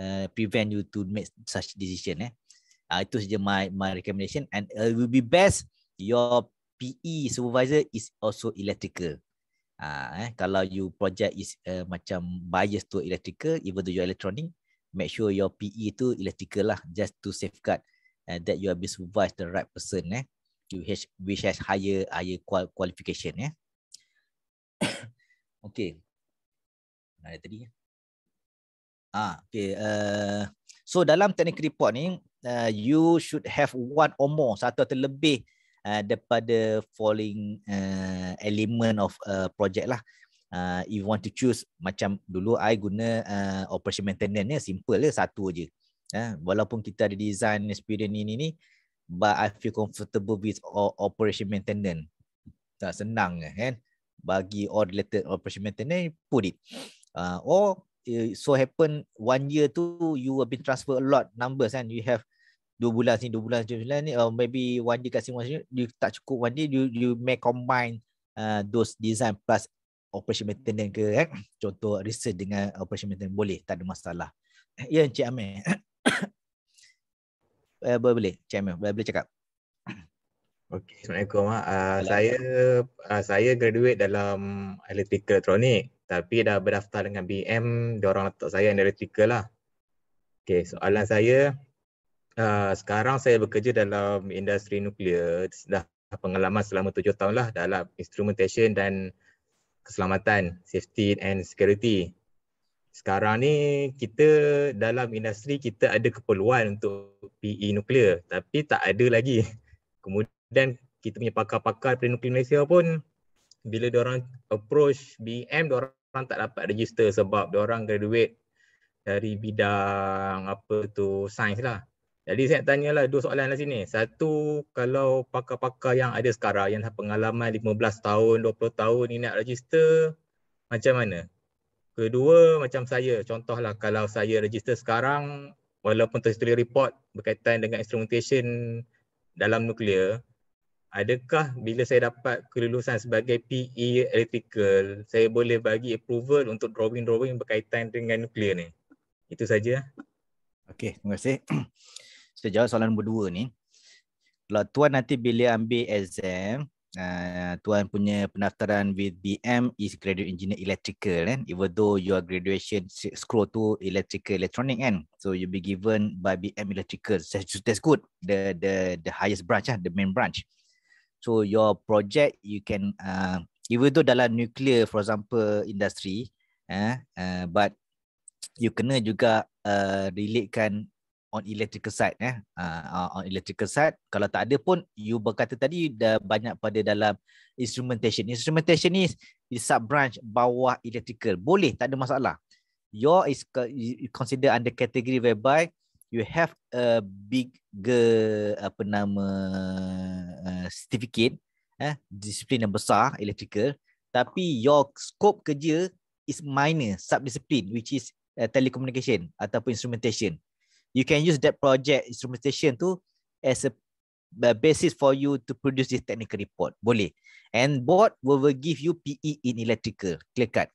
Uh, prevent you to make such decision eh uh, itu saja my my recommendation and uh, it will be best your PE supervisor is also electrical uh, eh kalau you project is uh, macam bias to electrical even to your electronic make sure your PE tu electrical lah just to safeguard uh, that you have supervised the right person eh which has which has higher higher qual- qualification eh okay mana tadi eh? Ah, okay. Uh, so dalam teknik report ni, uh, you should have one or more satu atau lebih uh, daripada following uh, element of a uh, project lah. Uh, if you want to choose macam dulu I guna uh, operation maintenance ni simple lah satu aja. Uh, walaupun kita ada design experience ini ni ni but I feel comfortable with operation maintenance. Tak senang kan? Bagi all related operation maintenance put it. Uh, or so happen one year tu you have been transfer a lot numbers kan you have dua bulan sini dua bulan sini, ni or uh, maybe one year kat sini one year you tak cukup one year you you may combine uh, those design plus operation maintenance ke kan contoh research dengan operation maintenance boleh tak ada masalah ya yeah, encik amin eh, boleh boleh encik amin boleh, boleh cakap Okey, Assalamualaikum. Uh, saya uh, saya graduate dalam electrical electronic tapi dah berdaftar dengan BM, Orang letak saya yang electrical lah. Okey, soalan saya, uh, sekarang saya bekerja dalam industri nuklear, dah pengalaman selama tujuh tahun lah dalam instrumentation dan keselamatan, safety and security. Sekarang ni kita dalam industri kita ada keperluan untuk PE nuklear tapi tak ada lagi. Kemudian dan kita punya pakar-pakar pre-nuclear Malaysia pun bila dia orang approach BM dia orang tak dapat register sebab dia orang graduate dari bidang apa tu sains lah. Jadi saya nak tanyalah dua soalan lah sini. Satu, kalau pakar-pakar yang ada sekarang yang pengalaman 15 tahun, 20 tahun ni nak register macam mana? Kedua, macam saya. Contohlah kalau saya register sekarang walaupun tertulis report berkaitan dengan instrumentation dalam nuklear, adakah bila saya dapat kelulusan sebagai PE electrical saya boleh bagi approval untuk drawing-drawing berkaitan dengan nuklear ni itu saja okey terima kasih saya jawab soalan nombor 2 ni kalau tuan nanti bila ambil exam Uh, tuan punya pendaftaran with BM is graduate engineer electrical eh? even though your graduation scroll to electrical electronic kan so you be given by BM electrical that's, good the the the highest branch ah the main branch So your project you can uh, even though dalam nuclear for example industry eh uh, but you kena juga uh, relatekan on electrical side eh uh, on electrical side kalau tak ada pun you berkata tadi dah banyak pada dalam instrumentation instrumentation ni is sub branch bawah electrical boleh tak ada masalah your is you consider under category whereby you have a bigger apa nama uh, certificate eh disiplin yang besar electrical tapi your scope kerja is minor sub discipline which is uh, telecommunication ataupun instrumentation you can use that project instrumentation tu as a basis for you to produce this technical report boleh and board will give you PE in electrical clear cut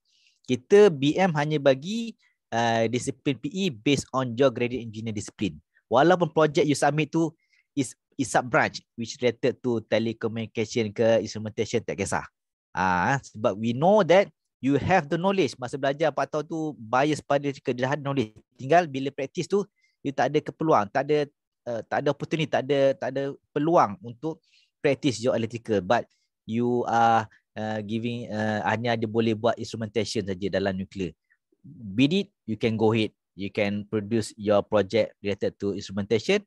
kita BM hanya bagi uh, disiplin PE based on your graduate engineer discipline walaupun project you submit tu is is sub branch which related to telecommunication ke instrumentation tak kisah. Ah uh, sebab we know that you have the knowledge masa belajar apa tahu tu bias pada kedahan knowledge. Tinggal bila practice tu you tak ada keperluan, tak ada uh, tak ada opportunity, tak ada tak ada peluang untuk practice your electrical but you are uh, giving uh, hanya ada boleh buat instrumentation saja dalam nuklear. Bid it you can go ahead. You can produce your project related to instrumentation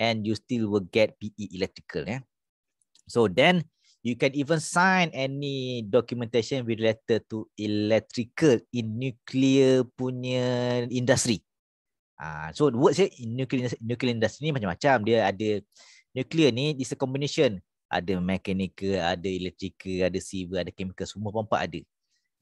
and you still will get PE electrical. Yeah. So then you can even sign any documentation related to electrical in nuclear punya industry. Ah, uh, so the word say nuclear nuclear industry ni macam-macam dia ada nuclear ni is a combination ada mekanikal, ada electrical, ada civil, ada chemical semua pampak ada.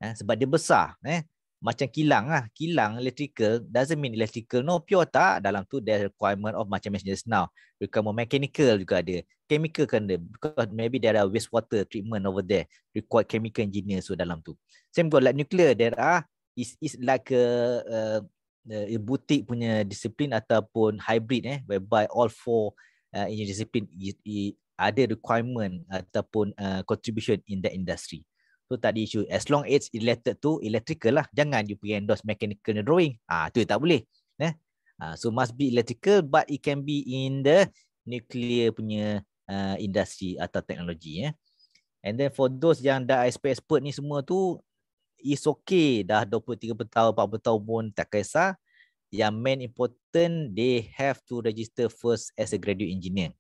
Eh, sebab dia besar eh macam kilang lah. Kilang electrical doesn't mean electrical no pure tak. Dalam tu there requirement of macam messengers now. Requirement mechanical juga ada. Chemical kan ada. Because maybe there are wastewater treatment over there. Require chemical engineer so dalam tu. Same for like nuclear there are. is is like a, a, a boutique punya discipline ataupun hybrid eh. Whereby all four uh, engineering discipline it, it, ada requirement ataupun uh, contribution in that industry. So tak ada isu As long as it related to electrical lah Jangan you pergi endorse mechanical drawing Ah tu tak boleh eh? Ah, so must be electrical But it can be in the nuclear punya uh, ah, industri atau teknologi eh? And then for those yang dah expert, expert ni semua tu is okay dah 23 tahun, 40 tahun pun tak kisah Yang main important They have to register first as a graduate engineer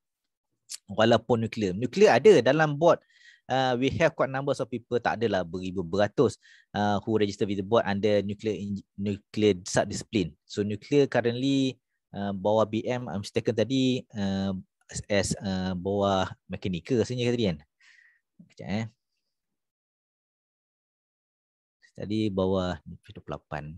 Walaupun nuclear, nuclear ada dalam board uh, we have quite numbers of people tak adalah beribu beratus uh, who register with the board under nuclear in, nuclear sub discipline so nuclear currently uh, bawah BM I'm mistaken tadi uh, as uh, bawah mekanikal rasanya tadi kan kejap eh tadi bawah 28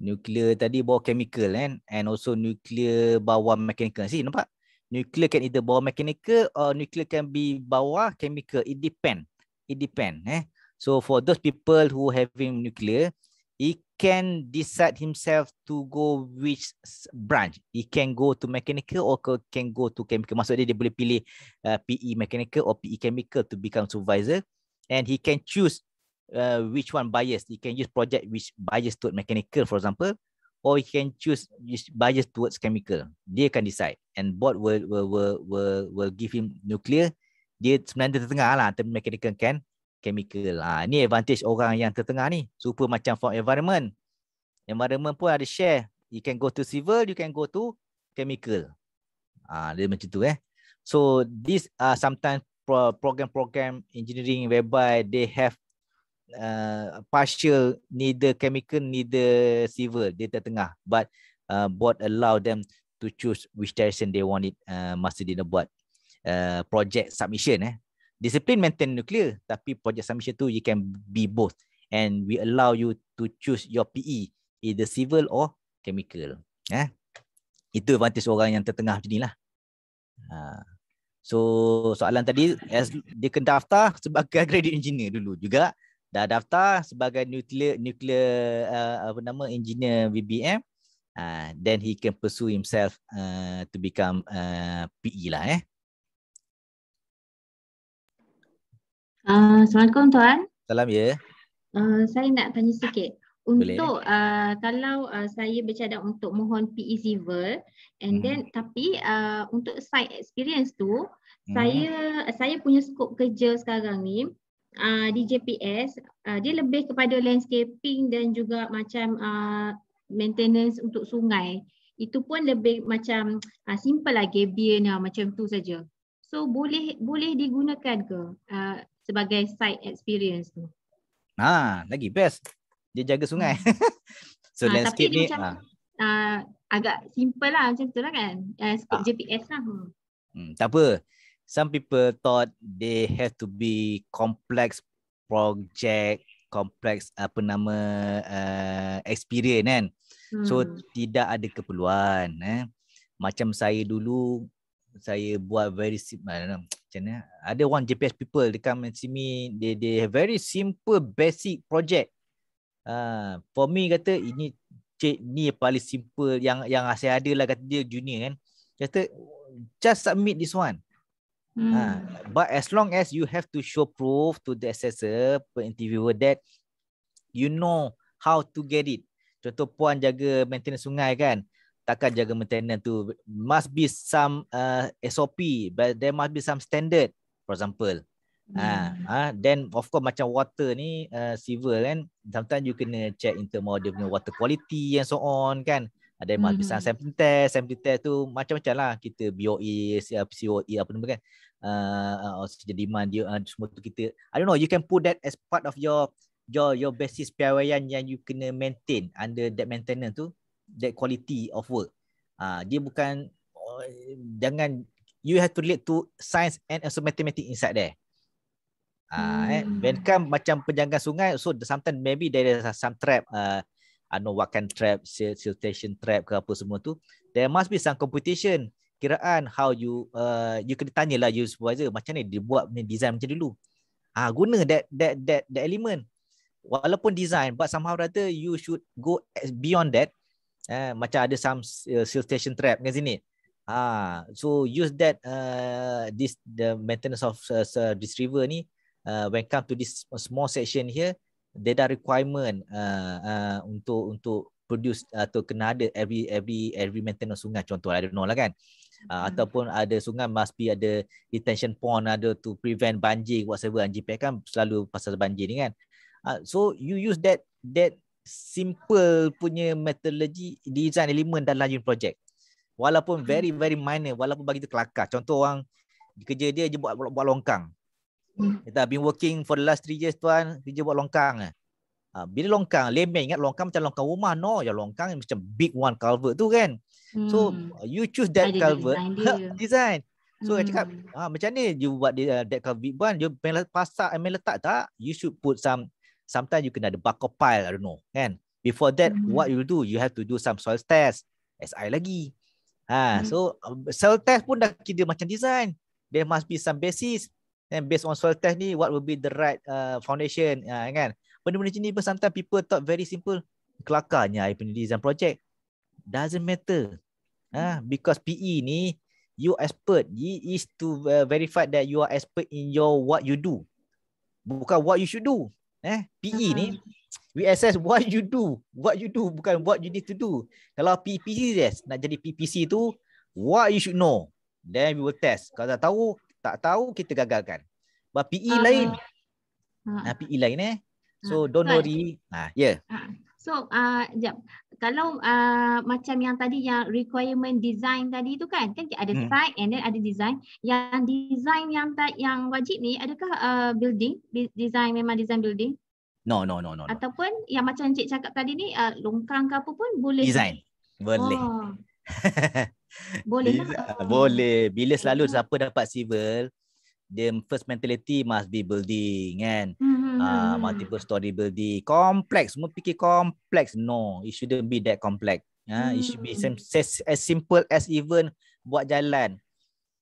nuclear tadi bawah chemical kan and also nuclear bawah mechanical sih nampak nuclear can either bawah mechanical or nuclear can be bawah chemical it depend it depend eh so for those people who having nuclear he can decide himself to go which branch he can go to mechanical or can go to chemical maksud dia dia boleh pilih uh, PE mechanical or PE chemical to become supervisor and he can choose uh, which one bias he can use project which bias to mechanical for example or you can choose bias towards chemical. Dia akan decide and board will will will will, will give him nuclear. Dia sebenarnya tertengah lah antara mechanical kan chemical. Ha, ni advantage orang yang tertengah ni. Super macam for environment. Environment pun ada share. You can go to civil, you can go to chemical. Ha, dia macam tu eh. So this uh, ah, sometimes program-program engineering whereby they have uh, partial neither chemical neither civil di tengah-tengah but uh, board allow them to choose which direction they want it uh, masa dia nak buat uh, project submission eh discipline maintain nuclear tapi project submission tu you can be both and we allow you to choose your PE either civil or chemical eh itu advantage orang yang tertengah macam inilah ha uh, so soalan tadi as dia kena daftar sebagai graduate engineer dulu juga dah daftar sebagai nuclear nuclear uh, apa nama engineer BBM uh, ah, then he can pursue himself uh, to become uh, PE lah eh. Uh, Assalamualaikum tuan. Salam ya. Uh, saya nak tanya sikit. Untuk uh, kalau uh, saya bercadang untuk mohon PE civil and hmm. then tapi uh, untuk side experience tu hmm. saya saya punya scope kerja sekarang ni uh, di JPS uh, dia lebih kepada landscaping dan juga macam uh, maintenance untuk sungai itu pun lebih macam uh, simple lah gabion lah, macam tu saja so boleh boleh digunakan ke uh, sebagai site experience tu ha lagi best dia jaga sungai hmm. so ah, landscape ni macam, ah. Uh, agak simple lah macam tu lah kan uh, ah. JPS lah hmm. Hmm, tak apa some people thought they have to be complex project complex apa nama uh, experience kan hmm. so tidak ada keperluan eh macam saya dulu saya buat very simple uh, macam mana ada one JPS people they come and see me they they have very simple basic project uh, for me kata ini cik ni paling simple yang yang saya ada lah kata dia junior kan kata just submit this one Hmm. Ah, but as long as you have to show proof to the assessor, per interviewer that you know how to get it. Contoh puan jaga maintenance sungai kan, takkan jaga maintenance tu must be some uh, SOP, but there must be some standard. For example, hmm. ah, hmm. uh, then of course macam water ni uh, civil kan, sometimes you kena check in term of water quality and so on kan ada yang mm-hmm. mahal sampling test sampling test tu macam-macam lah kita BOE COE uh, apa nama kan uh, uh, demand dia uh, semua tu kita I don't know you can put that as part of your your your basis piawaian yang you kena maintain under that maintenance tu that quality of work uh, dia bukan oh, jangan you have to relate to science and also mathematics inside there Ah, uh, eh? hmm. eh. when macam penjaga sungai, so sometimes maybe there is some trap, uh, I know what kind of trap, siltation trap ke apa semua tu. There must be some competition. Kiraan how you, uh, you kena tanyalah you supervisor macam ni dia buat design macam dulu. Ah ha, guna that, that that that element. Walaupun design but somehow rather you should go beyond that. Eh, macam ada some uh, siltation trap kat sini. Ah, so use that uh, this the maintenance of uh, this river ni uh, when come to this small section here data requirement uh, uh, untuk untuk produce atau kena ada every every every maintenance sungai contoh I don't know lah kan uh, hmm. ataupun ada sungai must be ada detention pond ada to prevent banjir whatever NGP kan selalu pasal banjir ni kan uh, so you use that that simple punya methodology design element dalam your project walaupun hmm. very very minor walaupun bagi tu kelakar contoh orang kerja dia je buat buat longkang Hmm. Kata, I've been working for the last three years tuan, kerja buat longkang. Uh, bila longkang, layman ingat longkang macam longkang rumah. No, ya longkang yang macam big one culvert tu kan. Hmm. So, you choose that Ada culvert. Design, design. So, hmm. I cakap, ah, macam ni you buat uh, that culvert pun, you pengen pasak, I letak tak? You should put some, sometimes you kena ada buckle pile, I don't know. Kan? Before that, hmm. what you do, you have to do some soil test. SI lagi. Ha, hmm. So, um, soil test pun dah kira macam design. There must be some basis. And based on soil test ni what will be the right uh, foundation uh, kan benda-benda macam ni pun sometimes people thought very simple kelakarnya air punya design project doesn't matter uh, because PE ni you expert he is to uh, verify that you are expert in your what you do bukan what you should do eh PE uh-huh. ni hmm. we assess what you do what you do bukan what you need to do kalau PPC yes, nak jadi PPC tu what you should know then we will test kalau tak tahu tak tahu kita gagalkan. Bapi uh, e ah, lain. Ah. Ah. Nah uh, PE lain eh. So uh, don't worry. Nah, ya. Yeah. So uh, jap. kalau uh, macam yang tadi yang requirement design tadi tu kan kan ada hmm. site and then ada design. Yang design yang tak yang wajib ni adakah uh, building design memang design building? No no no no. Ataupun no. yang macam Encik cakap tadi ni uh, longkang ke apa pun boleh. Design. Boleh. Oh. boleh bila, lah. Boleh. Bila selalu hmm. siapa dapat civil, the first mentality must be building kan. Hmm. Uh, multiple story building. Complex. Semua fikir complex. No. It shouldn't be that complex. Uh, it should be mm-hmm. same, as simple as even buat jalan.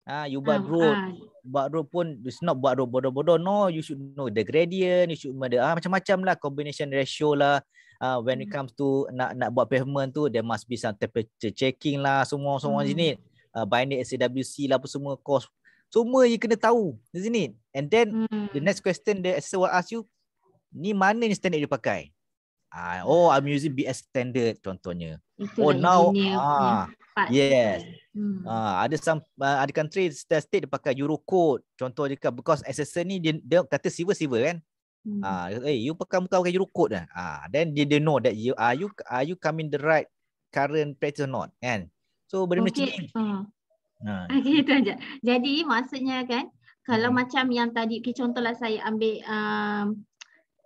Uh, you buat oh, road. Uh. Buat road pun it's not buat road bodoh-bodoh. No. You should know the gradient. You should know the macam-macam lah. Combination ratio lah uh, when it hmm. comes to nak nak buat payment tu there must be some temperature checking lah semua semua hmm. jenis uh, binding SAWC lah apa semua cost semua you kena tahu di sini. and then hmm. the next question the assessor will ask you ni mana ni standard you pakai uh, oh I'm using BS standard contohnya Itulah oh now ah yes hmm. uh, ada some uh, ada country state, state dia pakai euro code contoh je kan. because assessor ni dia, dia kata civil civil kan Hmm. Ah, hmm. uh, eh you pakai muka pakai juru kod dah. Ah, uh, then they, they know that you are you are you coming the right current practice or not kan. So benda okay. macam ni. Hmm. Ha. Ha. Okay, itu aja. Jadi maksudnya kan kalau hmm. macam yang tadi okay, contohlah saya ambil um,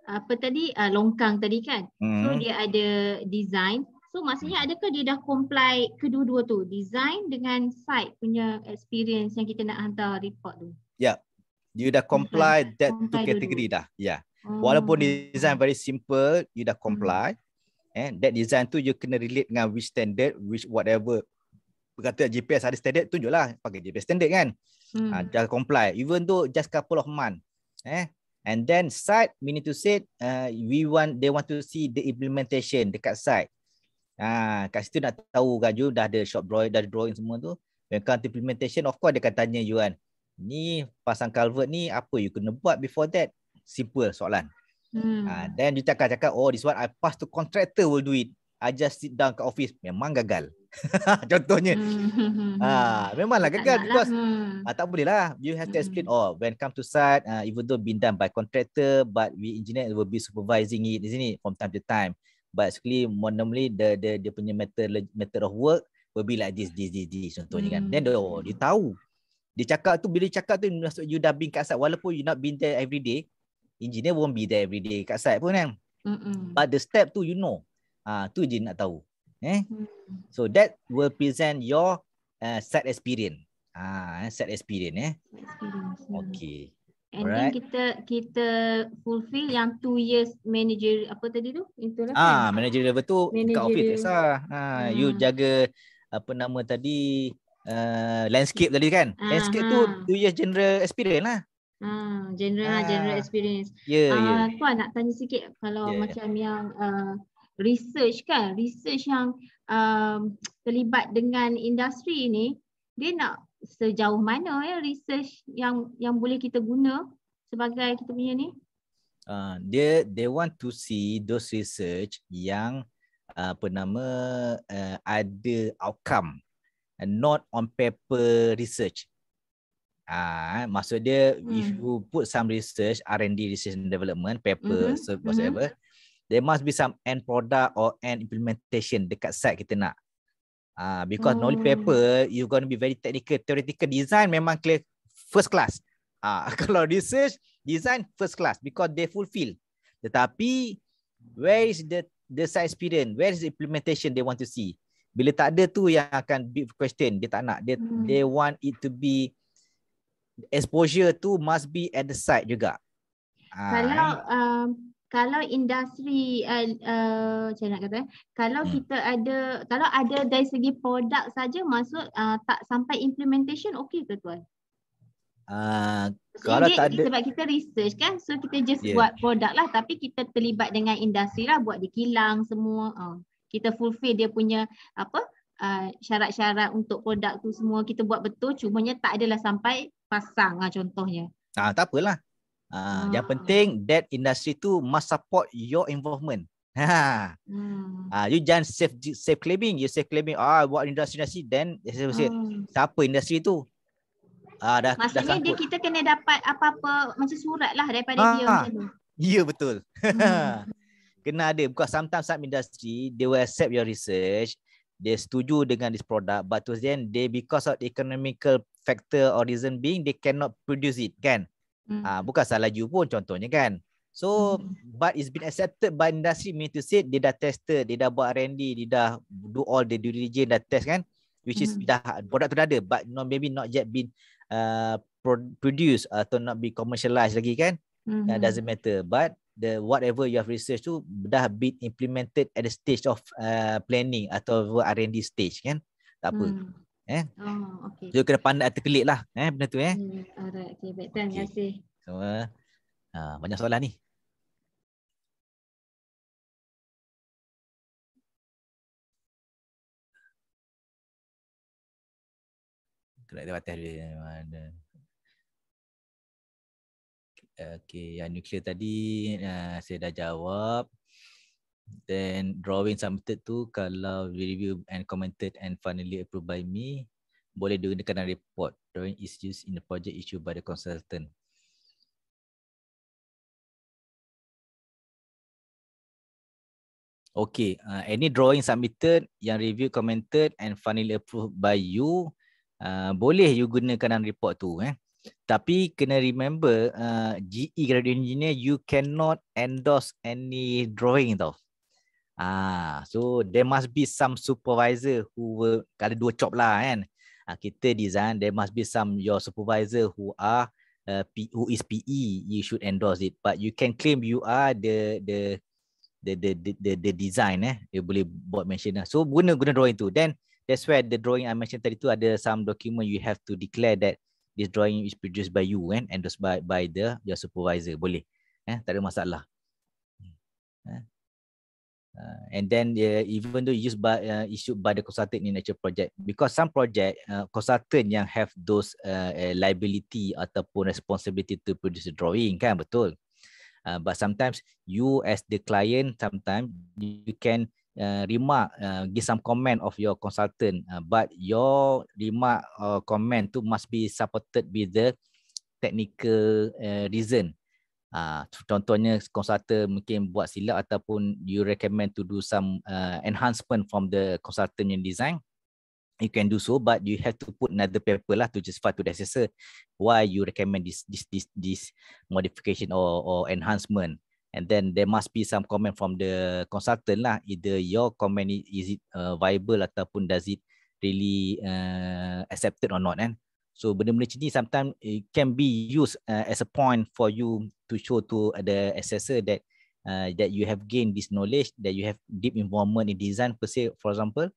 apa tadi uh, longkang tadi kan. Hmm. So dia ada design. So maksudnya hmm. adakah dia dah comply kedua-dua tu? Design dengan site punya experience yang kita nak hantar report tu. Ya. Yeah. You dah comply, that comply two category dulu. dah. Ya. Yeah. Hmm. Walaupun design very simple, you dah hmm. comply. Hmm. Eh, that design tu you kena relate dengan which standard, which whatever. Berkata GPS ada standard, tunjuklah pakai GPS standard kan. Hmm. Uh, dah comply. Even though just couple of month. Eh, And then site, meaning to say, uh, we want they want to see the implementation dekat site. Ah, kat situ nak tahu kan you dah ada shop drawing, dah ada drawing semua tu. When come implementation, of course dia akan tanya you kan. Ni pasang culvert ni, apa you kena buat before that? simple soalan. Hmm. Uh, then you takkan cakap, oh this one I pass to contractor will do it. I just sit down ke office. Memang gagal. Contohnya. Hmm. Uh, ah, memanglah gagal. Tak, lah. because, lah. uh, tak boleh lah. You have to hmm. explain, hmm. oh when come to site, uh, even though been done by contractor, but we engineer will be supervising it, isn't it? From time to time. But actually normally the the dia punya method method of work will be like this, this, this, this. Contohnya hmm. kan. Then oh, dia hmm. tahu. Dia cakap tu, bila dia cakap tu, maksud you dah been kat site. Walaupun you not been there every day, engineer won't be there every day kat site pun kan Mm-mm. but the step tu you know ah tu je nak tahu eh hmm. so that will present your uh, set experience ah eh, set experience eh experience. okay And Alright. then kita kita fulfill yang two years manager apa tadi tu? Itulah. Ah, kan? manager level tu kat office tak sah. Ah, hmm. you ah. jaga apa nama tadi uh, landscape tadi kan? Uh-huh. Landscape tu ah. two years general experience lah. Hmm, lah, ah, general lah, general experience. Yeah, ya. ah, yeah. Puan nak tanya sikit kalau yeah, macam yang uh, research kan, research yang um, terlibat dengan industri ini, dia nak sejauh mana ya research yang yang boleh kita guna sebagai kita punya ni? Uh, ah, they they want to see those research yang uh, apa nama uh, ada outcome and not on paper research. Ha, maksud dia hmm. if you put some research R&D research and development paper mm-hmm. so whatever mm-hmm. there must be some end product or end implementation dekat site kita nak ha, because oh. knowledge paper you going to be very technical theoretical design memang clear first class ah ha, kalau research design first class because they fulfill tetapi where is the the site experience where is the implementation they want to see bila tak ada tu yang akan big question dia tak nak They hmm. they want it to be exposure tu must be at the side juga. Ah, kalau uh, kalau industri uh, uh, macam nak kata kalau hmm. kita ada kalau ada dari segi produk saja maksud uh, tak sampai implementation okey ke tuan? Uh, kalau dia, tak ada sebab kita research kan so kita just yeah. buat produk lah tapi kita terlibat dengan industri lah buat di kilang semua uh, kita fulfill dia punya apa uh, Uh, syarat-syarat uh, untuk produk tu semua kita buat betul cumanya tak adalah sampai pasang lah contohnya. Ah, tak apalah. Uh, ah. Yang penting that industry tu must support your involvement. Ha. Hmm. Ah, you jangan safe safe claiming, you safe claiming ah buat industri industri then hmm. siapa industri tu? Ah dah Maksudnya dah dia kita kena dapat apa-apa macam surat lah daripada ah. dia Ah, tu. Ya yeah, betul. Hmm. kena ada bukan sometimes some industry they will accept your research they setuju dengan this product but to then they because of economical factor or reason being they cannot produce it kan hmm. ah mm. uh, bukan salah you pun contohnya kan so mm. but it's been accepted by industry me to say dia dah tested dia dah buat R&D dia dah do all the due diligence dah test kan which is mm. dah product tu dah ada but no, maybe not yet been uh, produce atau not be commercialized lagi kan mm uh, doesn't matter but the whatever you have research tu dah been implemented at the stage of uh, planning atau R&D stage kan tak apa hmm. eh oh, okay. so, kena pandai articulate lah eh benda tu eh hmm. alright okay baik terima kasih sama ha, banyak soalan ni kena dapat tahu ada. Okay, yang nuklear tadi uh, saya dah jawab. Then drawing submitted tu kalau review and commented and finally approved by me boleh digunakan dalam report. Drawing is used in the project issued by the consultant. Okay, uh, ah, any drawing submitted yang review commented and finally approved by you uh, boleh you gunakan dalam report tu. Eh? Tapi kena remember uh, GE graduate engineer you cannot endorse any drawing tau. Ah, so there must be some supervisor who will kalau dua chop lah kan. Ah, kita design there must be some your supervisor who are uh, P, who is PE you should endorse it but you can claim you are the the the the the, the, design eh you boleh buat mention lah. So guna guna drawing tu. Then that's where the drawing I mentioned tadi tu ada some document you have to declare that this drawing is produced by you kan and by by the your supervisor boleh eh tak ada masalah hmm. eh. Uh, and then uh, even though used by uh, issued by the consultant in nature project because some project uh, consultant yang have those uh, eh, liability ataupun responsibility to produce the drawing kan betul uh, but sometimes you as the client sometimes you can Uh, remark, uh, give some comment of your consultant. Uh, but your remark or comment to must be supported with the technical uh, reason. Uh, contohnya consultant mungkin buat silap ataupun you recommend to do some uh, enhancement from the consultant yang design. You can do so, but you have to put another paper lah to justify to the assessor why you recommend this this this this modification or or enhancement and then there must be some comment from the consultant lah either your comment is, is it uh, viable ataupun does it really uh, accepted or not kan eh? so benda-benda macam ni sometimes it can be used uh, as a point for you to show to the assessor that uh, that you have gained this knowledge that you have deep involvement in design per se for example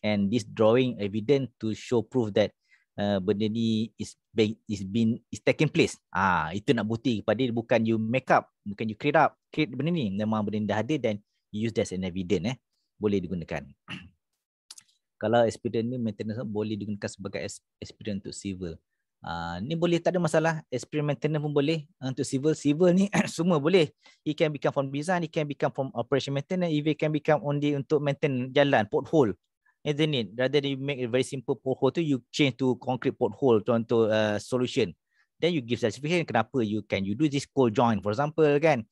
and this drawing evident to show proof that uh, benda ni is be, is been is taking place ah itu nak bukti kepada dia bukan you make up Bukan you create up Create benda ni Memang benda ni dah ada dan you use that as evidence eh. Boleh digunakan Kalau aspirant ni maintenance Boleh digunakan sebagai aspirant untuk civil uh, Ni boleh tak ada masalah Aspirant maintenance pun boleh ah, Untuk civil Civil ni semua boleh It can become from design It can become from operation maintenance It can become only untuk maintain jalan Porthole Isn't it? Rather than you make a very simple porthole tu You change to concrete porthole Contoh uh, solution then you give justification kenapa you can you do this cold join for example kan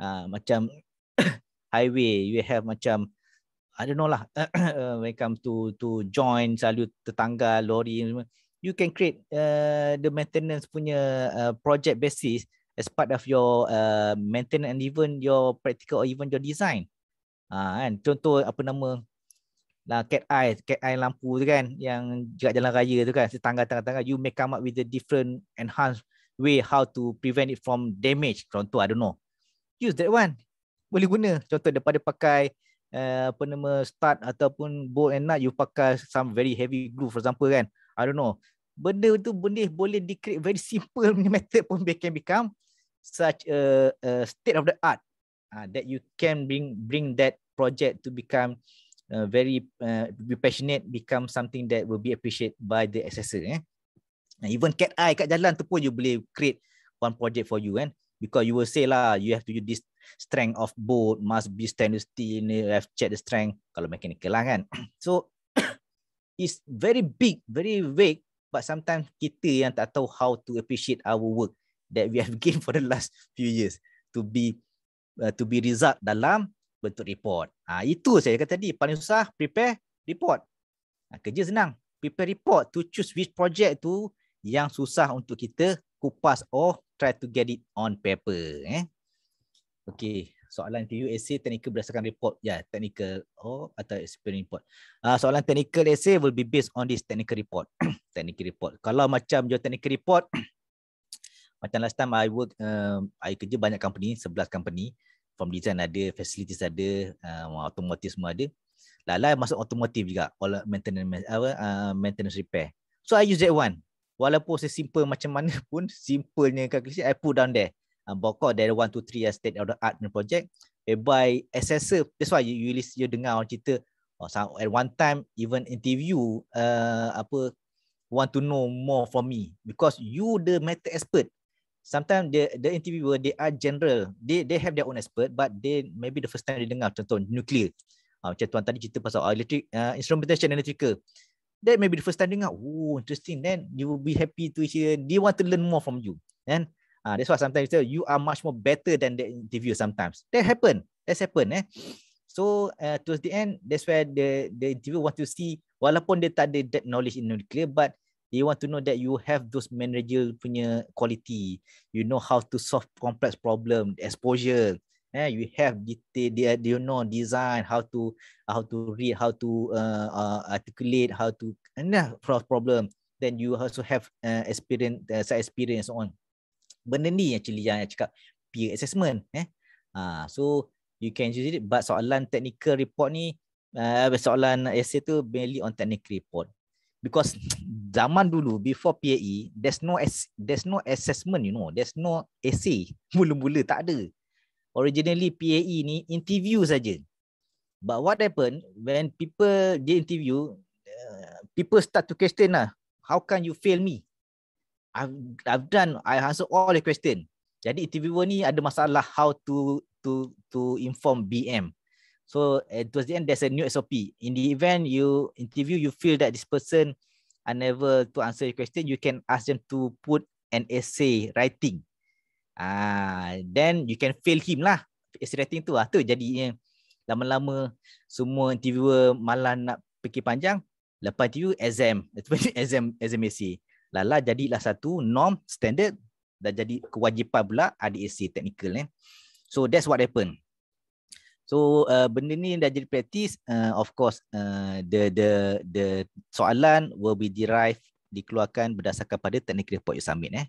uh, macam highway you have macam I don't know lah uh, when it come to to join selalu tetangga lori you can create uh, the maintenance punya uh, project basis as part of your uh, maintenance and even your practical or even your design ah uh, kan contoh apa nama lah cat eye cat eye lampu tu kan yang jaga jalan raya tu kan setangga tangga tangga you may come up with a different enhanced way how to prevent it from damage contoh i don't know use that one boleh guna contoh daripada pakai uh, apa nama start ataupun bolt and nut you pakai some very heavy glue for example kan i don't know benda tu benda boleh di create very simple method pun can become such a, a state of the art uh, that you can bring bring that project to become Uh, very uh, be passionate become something that will be appreciated by the assessor eh and even cat eye kat jalan tu pun you boleh create one project for you eh? because you will say lah you have to use this strength of boat must be stainless steel you have check the strength kalau mechanical lah kan so it's very big very vague but sometimes kita yang tak tahu how to appreciate our work that we have gained for the last few years to be uh, to be result dalam bentuk report. Ha, itu saya kata tadi paling susah prepare report. Ha, kerja senang prepare report to choose which project tu yang susah untuk kita kupas or try to get it on paper. Eh? Okay, soalan to you essay technical berdasarkan report. Ya, yeah, technical or atau experience report. Uh, soalan technical essay will be based on this technical report. technical report. Kalau macam your technical report, macam last time I work, um, I kerja banyak company, 11 company form design ada, facilities ada, uh, automotive semua ada. Lala masuk automotive juga, kalau maintenance, apa, uh, maintenance repair. So I use that one. Walaupun saya simple macam mana pun, simplenya calculation, I put down there. Um, Bokok dari 1, 2, 3, state of the art and project. Eh, by assessor, that's why you, you, you dengar orang cerita, oh, at one time, even interview, uh, apa, want to know more from me. Because you the matter expert sometimes the the interviewer they are general they they have their own expert but they maybe the first time they dengar contoh nuclear ha, macam tuan tadi cerita pasal ah, electric uh, instrumentation electrical that maybe the first time dengar oh interesting then you will be happy to hear they want to learn more from you and ha, that's why sometimes you, say, you are much more better than the interviewer sometimes that happen that's happen eh so uh, towards the end that's where the the interviewer want to see walaupun dia tak ada that knowledge in nuclear but they want to know that you have those managerial punya quality you know how to solve complex problem exposure eh you have detail dia you know design how to how to read how to uh, uh, articulate how to nah uh, problem then you also have uh, experience uh, side experience on benda ni actually yang cakap peer assessment eh uh, so you can use it but soalan technical report ni uh, soalan essay tu mainly on technical report because zaman dulu before PAE there's no there's no assessment you know there's no essay mula-mula tak ada originally PAE ni interview saja but what happened when people di interview uh, people start to question lah how can you fail me I've, I've done I answer all the question jadi interviewer ni ada masalah how to to to inform BM So uh, towards the end, there's a new SOP. In the event you interview, you feel that this person unable to answer your question, you can ask them to put an essay writing. Ah, then you can fail him lah. Essay writing tu lah tu jadi lama-lama semua interviewer malah nak pergi panjang. Lepas tu exam, exam, exam essay. Lala jadilah satu norm standard dan jadi kewajipan pula ada essay technical eh. So that's what happened. So uh, benda ni dah jadi praktis uh, of course uh, the the the soalan will be derived dikeluarkan berdasarkan pada teknik report you submit eh.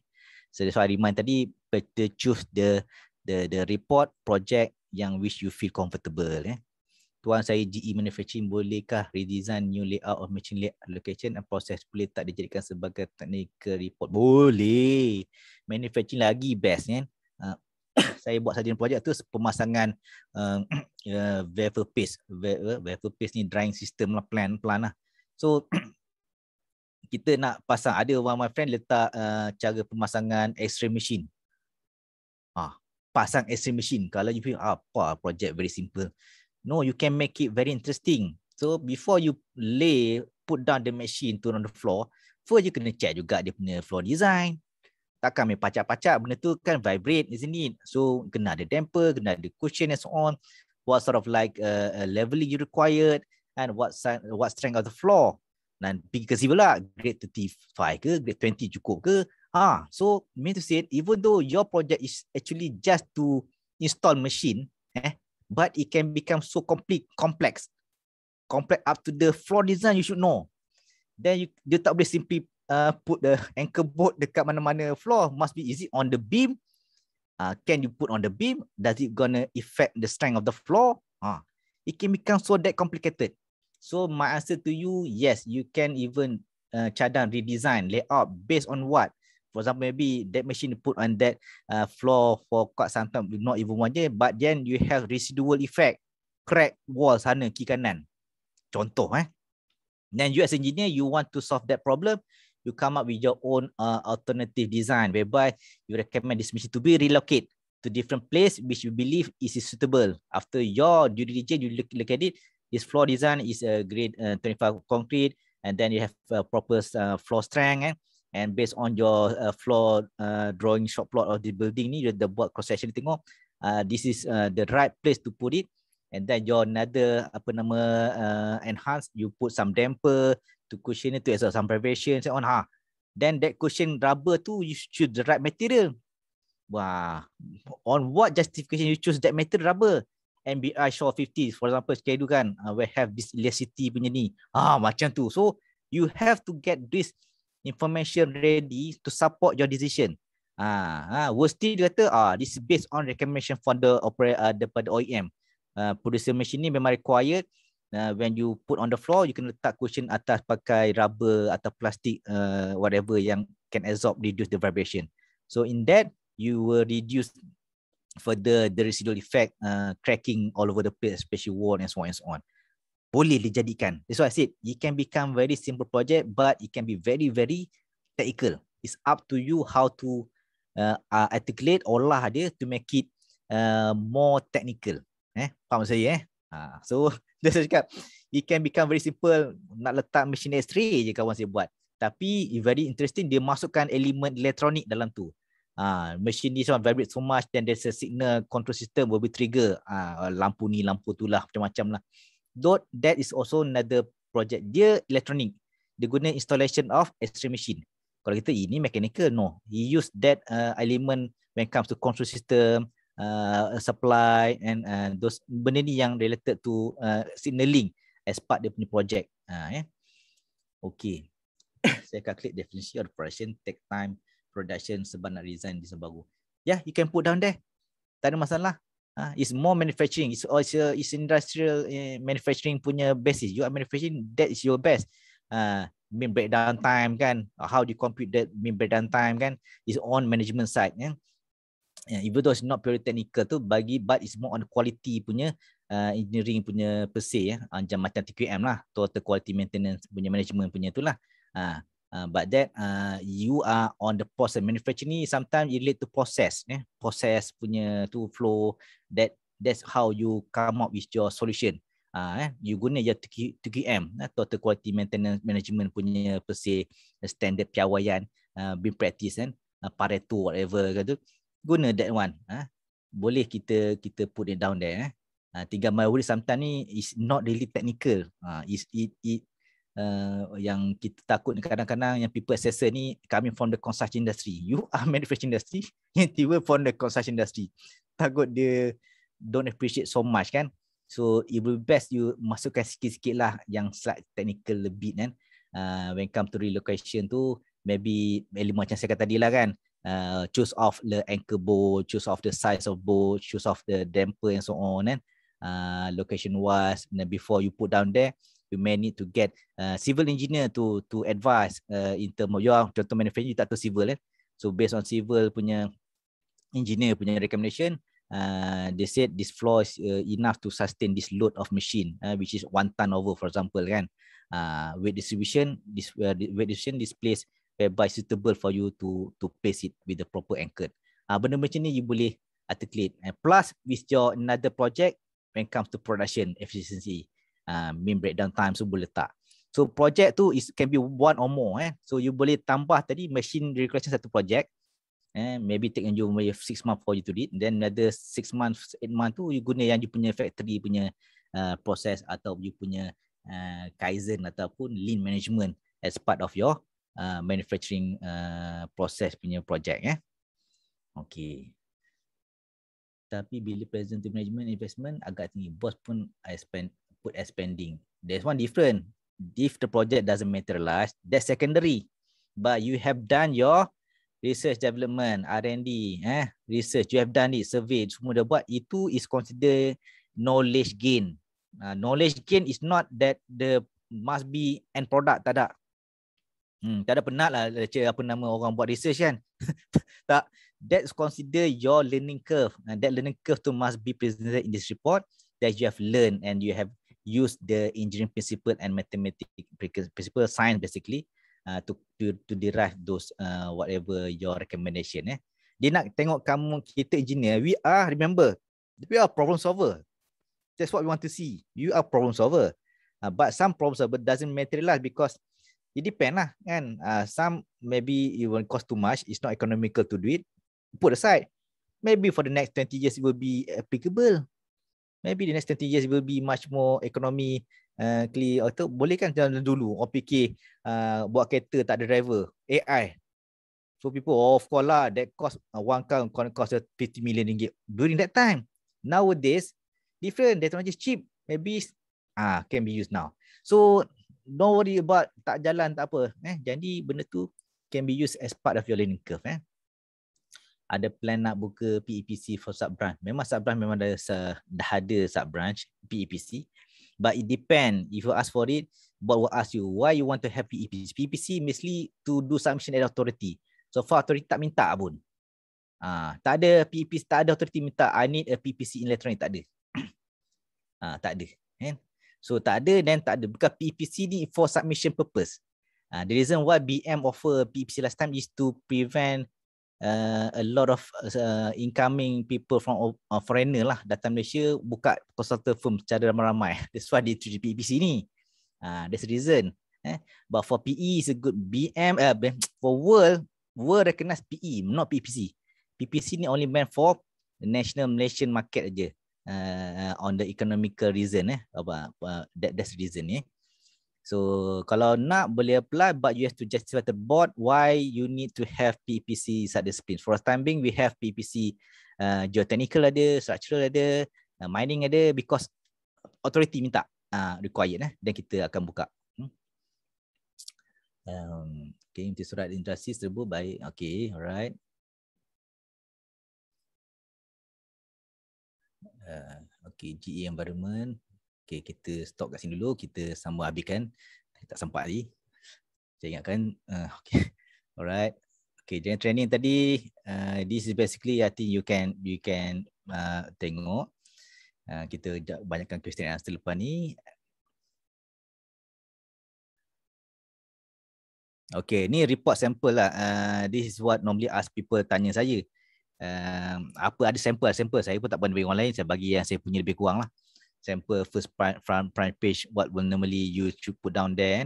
So that's why I tadi better choose the the the report project yang which you feel comfortable eh. Tuan saya GE manufacturing bolehkah redesign new layout of machine location and process boleh tak dijadikan sebagai technical report? Boleh. Manufacturing lagi best kan. Eh? Uh, saya buat sardin projek tu pemasangan uh, uh, vapor paste vapor, vapor paste ni drying system lah plan plan lah so kita nak pasang ada one my friend letak uh, cara pemasangan extreme machine ah pasang extreme machine kalau you think ah, apa project very simple no you can make it very interesting so before you lay put down the machine to on the floor first you kena check juga dia punya floor design takkan main pacak-pacak benda tu kan vibrate isn't it so kena ada damper kena ada cushion and so on what sort of like uh, uh, leveling you required and what what strength of the floor dan pergi ke sibula grade 35 ke grade 20 cukup ke ha so mean to say even though your project is actually just to install machine eh but it can become so complete complex complex up to the floor design you should know then you, you tak boleh simply uh, put the anchor bolt dekat mana-mana floor must be easy on the beam uh, can you put on the beam does it gonna affect the strength of the floor uh, it can become so that complicated so my answer to you yes you can even uh, cadang redesign layout based on what For example, maybe that machine put on that uh, floor for quite some time, not even one day, but then you have residual effect, crack wall sana, kiri kanan. Contoh eh. Then you as engineer, you want to solve that problem, you come up with your own uh, alternative design whereby you recommend this machine to be relocated to different place which you believe is suitable. After your due diligence, you look, look at it, this floor design is a grade uh, 25 concrete and then you have a uh, proper uh, floor strength eh? and based on your uh, floor uh, drawing shop plot of the building ni, the board cross-section ni tengok, uh, this is uh, the right place to put it and then your another apa nama uh, enhance you put some damper to cushion it to as some preparation so on ha then that cushion rubber tu you choose the right material wah on what justification you choose that material rubber MBI show 50 for example schedule kan uh, we have this elasticity punya ni ha macam tu so you have to get this information ready to support your decision ah ah, uh, worst still dia kata ah this is based on recommendation from the operator uh, daripada OEM uh, producer machine ni memang required uh, when you put on the floor you can letak cushion atas pakai rubber atau plastik uh, whatever yang can absorb reduce the vibration so in that you will reduce further the residual effect uh, cracking all over the place especially wall and so on and so on boleh dijadikan that's why i said it can become very simple project but it can be very very technical it's up to you how to uh, uh articulate olah dia to make it uh, more technical eh faham saya eh uh, so dia saya cakap it can become very simple nak letak machine X-ray je kawan saya buat tapi very interesting dia masukkan elemen elektronik dalam tu ah uh, machine ni sound vibrate so much then there's a signal control system will be trigger ah lampu ni lampu tu lah macam-macam lah dot that is also another project dia elektronik dia guna installation of X-ray machine kalau kita ini mechanical no he use that uh, element when comes to control system uh, supply and uh, those benda ni yang related to uh, signaling as part dia punya project ha uh, ya. yeah. okey saya akan klik definition operation take time production sebab nak resign di sebaru yeah you can put down there tak ada masalah ha uh, is more manufacturing it's also is industrial uh, manufacturing punya basis you are manufacturing that is your best uh, mean breakdown time kan how do you compute that mean breakdown time kan is on management side yeah? yeah, even though it's not purely technical tu bagi but it's more on quality punya uh, engineering punya per se ya uh, ah, macam TQM lah total quality maintenance punya management punya tu lah. uh, uh, but that uh, you are on the process manufacturing ni sometimes relate to process ya process punya tu flow that that's how you come up with your solution Uh, eh, you guna je 2QM eh, Total Quality Maintenance Management punya per se standard piawaian uh, been practice kan eh, Pareto whatever kata tu guna that one. Ha? Boleh kita kita put it down there. Eh? Ha, tiga mahuri samtan ni is not really technical. Ha, is it it uh, yang kita takut kadang-kadang yang people assessor ni kami from the construction industry. You are manufacturing industry, You tiba from the construction industry. Takut dia don't appreciate so much kan. So it will be best you masukkan sikit-sikit lah yang slight technical lebih kan. Uh, when come to relocation tu maybe elemen macam saya kata tadi lah kan uh, choose off the anchor bolt, choose off the size of bolt, choose off the damper and so on. And eh? uh, location wise, and then before you put down there, you may need to get uh, civil engineer to to advise uh, in term of your contract manufacturer you tak tahu civil. Eh? So based on civil punya engineer punya recommendation, uh, they said this floor is uh, enough to sustain this load of machine, uh, which is one ton over, for example, kan? Uh, weight distribution, this uh, weight distribution, this place whereby suitable for you to to place it with the proper anchor. Ah, uh, benda macam ni you boleh articulate. And plus with your another project when comes to production efficiency, ah, uh, mean breakdown time so boleh tak. So project tu is can be one or more. Eh. So you boleh tambah tadi machine recreation satu project. Eh, maybe take you maybe six month for you to do Then another six months, eight month tu you guna yang you punya factory punya uh, process atau you punya uh, kaizen ataupun lean management as part of your uh, manufacturing uh, process punya project eh. Okey. Tapi bila present management investment agak tinggi boss pun I spend put expanding. There's one different. If the project doesn't materialize, that's secondary. But you have done your research development, R&D, eh, research. You have done it, survey, semua dah buat. Itu is consider knowledge gain. Uh, knowledge gain is not that the must be end product, tak Hmm, tak ada penat lah lecture apa nama orang buat research kan. tak. That's consider your learning curve. And that learning curve tu must be presented in this report that you have learned and you have used the engineering principle and mathematics principle science basically uh, to, to to derive those uh, whatever your recommendation eh. Dia nak tengok kamu kita engineer, we are remember, we are problem solver. That's what we want to see. You are problem solver. Uh, but some problem solver doesn't materialize lah because it depend lah kan uh, some maybe it won't cost too much it's not economical to do it put aside maybe for the next 20 years it will be applicable maybe the next 20 years it will be much more economy uh, clear atau boleh kan jalan dulu orang fikir uh, buat kereta tak ada driver AI so people oh, of course lah that cost uh, one car can cost 50 million ringgit during that time nowadays different technology just cheap maybe ah uh, can be used now so No worry about tak jalan tak apa eh jadi benda tu can be used as part of your learning curve eh ada plan nak buka PEPC for sub branch memang sub branch memang dah, dah ada sub branch PEPC but it depend if you ask for it But we ask you why you want to have PEPC PEPC mostly to do submission at authority so far authority tak minta pun ah tak ada PEPC tak ada authority minta i need a PEPC in electronic tak ada ah tak ada kan eh? So tak ada dan tak ada Because PPC e ni for submission purpose uh, The reason why BM offer PPC e last time Is to prevent uh, a lot of uh, incoming people from uh, foreigner lah Datang Malaysia buka consultant firm secara ramai-ramai That's why they choose PPC e ni uh, That's the reason eh? But for PE is a good BM uh, For world World recognize PE not PPC PPC ni only meant for the national Malaysian market aja uh, on the economical reason eh apa uh, that that's reason eh so kalau nak boleh apply but you have to justify the board why you need to have PPC such discipline for the time being we have PPC uh, geotechnical ada structural ada uh, mining ada because authority minta uh, required eh Dan kita akan buka hmm. um Okay, inti surat interaksi serbu baik. Okay, alright. Uh, ah, okay, GE Environment. Okay, kita stop kat sini dulu. Kita sambung habiskan. Tak sempat lagi. Saya ingatkan. Uh, ah, okay. Alright. Okay, jadi training tadi. Uh, this is basically I think you can you can uh, tengok. Uh, kita banyakkan question yang selepas ni. Okay, ni report sample lah. Uh, this is what normally ask people tanya saya. Uh, apa ada sample sample saya pun tak pernah bagi orang lain saya bagi yang saya punya lebih kurang lah sample first front, front, front page what will normally you should put down there eh.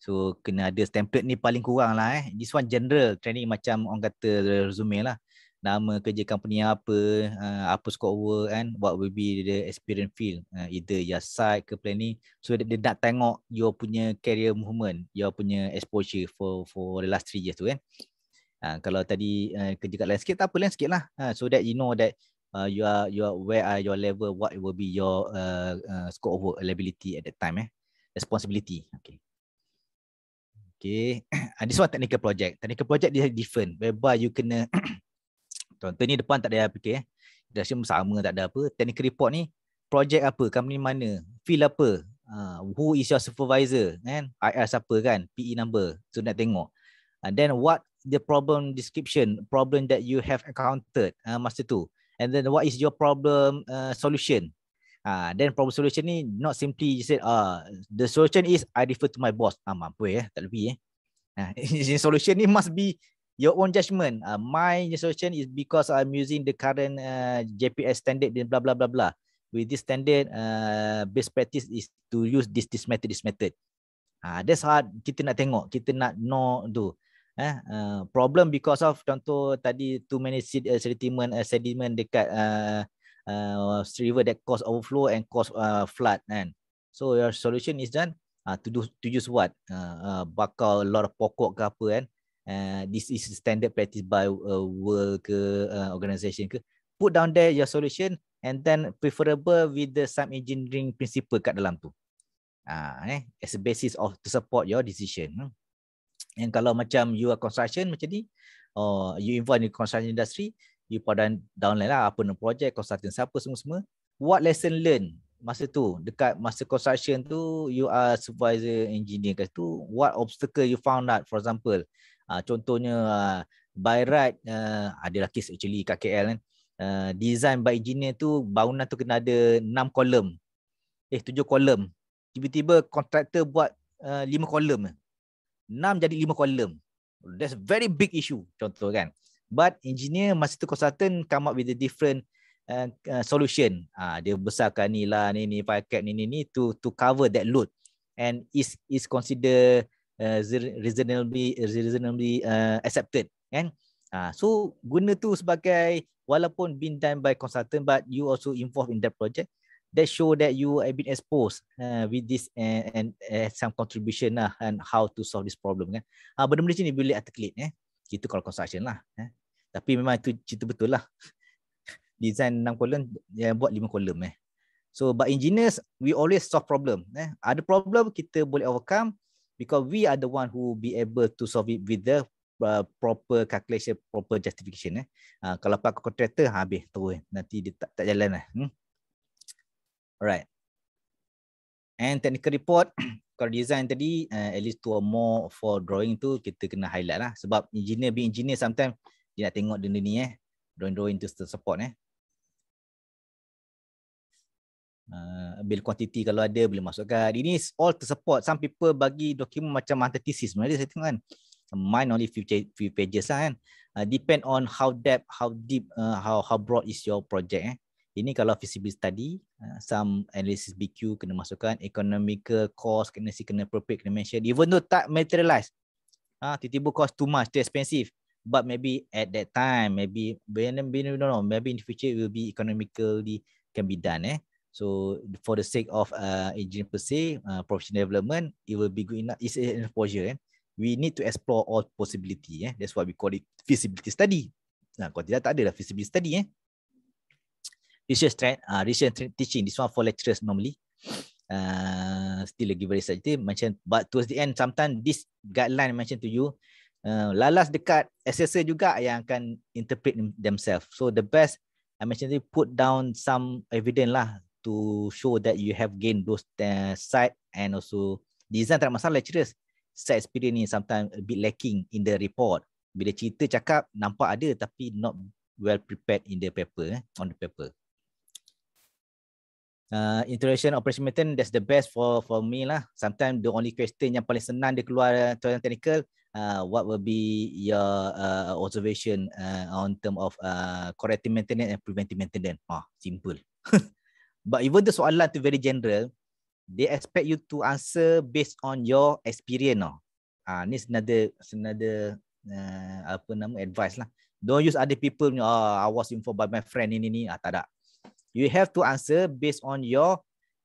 so kena ada template ni paling kurang lah eh this one general training macam orang kata resume lah nama kerja company apa uh, apa scope work kan what will be the experience field uh, eh, either your side, ke planning so dia, dia nak tengok your punya career movement your punya exposure for for the last 3 years tu kan Ha, kalau tadi uh, kerja kat landscape tak apa landscape lah. Ha, so that you know that uh, you are you are where are your level what will be your uh, uh, scope of work liability at that time eh. Responsibility. Okay. Okay. Ah, this one technical project. Technical project dia different. Whereby you kena contoh ni depan tak ada apa eh. Dah semua sama tak ada apa. Technical report ni project apa, company mana, field apa, uh, who is your supervisor, kan? IR siapa kan, PE number. So nak tengok. And ah, then what the problem description, problem that you have encountered uh, masa tu. And then what is your problem uh, solution? Ah, uh, then problem solution ni not simply you said ah uh, the solution is I refer to my boss. Ah, uh, mampu ya, eh? tak lebih eh. uh, solution ni must be your own judgement. Ah, uh, my solution is because I'm using the current uh, JPS standard dan blah blah blah blah. With this standard, uh, best practice is to use this this method this method. Ah, uh, that's how kita nak tengok, kita nak know tu eh uh, problem because of contoh tadi too many seed, uh, sediment uh, sediment dekat uh, uh, river that cause overflow and cause uh, flood kan so your solution is then uh, to do to use what uh, uh, bakar a lot of pokok ke apa kan uh, this is standard practice by uh, world ke uh, organization ke put down there your solution and then preferable with the some engineering principle kat dalam tu uh, eh as a basis of to support your decision hmm. Yang kalau macam you are construction macam ni, oh you involved in construction industry, you pada download lah apa nama project, consultant siapa semua-semua. What lesson learn masa tu dekat masa construction tu you are supervisor engineer kat situ what obstacle you found out for example uh, contohnya uh, by right uh, ah, adalah case actually kat KL kan uh, design by engineer tu bangunan tu kena ada 6 kolom eh 7 kolom tiba-tiba kontraktor buat uh, 5 kolom 6 jadi lima kolom. That's very big issue contoh kan. But engineer masa tu consultant come up with a different uh, uh, solution. Uh, dia besarkan ni lah, ni ni paket ni ni ni to to cover that load. And is is consider uh, reasonably reasonably uh, accepted kan. Uh, so guna tu sebagai walaupun been done by consultant but you also involved in that project that show that you have been exposed uh, with this and, and uh, some contribution lah and how to solve this problem kan. Ah uh, benda-benda ni boleh articulate eh. Itu kalau construction lah eh. Tapi memang itu cerita betul lah. Design enam kolom yang buat lima kolom eh. So but engineers we always solve problem eh. Ada problem kita boleh overcome because we are the one who be able to solve it with the uh, proper calculation proper justification eh. Uh, kalau pakai contractor habis terus nanti dia tak, tak jalan lah. Eh. Hmm. Alright. And technical report, kalau design tadi, uh, at least two or more for drawing tu, kita kena highlight lah. Sebab engineer be engineer, sometimes dia nak tengok dunia. ni eh. Drawing-drawing tu support eh. Uh, ah, bill quantity kalau ada boleh masukkan. Ini all support. Some people bagi dokumen macam mantan thesis. Sebenarnya saya tengok kan. Mine only few, few pages lah kan. Uh, depend on how deep, how deep, uh, how how broad is your project eh. Ini kalau feasibility study, Uh, some analysis BQ kena masukkan economical cost kena si kena appropriate kena mention even though tak materialize ha tiba-tiba cost too much too expensive but maybe at that time maybe when we don't know, maybe in the future will be economically can be done eh so for the sake of uh, engineer per se uh, professional development it will be good enough It's a exposure eh we need to explore all possibility eh that's why we call it feasibility study nah kalau tidak tak ada lah feasibility study eh research trend uh, research tra- teaching this one for lecturers normally uh, still lagi very subjective. macam but towards the end sometimes this guideline mention to you uh, lalas dekat assessor juga yang akan interpret themselves so the best i mentioned you put down some evidence lah to show that you have gained those uh, eh, site and also design tak masalah lecturers site experience ni sometimes a bit lacking in the report bila cerita cakap nampak ada tapi not well prepared in the paper eh, on the paper uh, interaction operation maintenance that's the best for for me lah sometimes the only question yang paling senang dia keluar tuan uh, technical uh, what will be your uh, observation uh, on term of uh, corrective maintenance and preventive maintenance ah simple but even the soalan tu very general they expect you to answer based on your experience oh. ah ni another another uh, apa nama advice lah don't use other people ah oh, i was informed by my friend ini ni ah tak ada you have to answer based on your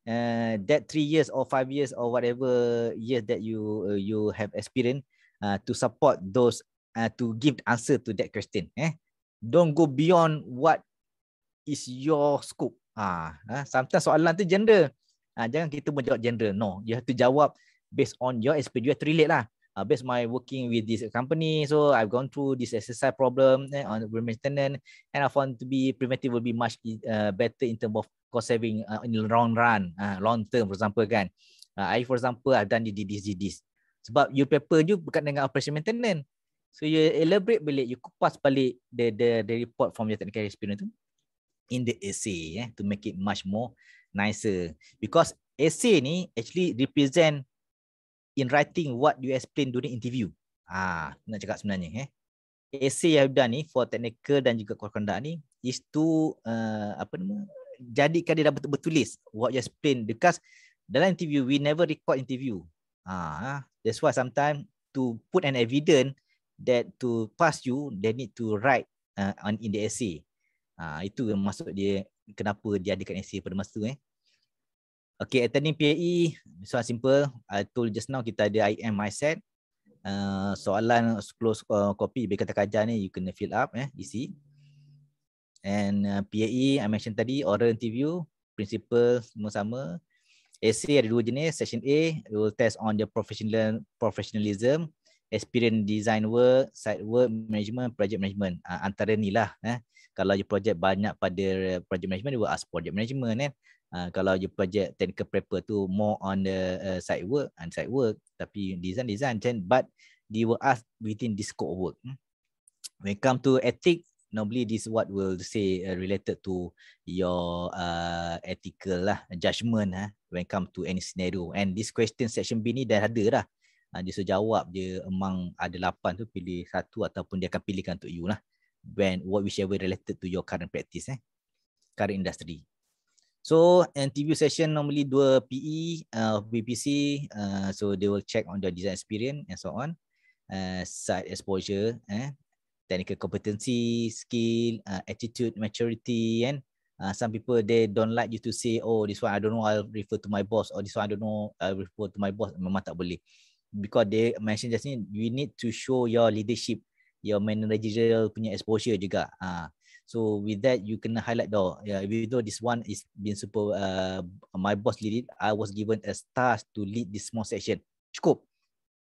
uh, that three years or five years or whatever year that you uh, you have experience uh, to support those uh, to give answer to that question. Eh, don't go beyond what is your scope. Ah, uh, sometimes soalan tu gender. Ah, uh, jangan kita menjawab gender. No, you have to jawab based on your experience. You have to relate lah uh, based my working with this company. So I've gone through this SSI problem eh, on maintenance, and I found to be preventive will be much e, uh, better in terms of cost saving uh, in the long run, uh, long term. For example, kan, uh, I for example I've done the this, this, this. Sebab you paper you bukan dengan operation maintenance. So you elaborate balik, you kupas balik the the, the report from your technical experience tu in the essay eh, to make it much more nicer. Because essay ni actually represent in writing what you explain during interview. Ah, nak cakap sebenarnya eh. Essay yang I've ni for technical dan juga core conduct ni is to uh, apa nama jadikan dia dah betul-betul tulis what you explain because dalam interview we never record interview. Ah, that's why sometimes to put an evidence that to pass you they need to write uh, on in the essay. Ah, itu masuk dia kenapa dia adakan essay pada masa tu eh. Okay, attending PAE, soal simple. I told just now kita ada IM mindset. Uh, soalan close uh, copy, bila kata kajar ni, you kena fill up, eh, isi. And uh, PAE, I mentioned tadi, oral interview, principal, semua sama. Essay ada dua jenis, Session A, it will test on the professional professionalism, experience design work, site work management, project management. Uh, antara ni lah. Eh. Kalau you project banyak pada project management, you will ask project management. Eh. Ah, kalau you project technical paper tu more on the uh, site work and site work tapi design design then but they were asked within this scope of work hmm. when come to ethic normally this what will say uh, related to your uh, ethical lah judgement ha when come to any scenario and this question section B ni dah ada dah uh, dia sudah jawab je emang ada lapan tu pilih satu ataupun dia akan pilihkan untuk you lah when what whichever related to your current practice eh current industry So interview session normally 2 PE uh, of BPC. Uh, so they will check on the design experience and so on. Uh, site exposure, eh, technical competency, skill, uh, attitude, maturity. And uh, some people, they don't like you to say, oh, this one, I don't know, I'll refer to my boss. Or this one, I don't know, I'll refer to my boss. Memang tak boleh. Because they mention just ni, you need to show your leadership, your managerial punya exposure juga. Uh, So with that you can highlight though. Yeah, even though this one is being super uh, my boss lead it, I was given a task to lead this small section. Cukup.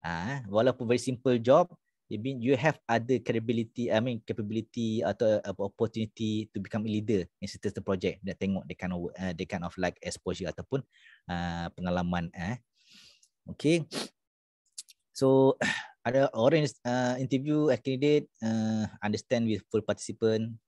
Ah, uh, walaupun very simple job, it mean you have other credibility, I mean capability atau uh, opportunity to become a leader in certain project. Dah tengok they kind of uh, they kind of like exposure ataupun uh, pengalaman eh. Okay. So ada orange uh, interview a candidate uh, understand with full participant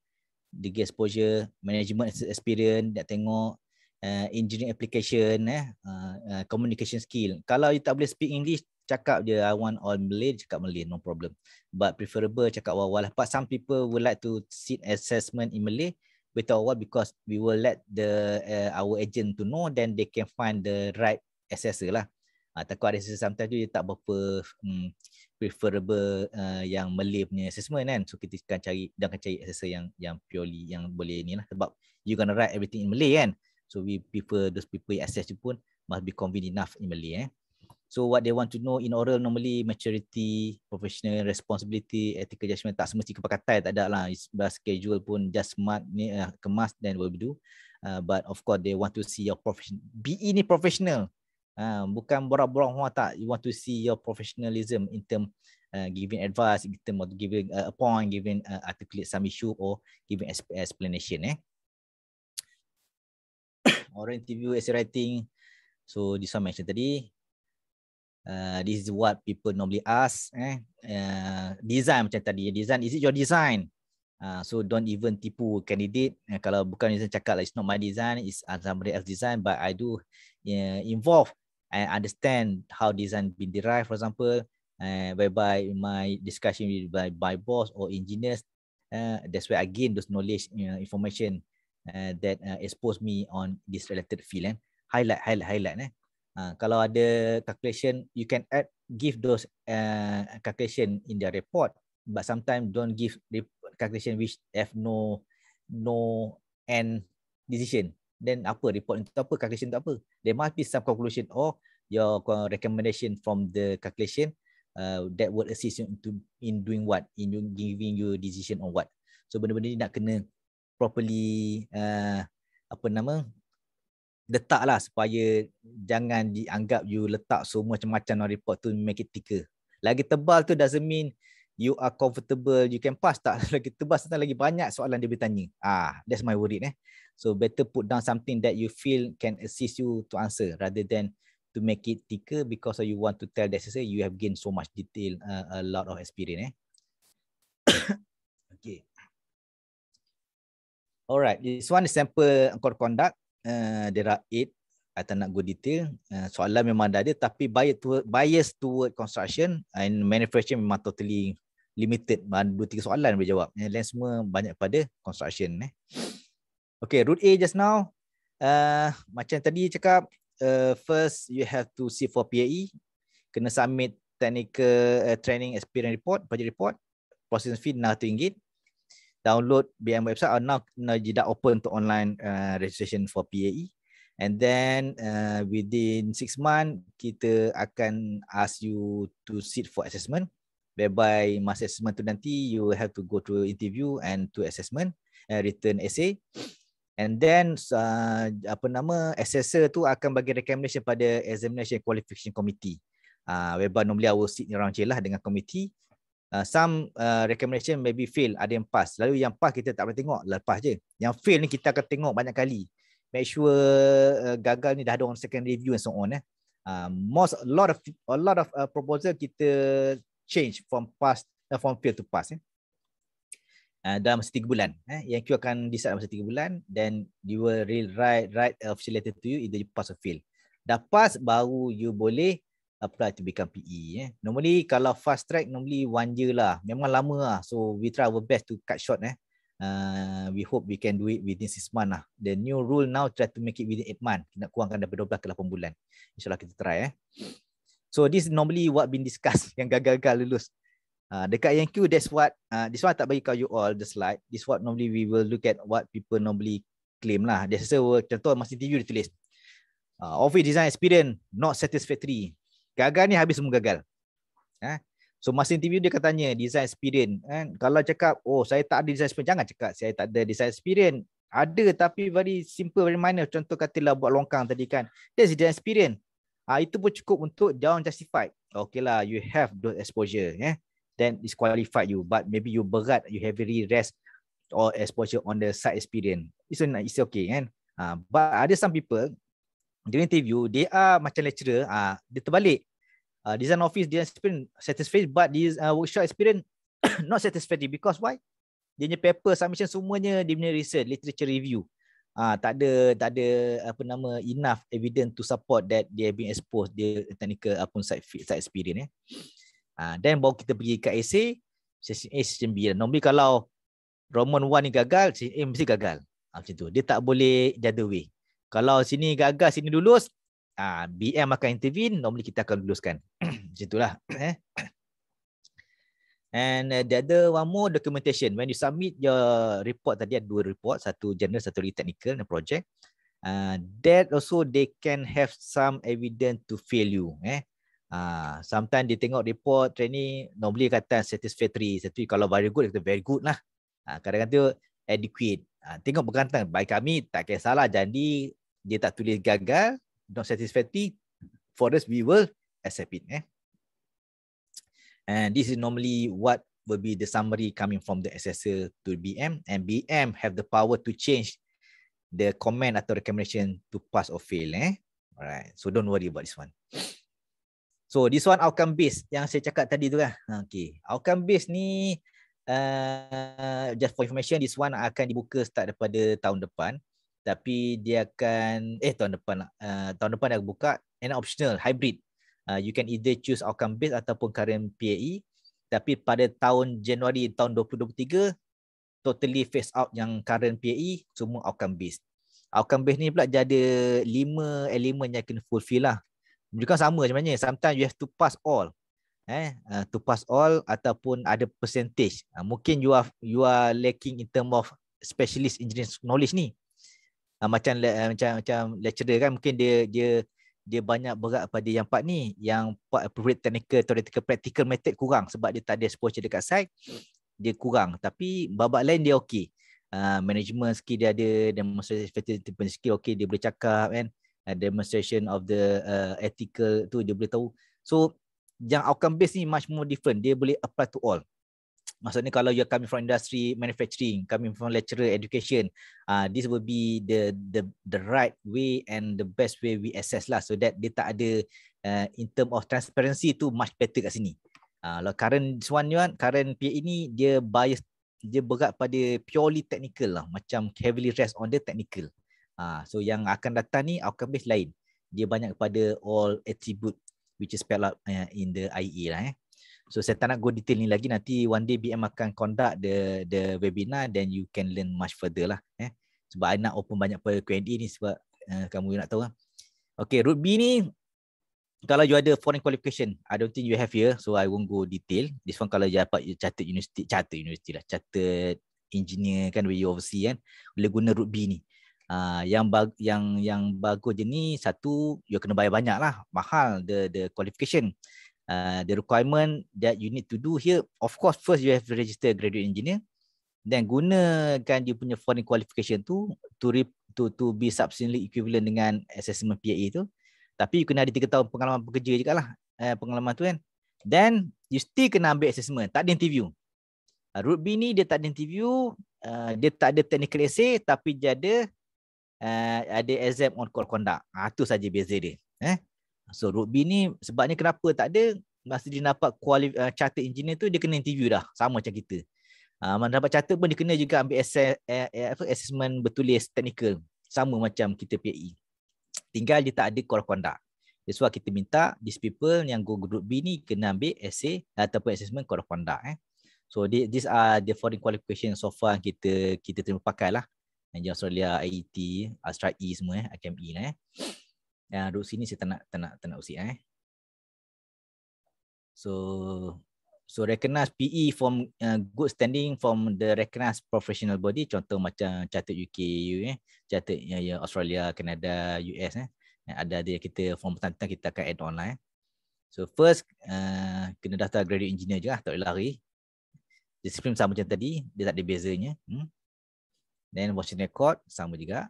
degree exposure, management experience, nak tengok uh, engineering application, eh, uh, uh, communication skill. Kalau you tak boleh speak English, cakap je I want all Malay, cakap Malay, no problem. But preferable cakap awal-awal. Lah. But some people would like to sit assessment in Malay, Beta awal because we will let the uh, our agent to know then they can find the right assessor lah. Uh, takut ada sesuatu sometimes dia tak berapa um, preferable uh, yang Malay punya assessment kan. So kita akan cari dan akan cari assessor yang yang purely yang boleh ni lah. Sebab you gonna write everything in Malay kan. So we prefer those people yang assess you pun must be convenient enough in Malay eh. So what they want to know in oral normally maturity, professional responsibility, ethical judgement tak semesti kepakatan tak ada lah. It's just casual pun just smart ni uh, kemas dan will be do. Uh, but of course they want to see your profession. BE ini professional. Uh, bukan borak-borak huwa tak you want to see your professionalism in term uh, giving advice in term of giving uh, a point giving uh, articulate some issue or giving explanation eh or interview essay writing so this one mention tadi uh, this is what people normally ask eh uh, design macam tadi design is it your design uh, so don't even tipu candidate uh, kalau bukan design cakap like, lah, it's not my design it's somebody else design but i do uh, involve and understand how design been derived, for example, uh, whereby my discussion with by by boss or engineers, uh, that's where I gain those knowledge you know, information uh, that uh, expose me on this related field. Eh? Highlight, highlight, highlight. Eh? Uh, kalau ada calculation, you can add, give those uh, calculation in the report, but sometimes don't give calculation which have no no end decision then apa report untuk apa calculation untuk apa there must be some conclusion or oh, your recommendation from the calculation uh, that would assist you to, in doing what in giving you decision on what so benda-benda ni nak kena properly uh, apa nama letaklah supaya jangan dianggap you letak semua macam-macam on report tu make it thicker. lagi tebal tu doesn't mean you are comfortable you can pass tak lagi tebas tentang lagi banyak soalan dia bertanya. ah that's my worry eh so better put down something that you feel can assist you to answer rather than to make it thicker because you want to tell that say you have gained so much detail uh, a lot of experience eh okay alright this one is sample core conduct uh, there are eight I tak nak go detail. Uh, soalan memang dah ada tapi bias toward, bias toward construction and manufacturing memang totally limited dua tiga soalan boleh jawab. Yang lain semua banyak pada construction eh. Okay, root A just now. Uh, macam tadi cakap, uh, first you have to see for PAE. Kena submit technical uh, training experience report, project report. process fee oh, now tinggi, Download BM website or now, you dah open untuk online uh, registration for PAE. And then uh, within 6 months, kita akan ask you to sit for assessment whereby masa assessment tu nanti you have to go to interview and to assessment and written essay and then uh, apa nama assessor tu akan bagi recommendation pada examination qualification committee uh, whereby normally I will sit around je lah dengan committee uh, some uh, recommendation maybe fail ada yang pass lalu yang pass kita tak boleh tengok lepas je yang fail ni kita akan tengok banyak kali make sure uh, gagal ni dah ada on second review and so on eh uh, most a lot of a lot of uh, proposal kita change from past uh, from fail to past eh? uh, dalam masa 3 bulan eh? yang Q akan di dalam masa 3 bulan then you will rewrite write a official letter to you either you pass or fail dah pass baru you boleh apply to become PE eh? normally kalau fast track normally one year lah memang lama lah so we try our best to cut short eh Uh, we hope we can do it within 6 month. lah. The new rule now try to make it within 8 month. Nak kurangkan daripada 12 ke 8 bulan. InsyaAllah kita try eh. So this normally what been discussed yang gagal-gagal lulus. Uh, dekat INQ, that's what, uh, this one tak bagi kau you all the slide. This what normally we will look at what people normally claim lah. Dia rasa contoh masih interview dia tulis. Uh, office design experience not satisfactory. Gagal ni habis semua gagal. Eh? So masih interview dia katanya design experience. Eh? Kalau cakap, oh saya tak ada design experience. Jangan cakap saya tak ada design experience. Ada tapi very simple, very minor. Contoh katilah buat longkang tadi kan. That's design experience. Ah itu pun cukup untuk dia orang justify. Okay lah, you have those exposure, yeah. Then disqualify you, but maybe you berat, you have very rest or exposure on the side experience. It's okay, it's okay, kan? Ah, but ada some people during interview, they are macam lecturer, ah, dia terbalik. Ah, design office, design experience, satisfied, but this uh, workshop experience not satisfied because why? Dia punya paper submission semuanya, dia punya research, literature review uh, tak ada tak ada apa nama enough evidence to support that dia being exposed dia technical ataupun side side experience eh. Uh, then baru kita pergi ke essay session A session eh, B. Lah. Normally kalau Roman 1 ni gagal, session A eh, mesti gagal. Uh, macam tu. Dia tak boleh the way. Kalau sini gagal, sini lulus, ah uh, BM akan intervene, normally kita akan luluskan. macam itulah. Eh. And uh, the other one more documentation. When you submit your report tadi ada dua report, satu general, satu lagi technical and project. Uh, that also they can have some evidence to fail you. Eh. Uh, sometimes dia tengok report training normally kata satisfactory. Satu kalau very good, kata very good lah. Uh, kadang-kadang uh, tu adequate. Uh, tengok berkantan. By kami tak salah. Jadi dia tak tulis gagal, not satisfactory. For us, we will accept it. Eh. And this is normally what will be the summary coming from the assessor to BM. And BM have the power to change the command atau recommendation to pass or fail. Eh? Alright, so don't worry about this one. So this one outcome base yang saya cakap tadi tu lah. Okay, outcome base ni uh, just for information, this one akan dibuka start daripada tahun depan. Tapi dia akan, eh tahun depan lah. Uh, tahun depan dah buka and optional hybrid uh, you can either choose outcome based ataupun current PAE tapi pada tahun Januari tahun 2023 totally phase out yang current PAE semua outcome based outcome based ni pula dia ada 5 elemen yang kena fulfill lah juga sama sebenarnya sometimes you have to pass all eh uh, to pass all ataupun ada percentage uh, mungkin you are you are lacking in term of specialist engineering knowledge ni uh, macam uh, macam macam lecturer kan mungkin dia dia dia banyak berat pada yang part ni yang part appropriate technical theoretical practical method kurang sebab dia tak ada exposure dekat side dia kurang tapi babak lain dia okey uh, management skill dia ada demonstration skill okey dia boleh cakap kan uh, demonstration of the uh, ethical tu dia boleh tahu so yang outcome based ni much more different dia boleh apply to all maksudnya kalau you coming from industry manufacturing coming from lecturer education uh, this will be the the the right way and the best way we assess lah so that dia tak ada uh, in term of transparency tu much better kat sini Ah uh, current this one you want current PA ini dia bias dia berat pada purely technical lah macam heavily rest on the technical uh, so yang akan datang ni akan base lain dia banyak kepada all attribute which is spelled out uh, in the IE lah eh. So saya tak nak go detail ni lagi nanti one day BM akan conduct the the webinar then you can learn much further lah eh. Sebab I nak open banyak per Q&A ni sebab uh, kamu nak tahu lah. Okay, route B ni kalau you ada foreign qualification, I don't think you have here so I won't go detail. This one kalau you dapat you chartered university, chartered university lah, chartered engineer kan where you oversee kan, boleh guna route B ni. Uh, yang bag, yang yang bagus je ni satu you kena bayar banyak lah mahal the the qualification uh, the requirement that you need to do here of course first you have to register graduate engineer then gunakan dia punya foreign qualification tu to re, to to be substantially equivalent dengan assessment PAE tu tapi you kena ada tiga tahun pengalaman bekerja juga lah eh, uh, pengalaman tu kan then you still kena ambil assessment tak ada interview uh, root B ni dia tak ada interview uh, dia tak ada technical essay tapi dia ada uh, ada exam on call conduct ha, tu saja beza dia eh? So rugby ni sebabnya kenapa tak ada masa dia dapat quali- uh, eh, charter engineer tu dia kena interview dah sama macam kita. Ah uh, dapat charter pun dia kena juga ambil assess, eh, eh assessment bertulis technical sama macam kita PAE. Tinggal dia tak ada core conduct. That's why kita minta these people yang go group B ni kena ambil essay ataupun assessment code conduct eh. So they, these are the foreign qualification so far kita kita terima pakai lah. Yang Australia, IET, Astra E semua eh, IKME lah eh. Ya, duduk sini saya tak nak tak nak tak nak usik eh. So so recognize PE from uh, good standing from the recognized professional body contoh macam Chartered UK you eh Chartered ya, ya, Australia Canada US eh ya, ada dia kita form tanda kita akan add online eh. so first uh, kena daftar graduate engineer je lah tak boleh lari disiplin sama macam tadi dia tak ada bezanya hmm. then watching record sama juga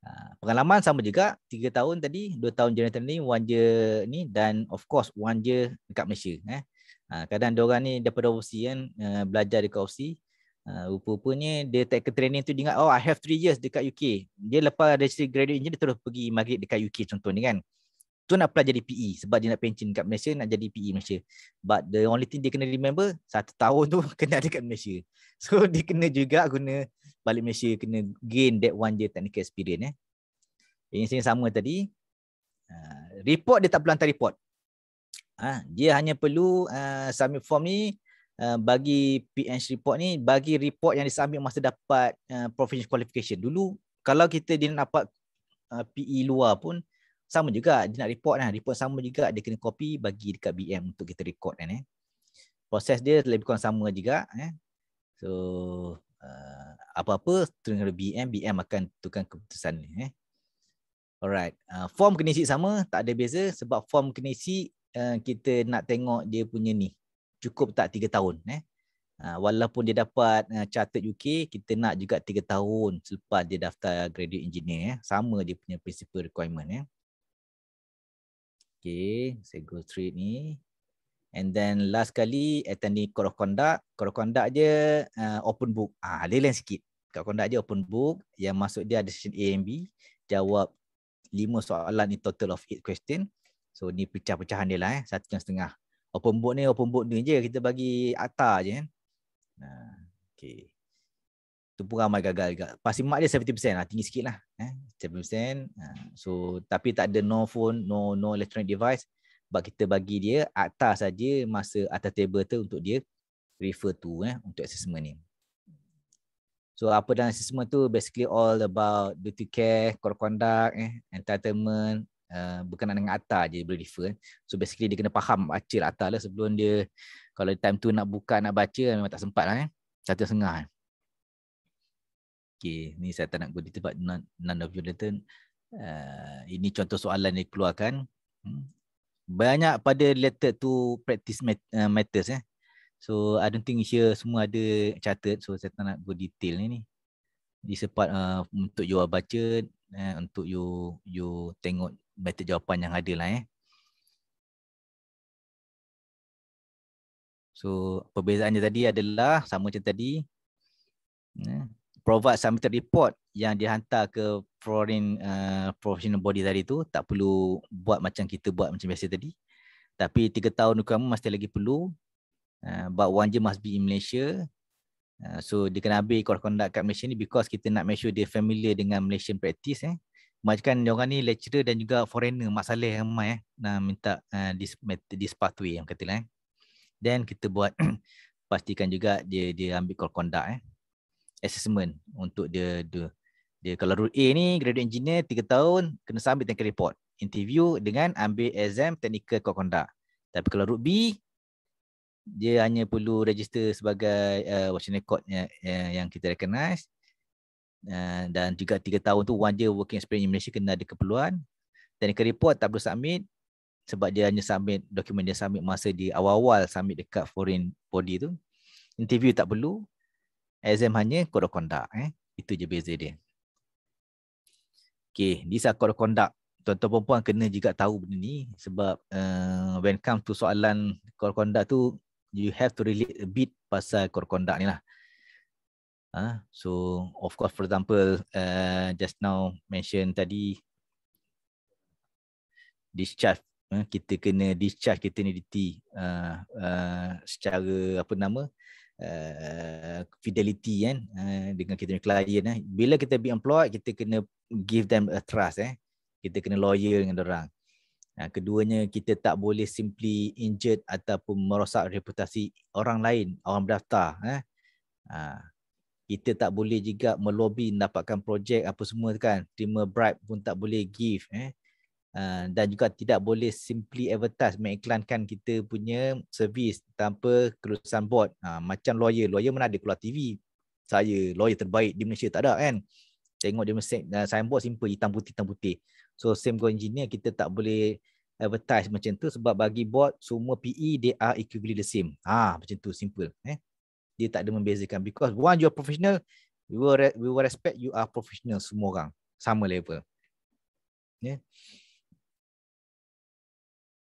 Ha, pengalaman sama juga 3 tahun tadi 2 tahun Jonathan ni 1 year ni dan of course 1 year dekat Malaysia eh ha, kadang dia orang ni daripada overseas kan eh, belajar dekat overseas uh, rupa-rupanya dia tak ke training tu dia ingat oh I have 3 years dekat UK dia lepas dari degree graduate engineer dia terus pergi magrit dekat UK contoh ni kan tu nak jadi PE sebab dia nak pension dekat Malaysia nak jadi PE Malaysia but the only thing dia kena remember satu tahun tu kena ada dekat Malaysia so dia kena juga guna balik Malaysia kena gain that one year technical experience eh. Yang sini sama tadi. Uh, report dia tak perlu hantar report. Uh, dia hanya perlu uh, submit form ni uh, bagi PH report ni bagi report yang disubmit masa dapat uh, professional qualification. Dulu kalau kita dia dapat uh, PE luar pun sama juga dia nak report lah. Report sama juga dia kena copy bagi dekat BM untuk kita record kan eh. Proses dia lebih kurang sama juga eh. So uh, apa-apa dengan BM, BM akan tukar keputusan ni. Eh. Alright, uh, form kena isi sama, tak ada beza sebab form kena isi uh, kita nak tengok dia punya ni. Cukup tak 3 tahun. Eh. Uh, walaupun dia dapat uh, chartered UK, kita nak juga 3 tahun selepas dia daftar graduate engineer. Eh. Sama dia punya principal requirement. Eh. Okay, saya go straight ni. And then last kali attending code of conduct. Code of conduct je uh, open book. Ah, dia lain sikit. Code of conduct je open book. Yang masuk dia ada session A and B. Jawab lima soalan ni total of eight question. So ni pecah-pecahan dia lah eh. Satu jam setengah. Open book ni open book ni je. Kita bagi akta je kan. Nah, okay. Tu pun ramai gagal juga. Pasti mark dia 70% lah. Tinggi sikit lah. Eh. 70%. Ah, so tapi tak ada no phone, no no electronic device sebab kita bagi dia akta saja masa atas table tu untuk dia refer to eh untuk assessment ni. So apa dalam assessment tu basically all about duty care, code conduct eh entitlement uh, berkenaan dengan akta je boleh refer. Eh. So basically dia kena faham baca lah akta lah sebelum dia kalau time tu nak buka nak baca memang tak sempat lah eh. Satu setengah eh. Okay, ni saya tak nak go di tempat none of you Uh, ini contoh soalan yang dikeluarkan. Hmm banyak pada related to practice uh, matters eh. So I don't think here semua ada catat, so saya tak nak go detail ni ni. Di sepat uh, untuk you baca eh, untuk you you tengok method jawapan yang ada lah eh. So perbezaannya tadi adalah sama macam tadi. Eh provide submitted report yang dihantar ke foreign uh, professional body tadi tu tak perlu buat macam kita buat macam biasa tadi tapi tiga tahun kamu masih lagi perlu uh, but one year must be in Malaysia uh, so dia kena ambil course conduct kat Malaysia ni because kita nak make sure dia familiar dengan Malaysian practice eh macamkan diorang ni lecturer dan juga foreigner masalah yang ramai eh nak minta uh, this, this pathway yang katalah eh then kita buat pastikan juga dia dia ambil course conduct eh assessment untuk dia dia, dia kalau rule A ni graduate engineer 3 tahun kena submit technical report interview dengan ambil exam technical code conduct tapi kalau rule B dia hanya perlu register sebagai uh, watch record yang, yang kita recognize uh, dan juga 3 tahun tu one year working experience in Malaysia kena ada keperluan technical report tak perlu submit sebab dia hanya submit dokumen dia submit masa di awal-awal submit dekat foreign body tu interview tak perlu Exam hanya code of conduct. Eh. Itu je beza dia. Okay, ni are code of conduct. Tuan-tuan perempuan kena juga tahu benda ni sebab uh, when come to soalan code of conduct tu, you have to relate a bit pasal code of conduct ni lah. Uh, so, of course, for example, uh, just now mention tadi, discharge. Eh, kita kena discharge kita ni uh, uh, secara apa nama, uh, uh, fidelity kan uh, dengan kita punya client eh. bila kita be employed kita kena give them a trust eh kita kena loyal dengan orang uh, keduanya kita tak boleh simply injured ataupun merosak reputasi orang lain orang berdaftar eh uh, kita tak boleh juga melobi dapatkan projek apa semua kan terima bribe pun tak boleh give eh Ah, dan juga tidak boleh simply advertise mengiklankan kita punya servis tanpa kelulusan board ha, macam lawyer lawyer mana ada keluar TV saya lawyer terbaik di Malaysia tak ada kan tengok dia mesti ah, signboard simple hitam putih hitam putih so same go engineer kita tak boleh advertise macam tu sebab bagi board semua PE they are equally the same ha macam tu simple eh dia tak ada membezakan because one you are professional we will, re- we will respect you are professional semua orang sama level yeah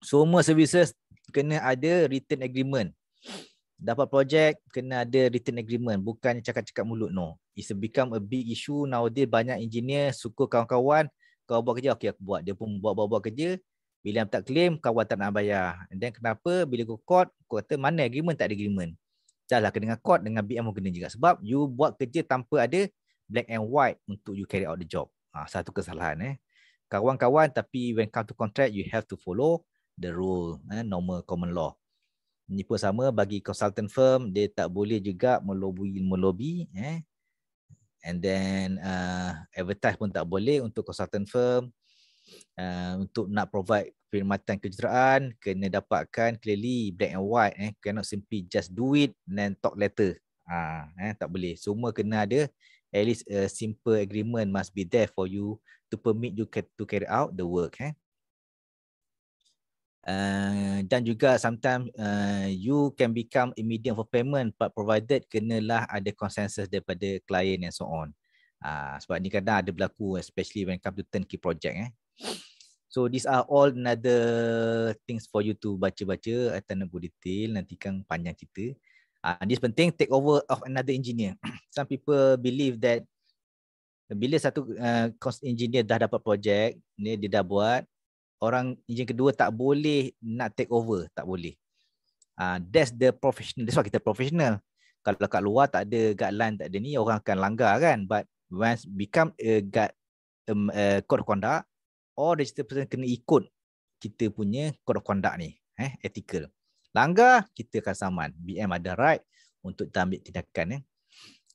semua services kena ada written agreement dapat projek kena ada written agreement bukan cakap-cakap mulut no it's become a big issue nowadays banyak engineer suka kawan-kawan kau buat kerja okey aku buat dia pun buat buat, kerja bila tak claim kawan tak nak bayar and then kenapa bila kau court kau kata mana agreement tak ada agreement dah lah kena dengan court dengan BM pun kena juga sebab you buat kerja tanpa ada black and white untuk you carry out the job ha, satu kesalahan eh kawan-kawan tapi when come to contract you have to follow the rule eh, normal common law ini pun sama bagi consultant firm dia tak boleh juga melobi melobi eh and then uh, advertise pun tak boleh untuk consultant firm uh, untuk nak provide perkhidmatan kejuruteraan kena dapatkan clearly black and white eh cannot simply just do it then talk later ah uh, eh tak boleh semua kena ada at least a simple agreement must be there for you to permit you to carry out the work eh Eh, dan juga sometimes uh, eh, you can become a medium for payment but provided kenalah ada consensus daripada client and so on. Uh, sebab ni kadang ada berlaku especially when come to turnkey project. Eh. So these are all another things for you to baca-baca atau eh, nak detail nanti kan panjang cerita. Uh, this penting take over of another engineer. Some people believe that bila satu uh, engineer dah dapat projek ni dia dah buat, orang ejen kedua tak boleh nak take over tak boleh uh, that's the professional that's why kita professional kalau kat luar tak ada guideline tak ada ni orang akan langgar kan but when become a guard, um, uh, code of conduct all register person kena ikut kita punya code of conduct ni eh ethical langgar kita akan saman BM ada right untuk kita ambil tindakan eh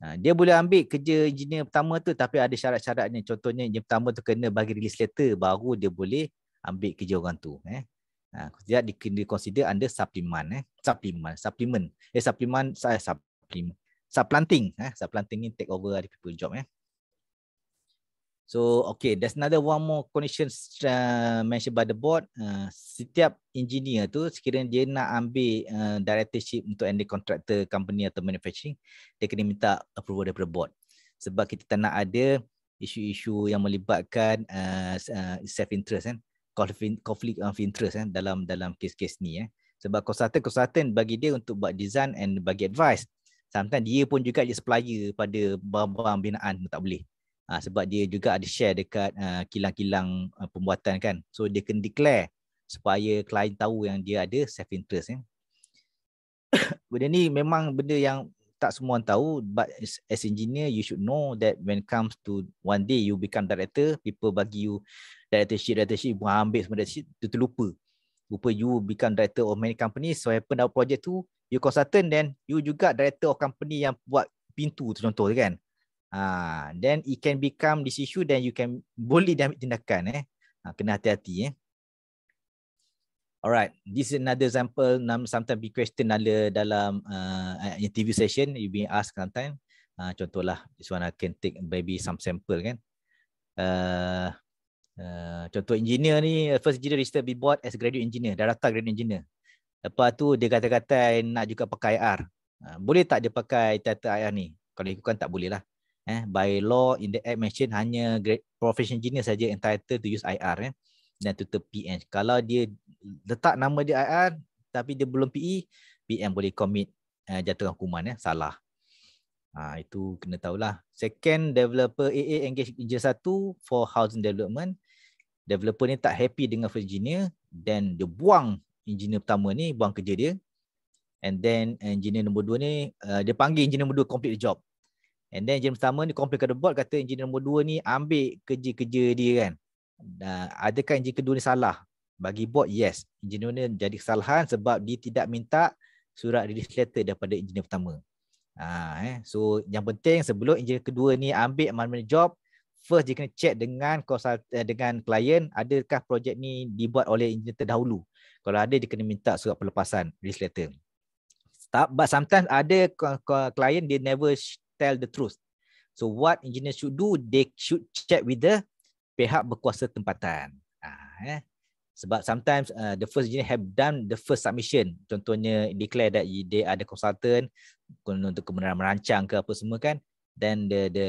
ah, dia boleh ambil kerja engineer pertama tu tapi ada syarat-syaratnya contohnya engineer pertama tu kena bagi release letter baru dia boleh ambil kerja orang tu eh ha dia consider under supplement eh supplement supplement eh supplement saya eh, supplement supplanting eh supplanting ni take over other people job eh so okay there's another one more condition uh, mentioned by the board uh, setiap engineer tu sekiranya dia nak ambil uh, directorship untuk any contractor company atau manufacturing dia kena minta approval daripada board sebab kita tak nak ada isu-isu yang melibatkan uh, uh self interest kan eh? conflict of interest eh, dalam dalam kes-kes ni eh. sebab konsultan-konsultan bagi dia untuk buat design and bagi advice sometimes dia pun juga dia supplier pada barang-barang binaan tak boleh ha, sebab dia juga ada share dekat ah, kilang-kilang uh, pembuatan kan so dia kena declare supaya klien tahu yang dia ada self interest eh. benda ni memang benda yang tak semua orang tahu but as engineer you should know that when comes to one day you become director people bagi you director sheet, director sheet, buang ambil semua director sheet, tu terlupa. Rupa you become director of many company, so happen dalam project tu, you consultant then you juga director of company yang buat pintu tu contoh tu kan. Ha, then it can become this issue then you can boleh dia ambil tindakan eh. Ha, kena hati-hati eh. Alright, this is another example sometimes be question ada dalam uh, uh interview session you being asked sometimes. Uh, ha, contohlah, this one I can take maybe some sample kan. Uh, Eh, contoh engineer ni first engineer register be bought as graduate engineer dah daftar graduate engineer lepas tu dia kata-kata nak juga pakai IR uh, ha, boleh tak dia pakai title IR ni kalau ikutkan tak boleh lah eh, by law in the act mention hanya grad, professional engineer saja entitled to use IR eh, dan to the PN kalau dia letak nama dia IR tapi dia belum PE PM boleh commit uh, jatuh hukuman eh, salah Ha, itu kena tahulah. Second developer AA engage engineer satu for housing development developer ni tak happy dengan first engineer then dia buang engineer pertama ni buang kerja dia and then engineer nombor dua ni uh, dia panggil engineer nombor dua complete the job and then engineer pertama ni complete the board kata engineer nombor dua ni ambil kerja-kerja dia kan uh, adakah engineer kedua ni salah bagi board yes engineer ni jadi kesalahan sebab dia tidak minta surat release letter daripada engineer pertama uh, eh. so yang penting sebelum engineer kedua ni ambil mana-mana job first dia kena check dengan eh, dengan klien, adakah projek ni dibuat oleh engineer terdahulu. Kalau ada dia kena minta surat pelepasan release letter. Tak, but sometimes ada klien, dia never tell the truth. So what engineer should do, they should check with the pihak berkuasa tempatan. Ah, eh. Sebab sometimes uh, the first engineer have done the first submission. Contohnya declare that they are the consultant untuk kemudian merancang ke apa semua kan then the the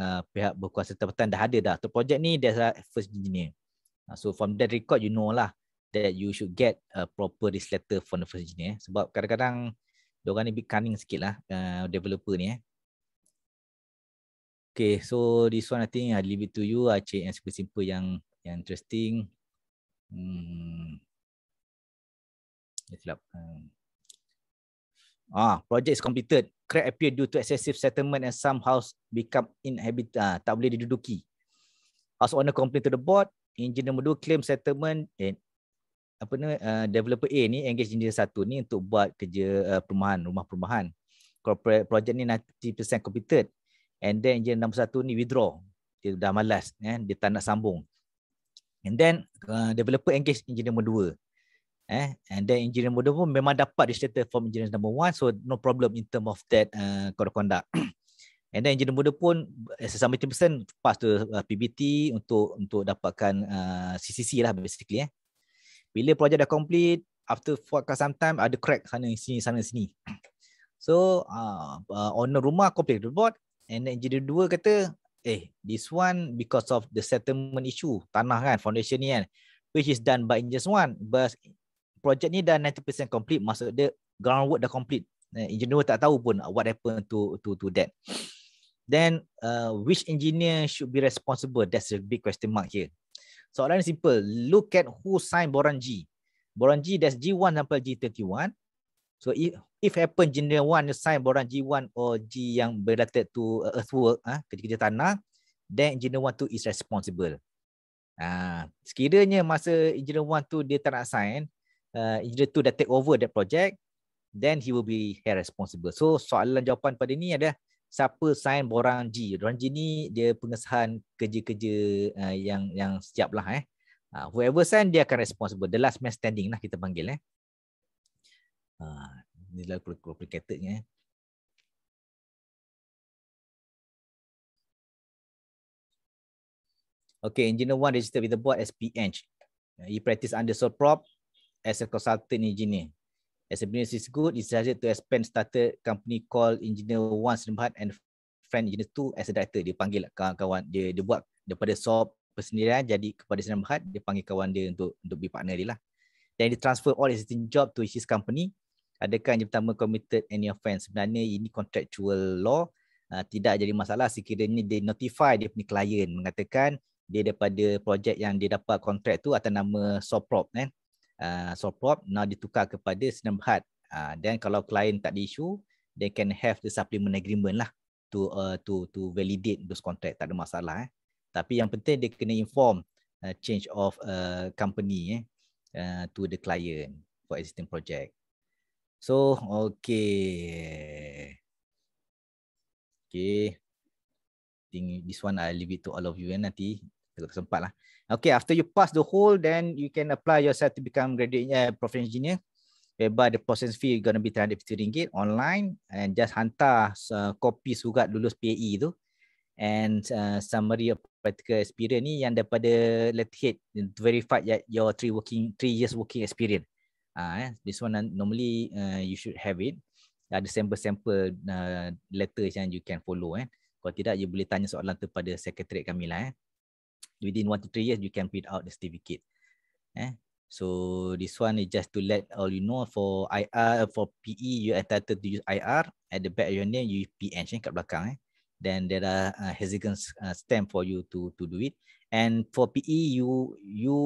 uh, pihak berkuasa tempatan dah ada dah. So projek ni dia first engineer. Uh, so from that record you know lah that you should get a proper this letter from the first engineer sebab kadang-kadang dia orang ni bit cunning sikit lah uh, developer ni eh. Okay, so this one I think I leave it to you. I check yang simple-simple yang yang interesting. Hmm. Ya, silap. Hmm. Ah, project is completed. Crack appear due to excessive settlement and some house become inhabit ah, tak boleh diduduki. House owner complain to the board. Engineer nombor 2 claim settlement and apa ni uh, ah, developer A ni engage engineer satu ni untuk buat kerja uh, perumahan rumah perumahan. Corporate project ni 90% completed. And then engineer nombor 1 ni withdraw. Dia dah malas eh? dia tak nak sambung. And then uh, developer engage engineer nombor eh and then engineer nombor pun memang dapat registered form engineer number one, so no problem in term of that uh, code of conduct and then engineer nombor pun as a 70% pass to uh, PBT untuk untuk dapatkan uh, CCC lah basically eh bila projek dah complete after for forecast time ada crack sana sini sana sini so uh, uh, owner rumah complete report and then engineer dua kata eh this one because of the settlement issue tanah kan foundation ni kan which is done by engineer one, but project ni dah 90% complete maksud dia groundwork dah complete uh, engineer tak tahu pun uh, what happen to to to that then uh, which engineer should be responsible that's a big question mark here So orang simple look at who sign boran G boran G that's G1 sampai G31 so if if happen engineer one 1 sign boran G1 or G yang related to uh, earthwork ah uh, kerja-kerja tanah then engineer one tu is responsible Ah, sekiranya masa engineer one tu dia tak nak sign uh, engineer tu dah take over that project then he will be held responsible. So soalan jawapan pada ni adalah siapa sign borang G. Borang G ni dia pengesahan kerja-kerja uh, yang yang siap lah eh. Uh, whoever sign dia akan responsible. The last man standing lah kita panggil eh. Uh, ni lah complicated ni eh. Okay, engineer one register with the board SPH. Uh, he practice under sole prop as a consultant engineer. As a business is good, it's decided to expand started company call Engineer One Senbahat and friend Engineer Two as a director. Dia panggil lah kawan-kawan dia, dia buat daripada sop persendirian jadi kepada Senbahat, dia panggil kawan dia untuk untuk be partner dia lah. Then dia transfer all existing job to his company. Adakah yang pertama committed any offence? Sebenarnya ini contractual law uh, tidak jadi masalah sekiranya dia notify dia punya client mengatakan dia daripada projek yang dia dapat kontrak tu atas nama prop eh. Uh, swap prop now ditukar kepada senam berhad. Dan uh, kalau klien tak ada isu, they can have the supplement agreement lah to uh, to to validate those contract. Tak ada masalah. Eh. Tapi yang penting dia kena inform uh, change of uh, company eh, uh, to the client for existing project. So, okay. Okay. I think this one I leave it to all of you eh, nanti. kalau sempat lah. Okay, after you pass the whole, then you can apply yourself to become graduate uh, professional engineer. Whereby the process fee is going to be 350 ringgit online and just hantar uh, copy surat lulus PAE itu. and uh, summary of practical experience ni yang daripada letihit verified that your three working three years working experience. Ah, uh, this one normally uh, you should have it. Ada sample-sample uh, letter yang you can follow. Eh. Kalau tidak, you boleh tanya soalan tu pada secretary kami lah. Eh within one to three years you can print out the certificate. Eh? So this one is just to let all you know for IR for PE you entitled to use IR at the back of your name you PN eh, kat belakang. Eh? Then there are uh, hesitant uh, stamp for you to to do it. And for PE you you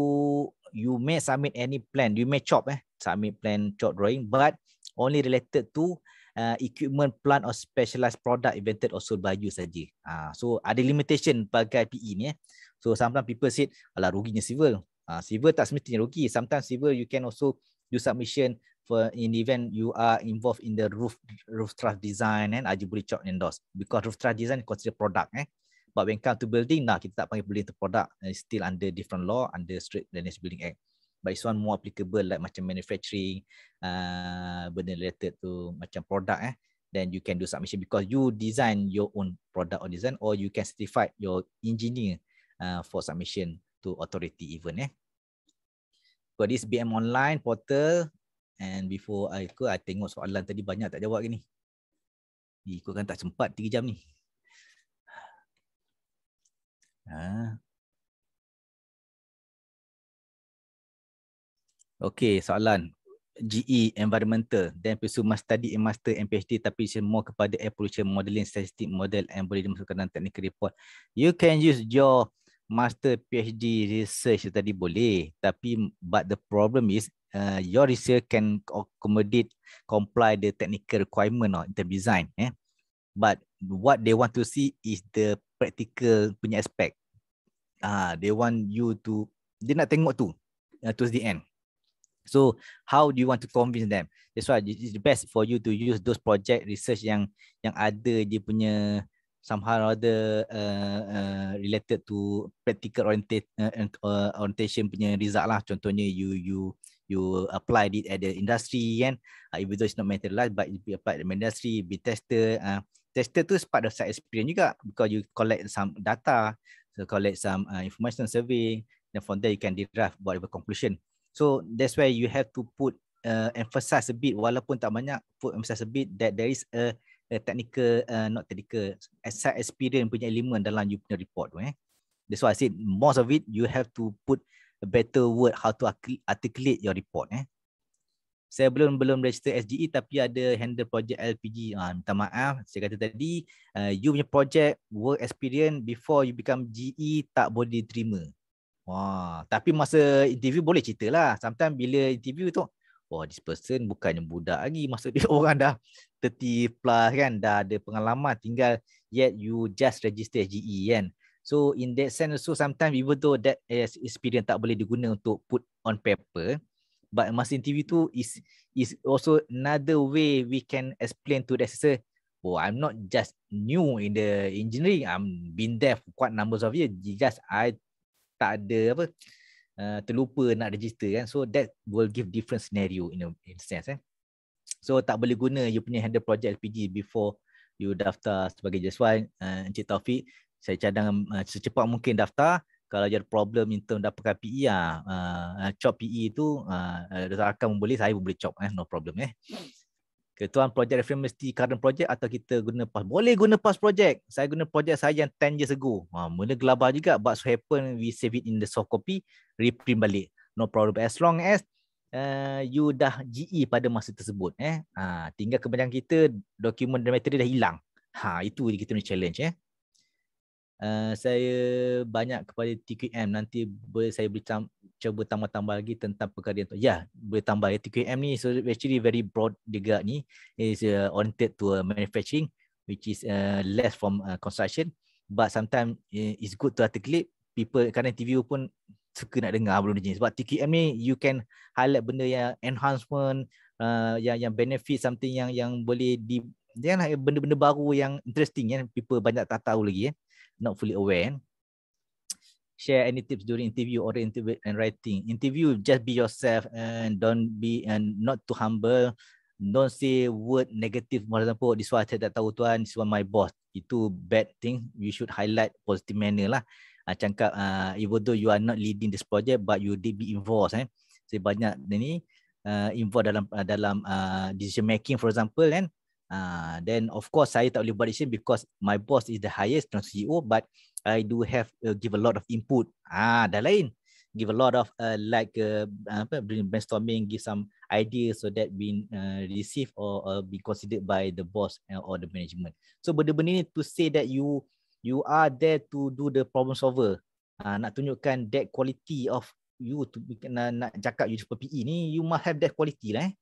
you may submit any plan you may chop eh submit plan chop drawing but only related to Uh, equipment plan or specialized product invented or sold by you saja. Ah uh, so ada limitation bagi PE ni eh. So sometimes people said ala ruginya civil. uh, civil tak semestinya rugi. Sometimes civil you can also do submission for in event you are involved in the roof roof truss design and eh, aja ah, boleh chop endorse because roof truss design consider product eh. But when come to building nah kita tak panggil building to product and eh, still under different law under strict drainage building act. But it's one more applicable like macam manufacturing uh, benda related to macam product eh then you can do submission because you design your own product or design or you can certify your engineer uh, for submission to authority even eh. For this BM online portal and before I ikut I tengok soalan tadi banyak tak jawab ke ni. Ikutkan tak sempat 3 jam ni. Ha. Okay soalan GE environmental then pursue master study and master and PhD tapi semua kepada air pollution modeling statistic model and boleh dimasukkan dalam technical report you can use your master PhD research tadi boleh tapi but the problem is uh, your research can accommodate comply the technical requirement or in the design eh but what they want to see is the practical punya aspect ah uh, they want you to dia nak tengok tu uh, towards the end so how do you want to convince them that's why it's best for you to use those project research yang yang ada dia punya somehow or other uh, uh, related to practical oriented uh, uh, orientation punya result lah contohnya you you you apply it at the industry kan uh, even though it's not materialized but you apply the industry be tested uh, tested tu part of side experience juga because you collect some data so collect some uh, information survey then from there you can derive whatever conclusion so that's why you have to put uh, emphasize a bit walaupun tak banyak put emphasize a bit that there is a uh, technical uh, not technical side experience punya elemen dalam you punya report tu eh that's why i said most of it you have to put a better word how to articulate your report eh saya belum belum register SGE tapi ada handle project LPG ah minta maaf saya kata tadi uh, you punya project work experience before you become GE tak boleh diterima wah tapi masa interview boleh cerita lah. sometimes bila interview tu oh this person bukannya budak lagi masa dia orang dah 30 plus kan dah ada pengalaman tinggal yet you just register SGE kan so in that sense so sometimes even though that experience tak boleh diguna untuk put on paper but masa interview tu is is also another way we can explain to the assessor oh I'm not just new in the engineering I'm been there for quite numbers of years just I tak ada apa Uh, terlupa nak register kan so that will give different scenario in a in sense eh so tak boleh guna you punya handle project LPG before you daftar sebagai just one uh, Encik Taufik saya cadang uh, secepat mungkin daftar kalau ada problem in term dapatkan PE ah uh, chop PE tu uh, uh akan boleh saya pun boleh chop eh no problem eh Ketuan projek referensi current project atau kita guna past Boleh guna past project Saya guna project saya yang 10 years ago ha, Benda gelabah juga But so happen we save it in the soft copy Reprint balik No problem as long as uh, You dah GE pada masa tersebut eh. Ha, tinggal kebanyakan kita Dokumen dan material dah hilang ha, Itu kita punya challenge eh. Eh, saya banyak kepada TQM nanti boleh saya boleh cuba tambah-tambah lagi tentang perkara tu. Ya, yeah, boleh tambah ya. TQM ni so actually very broad juga ni is uh, oriented to uh, manufacturing which is uh, less from uh, construction but sometimes uh, eh, it's good to articulate people kerana TV pun suka nak dengar benda jenis. sebab TQM ni you can highlight benda yang enhancement uh, yang yang benefit something yang yang boleh di dia benda-benda baru yang interesting yang people banyak tak tahu lagi eh not fully aware. Eh? Share any tips during interview or interview and writing. Interview, just be yourself and don't be and not too humble. Don't say word negative. For example, this one saya tak tahu tuan, this one my boss. Itu bad thing. You should highlight positive manner lah. Uh, ah, cangkap, uh, ah, even though you are not leading this project, but you did be involved. Eh. So banyak ni uh, involved dalam uh, dalam uh, decision making, for example. Eh. Ah, then of course saya tak boleh buat decision because my boss is the highest not CEO but I do have uh, give a lot of input. Ah dah lain. Give a lot of uh, like uh, apa uh, brainstorming give some ideas so that been uh, received or uh, be considered by the boss or the management. So benda-benda ni to say that you you are there to do the problem solver. Uh, nak tunjukkan that quality of you to nak, nak cakap you jumpa e ni you must have that quality lah eh.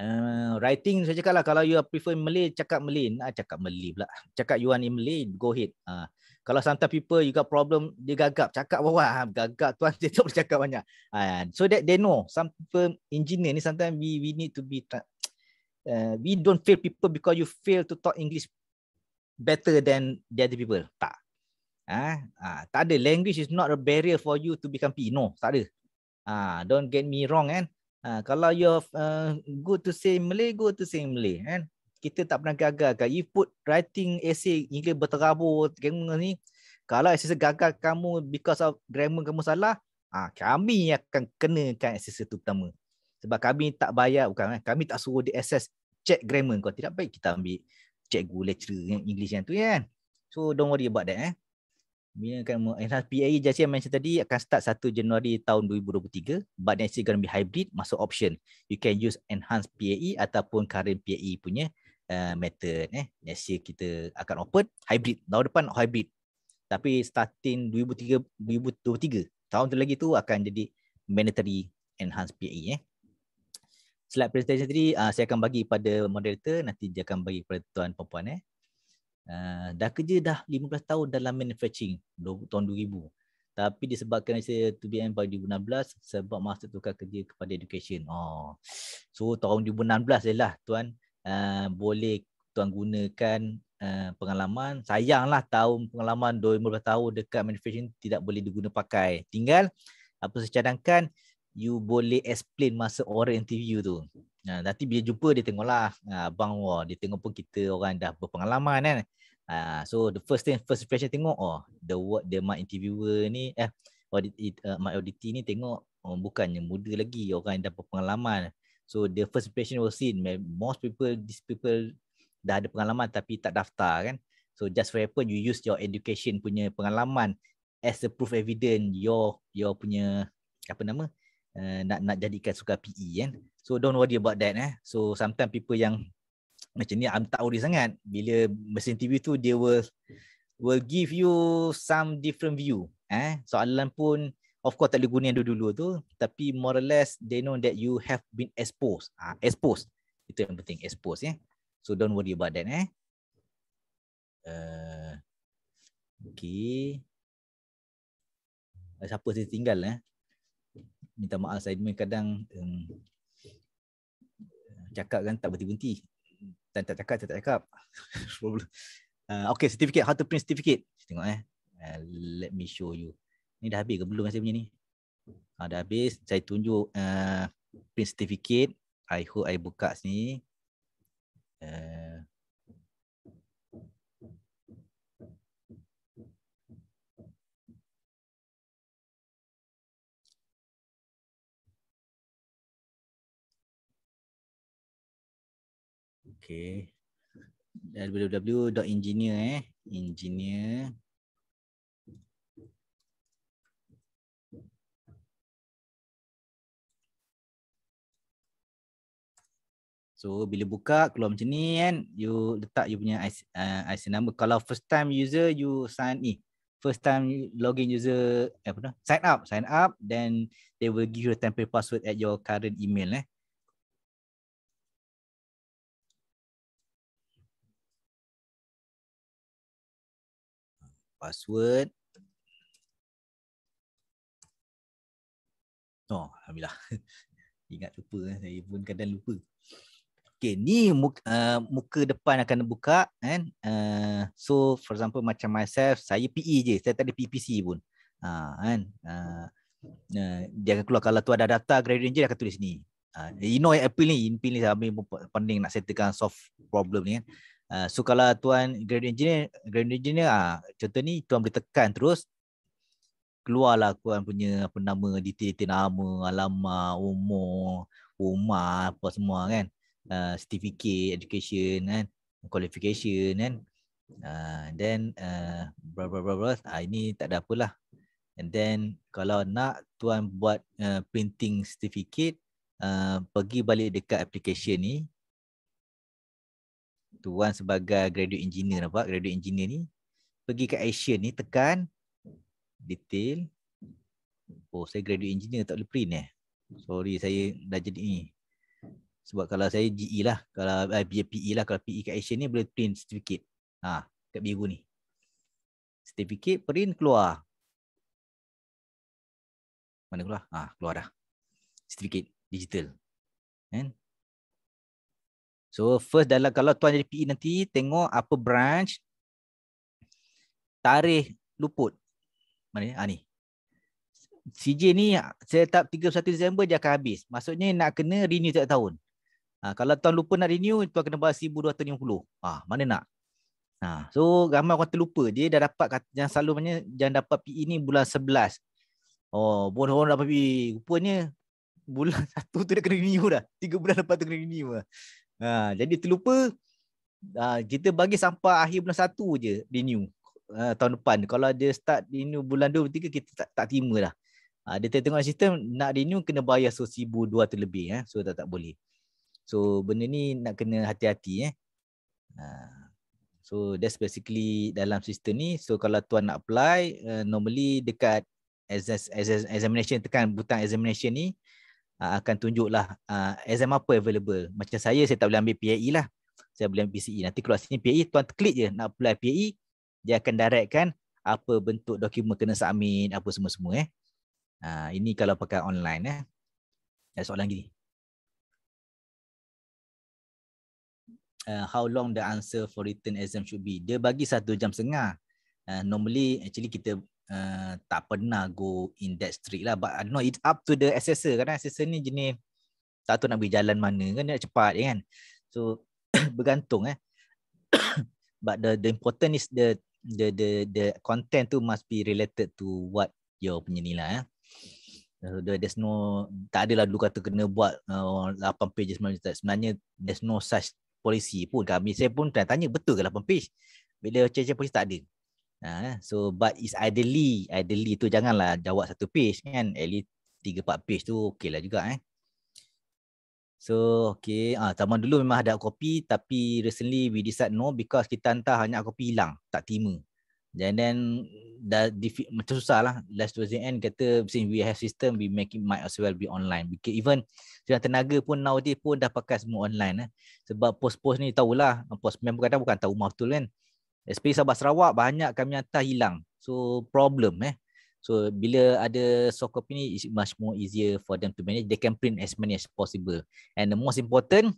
Ah, writing saya cakap lah kalau you prefer Malay cakap Malay nah, cakap Malay pula cakap you want in Malay go ahead uh, kalau sometimes people you got problem dia gagap cakap bawah wah, gagap tuan dia tak bercakap banyak uh, so that they know some people engineer ni sometimes we we need to be uh, we don't fail people because you fail to talk English better than the other people tak Ah, ha? tak ada language is not a barrier for you to become P. No, tak ada. Ah, don't get me wrong kan. Eh? Ha, kalau you uh, good to say Malay, go to say Malay. Kan? Kita tak pernah gagal. gagalkan. You put writing essay English berterabur, grammar ni. Kalau essay gagal kamu because of grammar kamu salah, ah ha, kami akan kenakan essay itu pertama. Sebab kami tak bayar, bukan eh? kami tak suruh dia assess check grammar kau tidak baik kita ambil cikgu lecturer English yang tu kan. So don't worry about that eh. Bila akan enhance eh, PA Jasin yang mention tadi akan start 1 Januari tahun 2023 but then it's going to be hybrid masuk option. You can use enhanced PAE ataupun current PAE punya uh, method eh. Next year kita akan open hybrid. Tahun depan hybrid. Tapi starting 2023 2023 tahun tu lagi tu akan jadi mandatory enhanced PAE eh. Slide presentation tadi uh, saya akan bagi pada moderator nanti dia akan bagi kepada tuan-puan eh. Ah, dah kerja dah 15 tahun dalam manufacturing tahun 2000. Tapi disebabkan saya 2BM pada 2016 sebab masa tukar kerja kepada education. Oh. So tahun 2016 je lah tuan uh, boleh tuan gunakan uh, pengalaman. Sayanglah tahun pengalaman 2015 tahun dekat manufacturing tidak boleh digunakan pakai. Tinggal apa saya cadangkan you boleh explain masa orang interview tu. Nah, nanti bila jumpa dia tengoklah. Ah, abang wah, dia tengok pun kita orang dah berpengalaman kan. Eh. Uh, so the first thing first impression tengok oh the what the my interviewer ni eh audit uh, my audit ni tengok oh, yang muda lagi orang yang dah berpengalaman. So the first impression was seen most people these people dah ada pengalaman tapi tak daftar kan. So just for example, you use your education punya pengalaman as the proof evidence your your punya apa nama uh, nak nak jadikan suka PE kan. So don't worry about that eh. So sometimes people yang macam ni I'm tak worry sangat bila mesin TV tu dia will will give you some different view eh soalan pun of course tak boleh guna yang dulu-dulu tu tapi more or less they know that you have been exposed ah ha, exposed itu yang penting exposed eh? so don't worry about that eh uh, okay siapa saya tinggal eh minta maaf saya kadang um, cakap kan tak berhenti-henti dan tak cakap, saya tak cakap. uh, ah, okay, certificate. How to print certificate. Tengok eh. Uh, let me show you. Ni dah habis ke belum saya punya ni? Uh, dah habis. Saya tunjuk uh, print certificate. I hope I buka sini. Okay. www.engineer eh. Engineer. So bila buka keluar macam ni kan you letak you punya IC, uh, IC number kalau first time user you sign in first time login user eh, apa tu sign up sign up then they will give you a temporary password at your current email eh password. Oh, Alhamdulillah. Ingat lupa. Eh. Saya pun kadang lupa. Okay, ni muka, uh, muka depan akan buka. Kan? Uh, so, for example, macam myself, saya PE je. Saya tak ada PPC pun. Uh, kan? Uh, dia akan keluar kalau tu ada data gradient je, dia akan tulis ni. Uh, you know, Apple ni, Apple ni pening nak settlekan soft problem ni kan. Ah, so kalau tuan grade engineer grade engineer ah contoh ni tuan boleh tekan terus keluarlah tuan punya apa nama detail-detail nama alamat umur rumah apa semua kan uh, certificate education kan qualification kan uh, then uh, blah blah blah ah ini tak ada apalah and then kalau nak tuan buat uh, printing certificate Uh, pergi balik dekat application ni Tuan sebagai graduate engineer nampak graduate engineer ni pergi ke Asian ni tekan detail oh saya graduate engineer tak boleh print eh sorry saya dah jadi ni sebab kalau saya GE lah kalau eh, PE lah kalau PE ke Asian ni boleh print certificate ha kat biru ni certificate print keluar mana keluar ha keluar dah certificate digital kan eh? So first dalam kalau tuan jadi PE nanti tengok apa branch tarikh luput. Mana ha, ni? CJ ah, ni setup 31 Disember dia akan habis. Maksudnya nak kena renew setiap tahun. Ha, kalau tuan lupa nak renew tuan kena bayar 1250. Ah ha, mana nak? Ha, so ramai orang terlupa dia dah dapat yang selalu banyak yang dapat PE ni bulan 11. Oh, bonus orang dapat PE. Rupanya bulan satu tu dia kena renew dah. tiga bulan lepas tu kena renew dah. Ha, jadi terlupa ha, kita bagi sampai akhir bulan 1 je new ha, tahun depan. Kalau dia start di new bulan dua, 3 kita tak tak terima dah. Ha, dia tengok sistem nak di new kena bayar so 1000 dua terlebih eh. So tak tak boleh. So benda ni nak kena hati-hati eh. Ha, so that's basically dalam sistem ni. So kalau tuan nak apply uh, normally dekat as, examination tekan butang examination ni uh, uh, akan tunjuklah uh, exam apa available. Macam saya, saya tak boleh ambil PAE lah. Saya boleh ambil PCE. Nanti keluar sini PAE, tuan klik je nak apply PAE. Dia akan directkan apa bentuk dokumen kena submit, apa semua-semua. Eh. Uh, ini kalau pakai online. Eh. Ada eh, soalan lagi. Uh, how long the answer for written exam should be? Dia bagi satu jam setengah. Uh, normally, actually kita Ah, tak pernah go in that street lah but I know it's up to the assessor kan assessor ni jenis tak tahu nak pergi jalan mana kan dia cepat ya kan so bergantung eh but the the important is the the the the content tu must be related to what your punya nilai eh there's no tak adalah dulu kata kena buat uh, 8 pages sebenarnya sebenarnya there's no such policy pun kami saya pun tanya betul ke 8 page bila change policy tak ada Uh, so but it's ideally ideally tu janganlah jawab satu page kan at least tiga empat page tu okey lah juga eh so okey ah uh, sama dulu memang ada kopi, tapi recently we decide no because kita hantar hanya copy hilang tak terima and then dah difi- macam susah lah last towards the end kata since we have system we make it might as well be online because even sudah tenaga pun nowadays pun dah pakai semua online eh. sebab post-post ni tahulah post member kadang bukan tahu rumah betul kan Especially Sabah Sarawak banyak kami hantar hilang. So problem eh. So bila ada softcopy ni it's much more easier for them to manage. They can print as many as possible. And the most important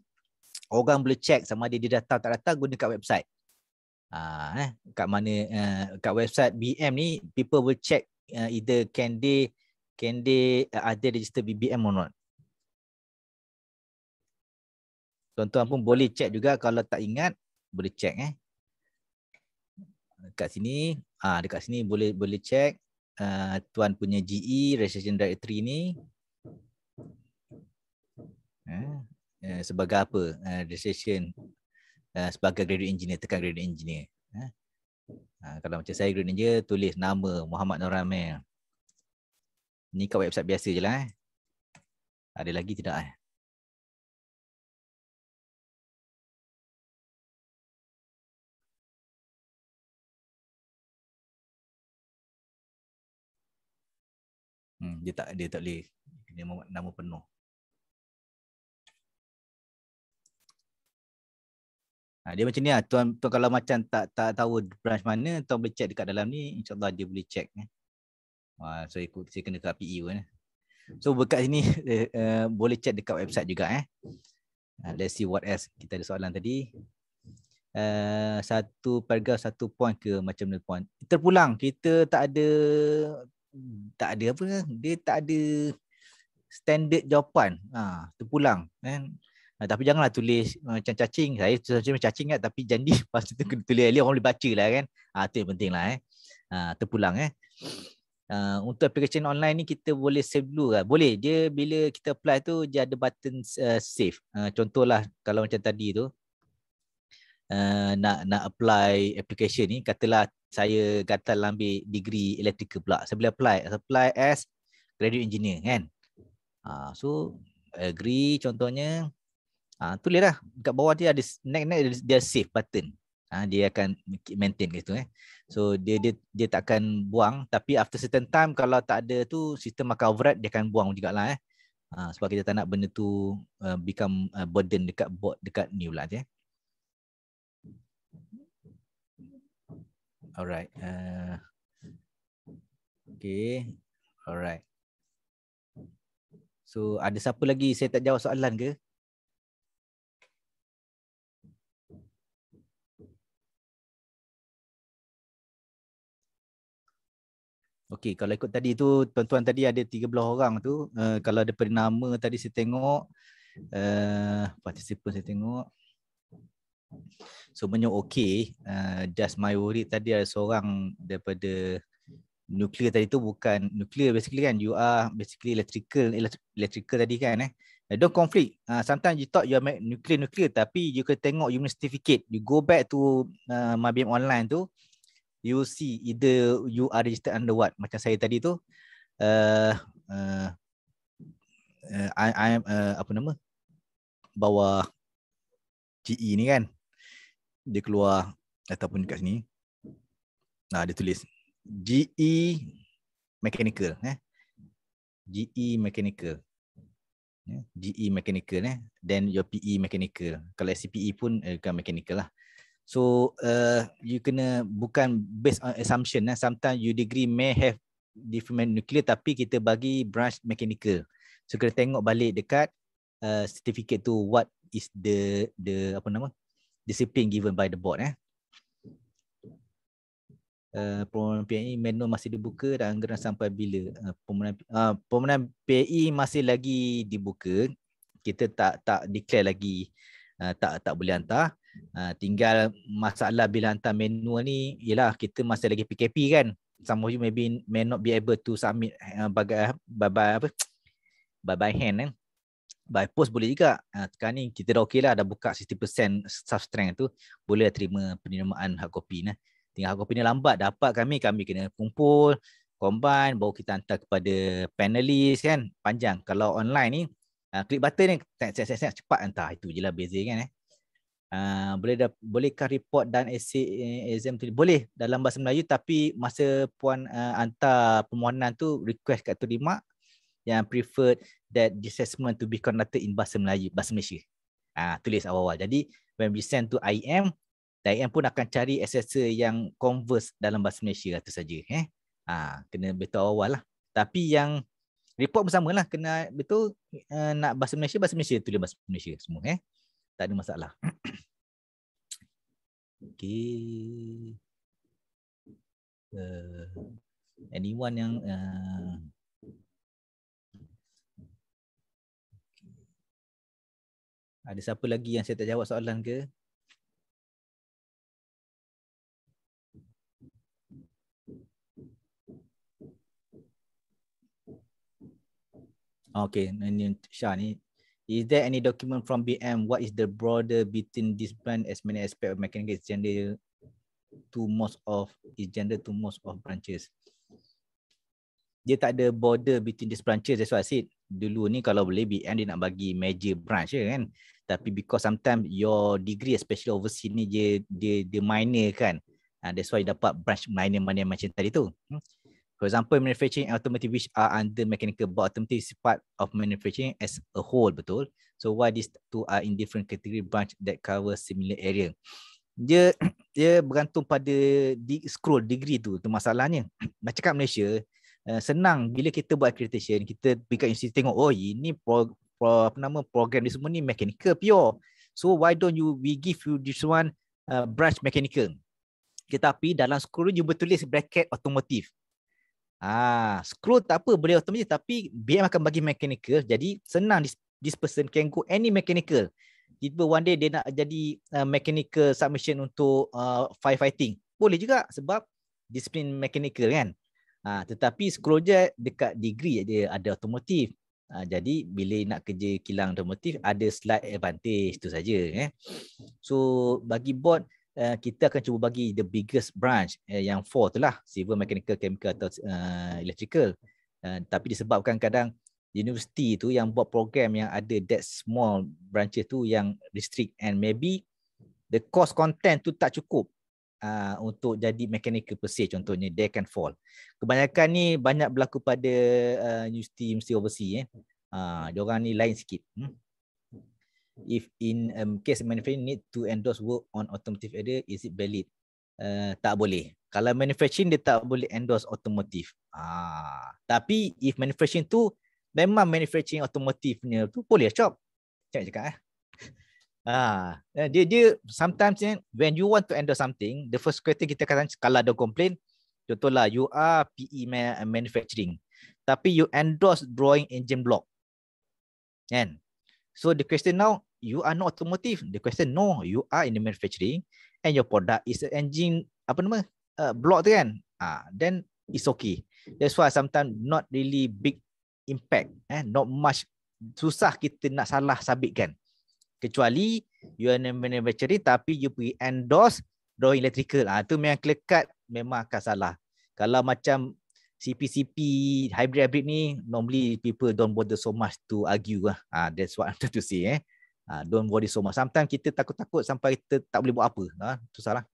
orang boleh check sama ada dia datang tak datang guna kat website. Ah eh kat mana uh, kat website BM ni people will check uh, either can they can they uh, ada register BBM or not. Tuan-tuan pun boleh check juga kalau tak ingat boleh check eh dekat sini ah dekat sini boleh boleh check uh, tuan punya GE registration directory ni eh, eh sebagai apa uh, registration uh, sebagai graduate engineer tekan graduate engineer eh. uh, kalau macam saya graduate engineer tulis nama Muhammad Noramel ni kat website biasa jelah eh ada lagi tidak eh Hmm, dia tak dia tak boleh kena nama penuh. Ha, dia macam ni ah Tuan, tuan kalau macam tak tak tahu branch mana, tuan boleh check dekat dalam ni. InsyaAllah dia boleh check. Eh. Ha, so, ikut, saya kena dekat PE pun. So, dekat sini uh, boleh check dekat website juga. Eh. Ha, let's see what else. Kita ada soalan tadi. Uh, satu paragraf, satu point ke macam mana point. Terpulang. Kita tak ada Hmm, tak ada apa dia tak ada standard jawapan ha tu pulang kan ha, tapi janganlah tulis eh, macam cacing saya macam cacing kan tapi janji pasal tu kena tulis orang boleh baca lah kan ha tu yang penting lah, eh ha tu pulang eh Uh, untuk application online ni kita boleh save dulu kan? Boleh. Dia bila kita apply tu dia ada button uh, save. Uh, contohlah kalau macam tadi tu uh, nak nak apply application ni katalah saya gatal ambil degree electrical pula. Saya boleh apply. Apply as graduate engineer kan. Uh, so agree contohnya. Uh, ah, tulis lah. Dekat bawah dia ada next-next dia save button. Uh, dia akan maintain ke situ. Eh. So dia, dia dia tak akan buang. Tapi after certain time kalau tak ada tu sistem akan override dia akan buang juga lah. Eh. Uh, sebab kita tak nak benda tu uh, become uh, burden dekat board dekat new lah. Eh. Alright. Uh, okay. Alright. So ada siapa lagi saya tak jawab soalan ke? Okey, kalau ikut tadi tu, tuan-tuan tadi ada 13 orang tu. Uh, kalau ada pernama tadi saya tengok, uh, participant saya tengok. Semuanya okey. Uh, just my worry tadi ada seorang daripada nuklear tadi tu bukan nuklear basically kan. You are basically electrical electrical tadi kan eh. Don't conflict. Uh, sometimes you thought you are nuclear-nuclear tapi you can tengok you punya certificate. You go back to uh, ah, MyBM online tu, you will see either you are registered under what. Macam saya tadi tu, uh, uh, I, I am, uh, apa nama, bawah GE ni kan dia keluar ataupun dekat sini. Nah, dia tulis GE mechanical eh. GE mechanical. Eh, GE mechanical eh then your PE mechanical. Kalau SPE pun eh, kan mechanical lah. So uh, you kena bukan based on assumption eh. Sometimes you degree may have different nuclear tapi kita bagi branch mechanical. So kena tengok balik dekat uh, certificate tu what is the the apa nama? discipline given by the board eh. Uh, permohonan PAI manual masih dibuka dan anggaran sampai bila uh, permohonan uh, permohonan PAI masih lagi dibuka kita tak tak declare lagi uh, tak tak boleh hantar uh, tinggal masalah bila hantar manual ni ialah kita masih lagi PKP kan some of you maybe may not be able to submit uh, bagai bye bye apa bye bye hand eh by post boleh juga. Ah, sekarang ni kita dah okey dah buka 60% staff strength tu boleh lah terima penerimaan hard copy ni. Tinggal hard copy ni lambat dapat kami kami kena kumpul combine baru kita hantar kepada panelis kan panjang kalau online ni klik ah, button ni tak tak tak cepat hantar itu je lah beza kan eh. Uh, boleh dah bolehkah report dan essay eh, exam tu boleh dalam bahasa Melayu tapi masa puan uh, hantar permohonan tu request kat tu terima yang preferred that the assessment to be conducted in bahasa Melayu, bahasa Malaysia. Ah, tulis awal-awal. Jadi when we send to IM, IM pun akan cari assessor yang converse dalam bahasa Malaysia itu lah saja. Eh? Ah, kena betul awal lah. Tapi yang report bersama lah kena betul uh, nak bahasa Malaysia bahasa Malaysia tulis bahasa Malaysia semua eh tak ada masalah okey uh, anyone yang uh, Ada siapa lagi yang saya tak jawab soalan ke? Okay, Shah ni. Is there any document from BM? What is the broader between this brand as many aspect of mechanical gender to most of is gender to most of branches? Dia tak ada border between this branches. That's what I said dulu ni kalau boleh BN dia nak bagi major branch je kan tapi because sometimes your degree especially overseas ni dia dia, dia minor kan uh, that's why dapat branch minor-minor macam tadi tu hmm. For example, manufacturing automotive which are under mechanical but automotive is part of manufacturing as a whole, betul? So why these two are in different category branch that cover similar area? Dia dia bergantung pada di scroll degree tu, tu masalahnya. Macam kat Malaysia, Eh, senang bila kita buat accreditation kita pergi kat universiti tengok oh ini pro, pro, apa nama program ni semua ni mechanical pure so why don't you we give you this one uh, branch mechanical tetapi dalam skru you bertulis bracket automotive ah skru tak apa boleh automotive tapi BM akan bagi mechanical jadi senang this, this person can go any mechanical tiba one day dia nak jadi uh, mechanical submission untuk uh, firefighting boleh juga sebab discipline mechanical kan Ha, tetapi skrojet dekat degree dia ada otomotif. Ha, jadi bila nak kerja kilang otomotif ada slight advantage tu saja eh. So bagi board uh, kita akan cuba bagi the biggest branch uh, yang four tu lah civil mechanical chemical atau uh, electrical. Uh, tapi disebabkan kadang universiti tu yang buat program yang ada that small branches tu yang restrict and maybe the cost content tu tak cukup Uh, untuk jadi mechanical pesir contohnya they can fall. Kebanyakan ni banyak berlaku pada universiti uh, universiti overseas eh. Uh, dia orang ni lain sikit. Hmm? If in um, case manufacturing need to endorse work on automotive area is it valid? Uh, tak boleh. Kalau manufacturing dia tak boleh endorse automotive. Uh, tapi if manufacturing tu memang manufacturing automotive punya tu boleh shop. Cakap cakap eh. Ah, eh, dia dia sometimes when you want to endorse something, the first question kita katakan kalau ada complain, contohlah you are PE manufacturing, tapi you endorse drawing engine block. Kan? So the question now, you are not automotive. The question no, you are in the manufacturing and your product is engine apa nama? Uh, block tu kan? Ah, then it's okay. That's why sometimes not really big impact, eh, not much susah kita nak salah sabitkan kecuali you are manufacturing tapi you pergi endorse draw electrical ah ha, tu memang clear memang akan salah kalau macam CPCP hybrid hybrid ni normally people don't bother so much to argue lah. ah ha, that's what I want to say eh ha, don't worry so much sometimes kita takut-takut sampai kita tak boleh buat apa ah ha, tu salah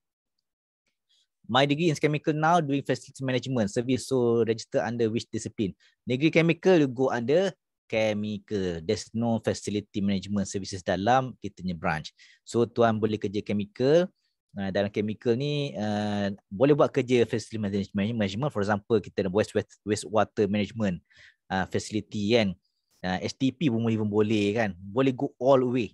My degree in chemical now doing facility management service so register under which discipline. Negeri chemical you go under kami ke there's no facility management services dalam kita punya branch so tuan boleh kerja chemical uh, ah, dalam chemical ni uh, boleh buat kerja facility management, management. for example kita ada waste, waste, waste water management uh, facility kan uh, STP pun boleh, pun boleh kan boleh go all the way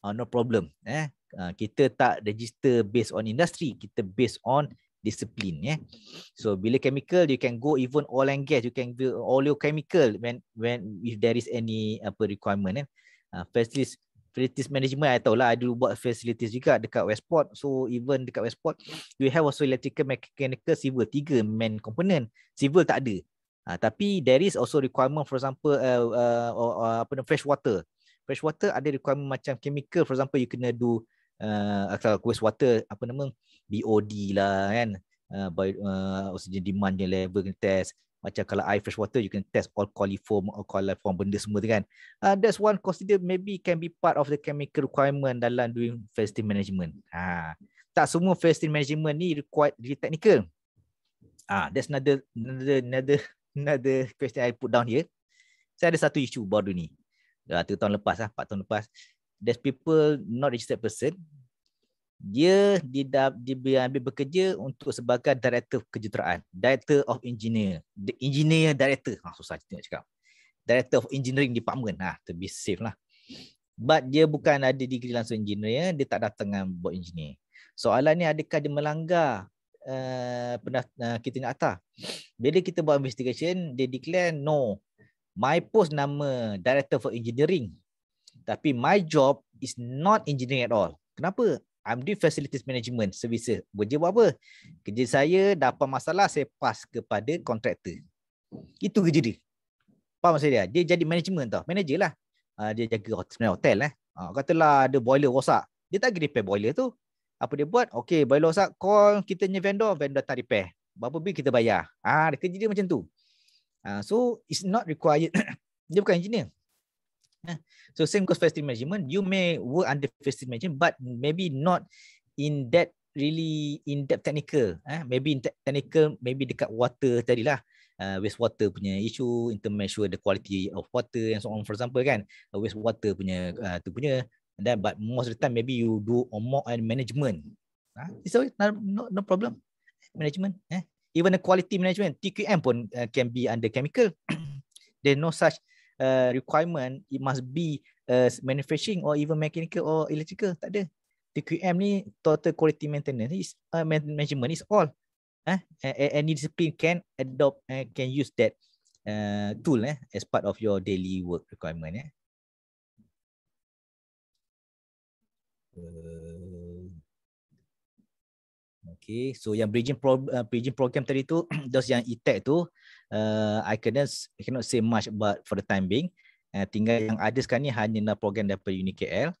uh, no problem eh uh, kita tak register based on industry kita based on uh, discipline yeah so bila chemical you can go even oil and gas you can do all your chemical when when if there is any apa requirement eh uh, facilities facilities management I tahu lah I do buat facilities juga dekat Westport so even dekat Westport you have also electrical mechanical civil tiga main component civil tak ada uh, tapi there is also requirement for example uh, uh, uh, apa fresh water fresh water ada requirement macam chemical for example you kena do uh, eh, atau waste water apa nama BOD lah kan uh, eh, by, uh, eh, oxygen demand je level kena test macam kalau air fresh water you can test all coliform all coliform benda semua tu kan uh, that's one consider maybe can be part of the chemical requirement dalam doing festive management ha. tak semua festive management ni required really technical Ah, that's another another another another question I put down here. Saya ada satu isu baru ni. Dah tahun lepas lah, 4 tahun lepas there's people not registered person dia di didab, diambil bekerja untuk sebagai director kejuruteraan director of engineer the engineer director ha, susah cerita nak cakap director of engineering department ha, to be safe lah but dia bukan ada degree langsung engineer dia tak datang dengan buat engineer soalan ni adakah dia melanggar uh, eh, pernah, eh, uh, kita nak atas bila kita buat investigation dia declare no my post nama director for engineering tapi my job is not engineering at all. Kenapa? I'm doing facilities management services. Kerja buat apa? Kerja saya dapat masalah, saya pass kepada kontraktor. Itu kerja dia. Faham saya dia? Dia jadi management tau. Manager lah. Ah, dia jaga hotel, hotel eh. Ah, katalah ada boiler rosak. Dia tak pergi repair boiler tu. Apa dia buat? Okay, boiler rosak. Call kita punya vendor. Vendor tak repair. Berapa bil kita bayar. Ah, ha, kerja dia macam tu. Ah, so, it's not required. dia bukan engineer. Eh? So same goes for management. You may work under estimate management, but maybe not in that really in depth technical. Eh? Maybe in technical, maybe dekat water tadi lah. Uh, water punya issue in terms measure the quality of water and so on for example kan uh, water punya uh, tu punya and then but most of the time maybe you do or more and management uh, it's always not, no, no problem management eh? even the quality management TQM pun uh, can be under chemical There no such uh, Uh, requirement it must be uh, manufacturing or even mechanical or electrical tak ada TQM ni total quality maintenance is uh, measurement is all eh huh? any discipline can adopt uh, can use that uh, tool eh as part of your daily work requirement eh uh, Okay, so yang bridging, pro, uh, bridging program tadi tu, dos yang ITEC e tu, uh, uh, I cannot I cannot say much but for the time being. Uh, tinggal yang ada sekarang ni hanyalah program daripada Uni KL.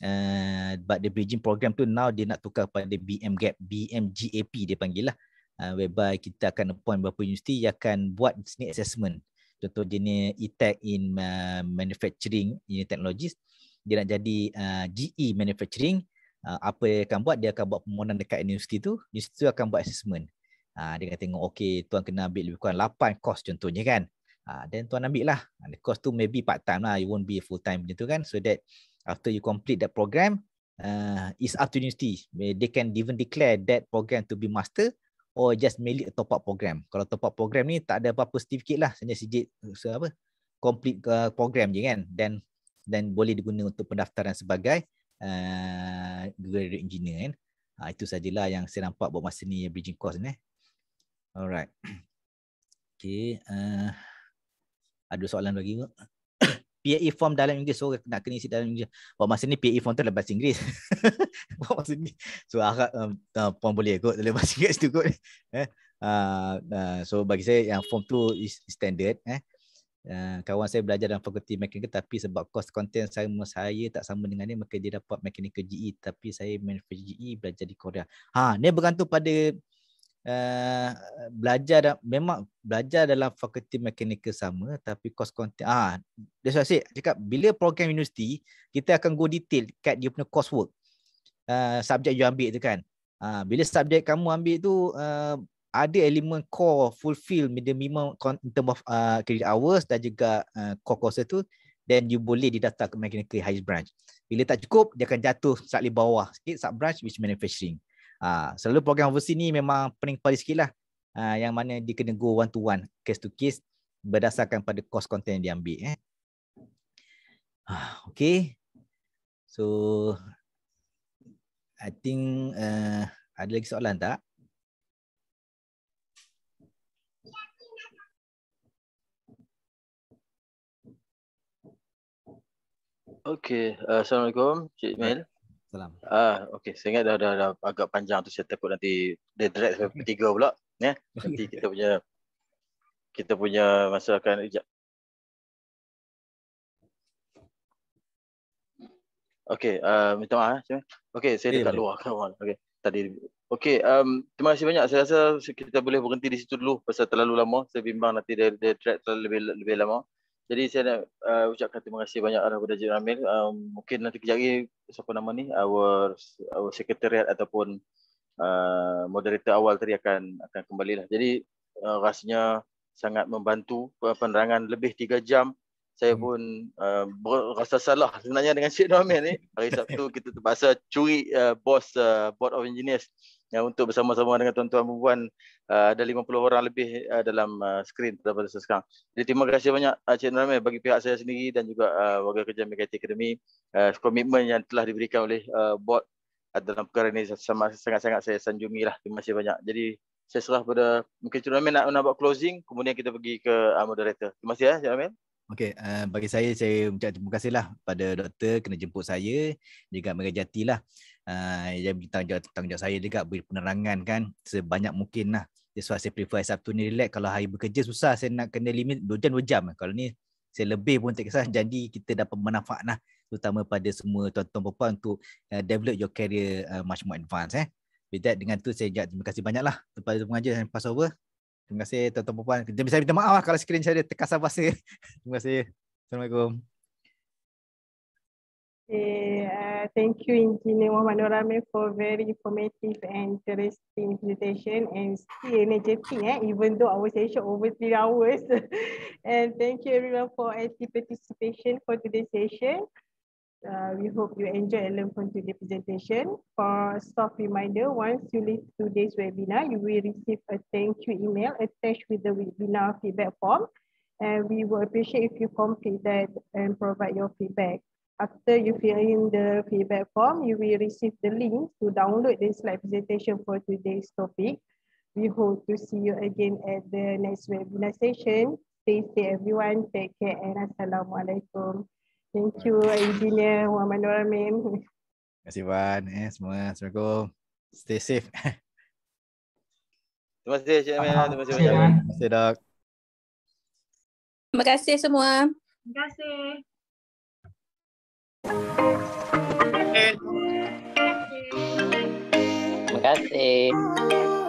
Uh, but the bridging program tu now dia nak tukar pada BM Gap, BM Gap dia panggil lah. Uh, whereby kita akan appoint beberapa universiti yang akan buat sini assessment. Contoh jenis E-Tech in uh, Manufacturing in Technologies. Dia nak jadi uh, GE Manufacturing. Uh, apa yang dia akan buat, dia akan buat permohonan dekat universiti tu. Universiti tu akan buat assessment. Ah, dia kata tengok okey tuan kena ambil lebih kurang 8 course contohnya kan. Ah then tuan ambil lah. Ah, the course tu maybe part time lah. You won't be full time macam tu kan. So that after you complete that program uh, ah, is up to university. They can even declare that program to be master or just merely a top up program. Kalau top up program ni tak ada apa-apa certificate lah. Hanya sijil so apa? Complete uh, program je kan. Then then boleh digunakan untuk pendaftaran sebagai uh, graduate engineer kan. Ha, itu sajalah yang saya nampak buat masa ni bridging course ni. Eh. Alright. Okay. Uh, ada soalan lagi ke? PAE form dalam Inggeris. So nak kena isi dalam Inggeris. Buat masa ni PAE form tu dalam bahasa Inggeris. Buat masa ni. So harap um, uh, puan boleh ikut dalam bahasa Inggeris tu kot. Eh? Uh, uh, so bagi saya yang form tu is standard. Eh? Uh, kawan saya belajar dalam fakulti mekanikal tapi sebab kos konten saya, saya tak sama dengan dia maka dia dapat mekanikal GE tapi saya main GE belajar di Korea. Ha, ni bergantung pada uh, belajar dan memang belajar dalam fakulti mekanikal sama tapi course content ah that's what I say cakap bila program universiti kita akan go detail kat dia punya coursework uh, eh, subjek yang ambil tu kan uh, bila subjek kamu ambil tu uh, ada elemen core fulfill minimum in term of uh, credit hours dan juga uh, core course tu then you boleh didaftar ke mechanical high branch bila tak cukup dia akan jatuh slightly bawah sikit sub branch which manufacturing Ha, selalu program overseas ni memang pening kepala sikit lah. Ha, yang mana dia kena go one to one, case to case berdasarkan pada cost content yang diambil. Eh. Ha, okay. So, I think uh, ada lagi soalan tak? Okay, uh, Assalamualaikum Cik Mel. Salam. Ah, okey. Saya ingat dah, dah, dah agak panjang tu saya takut nanti dia drag sampai pukul 3 pula, ya. Yeah? Nanti kita punya kita punya masa akan ejak. Okey, uh, minta maaf eh. Okey, saya dekat luar kawan. Okey. Tadi Okey, um, terima kasih banyak. Saya rasa kita boleh berhenti di situ dulu pasal terlalu lama. Saya bimbang nanti dia dia track terlalu lebih, lebih lama. Jadi saya nak uh, ucapkan terima kasih banyak kepada Dajib Ramil. Uh, um, mungkin nanti kejap siapa nama ni our our secretariat ataupun uh, moderator awal tadi akan akan kembali lah. Jadi uh, rasanya sangat membantu penerangan lebih 3 jam. Saya hmm. pun uh, rasa salah sebenarnya dengan Cik Ramil ni. Hari Sabtu kita terpaksa curi uh, bos uh, board of engineers yang untuk bersama-sama dengan tuan-tuan perempuan uh, ada 50 orang lebih uh, dalam uh, skrin pada sekarang. Jadi terima kasih banyak uh, Cik bagi pihak saya sendiri dan juga uh, warga kerja MKT Academy uh, komitmen yang telah diberikan oleh uh, board uh, dalam perkara ini sangat-sangat saya sanjungi lah. Terima kasih banyak. Jadi saya serah pada mungkin Cik Nurmi nak, nak buat closing kemudian kita pergi ke uh, moderator. Terima kasih ya Cik Nurmi. Okey, uh, bagi saya saya ucap terima kasihlah pada doktor kena jemput saya juga mengajati lah uh, ah, yang tanggungjawab, tanggungjawab saya juga beri penerangan kan sebanyak mungkin lah that's why saya prefer Sabtu ni relax kalau hari bekerja susah saya nak kena limit 2 jam 2 jam kalau ni saya lebih pun tak kisah jadi kita dapat manfaat lah terutama pada semua tuan-tuan perempuan untuk uh, develop your career uh, much more advance. eh with that dengan tu saya ingat terima kasih banyak lah kepada pengajar yang pass over terima kasih tuan-tuan perempuan saya minta maaf lah kalau screen saya terkasar bahasa terima kasih Assalamualaikum. Eh, eh, thank you, Engineer Manorame, for very informative and interesting presentation and still energetic, eh? even though our session over three hours. and thank you everyone for active participation for today's session. Uh, we hope you enjoy and learn from today's presentation. For a soft reminder, once you leave today's webinar, you will receive a thank you email attached with the webinar feedback form. And we will appreciate if you complete that and provide your feedback. after you fill in the feedback form, you will receive the link to download the slide presentation for today's topic. We hope to see you again at the next webinar session. Stay safe, everyone. Take care and assalamualaikum. Thank you, Engineer Muhammad Nur Amin. Terima kasih, Wan. Eh, semua. Assalamualaikum. Stay safe. Terima kasih, Encik Amin. Terima kasih, Encik Amin. Terima kasih, Doc. Terima kasih, semua. Terima kasih. Terima kasih.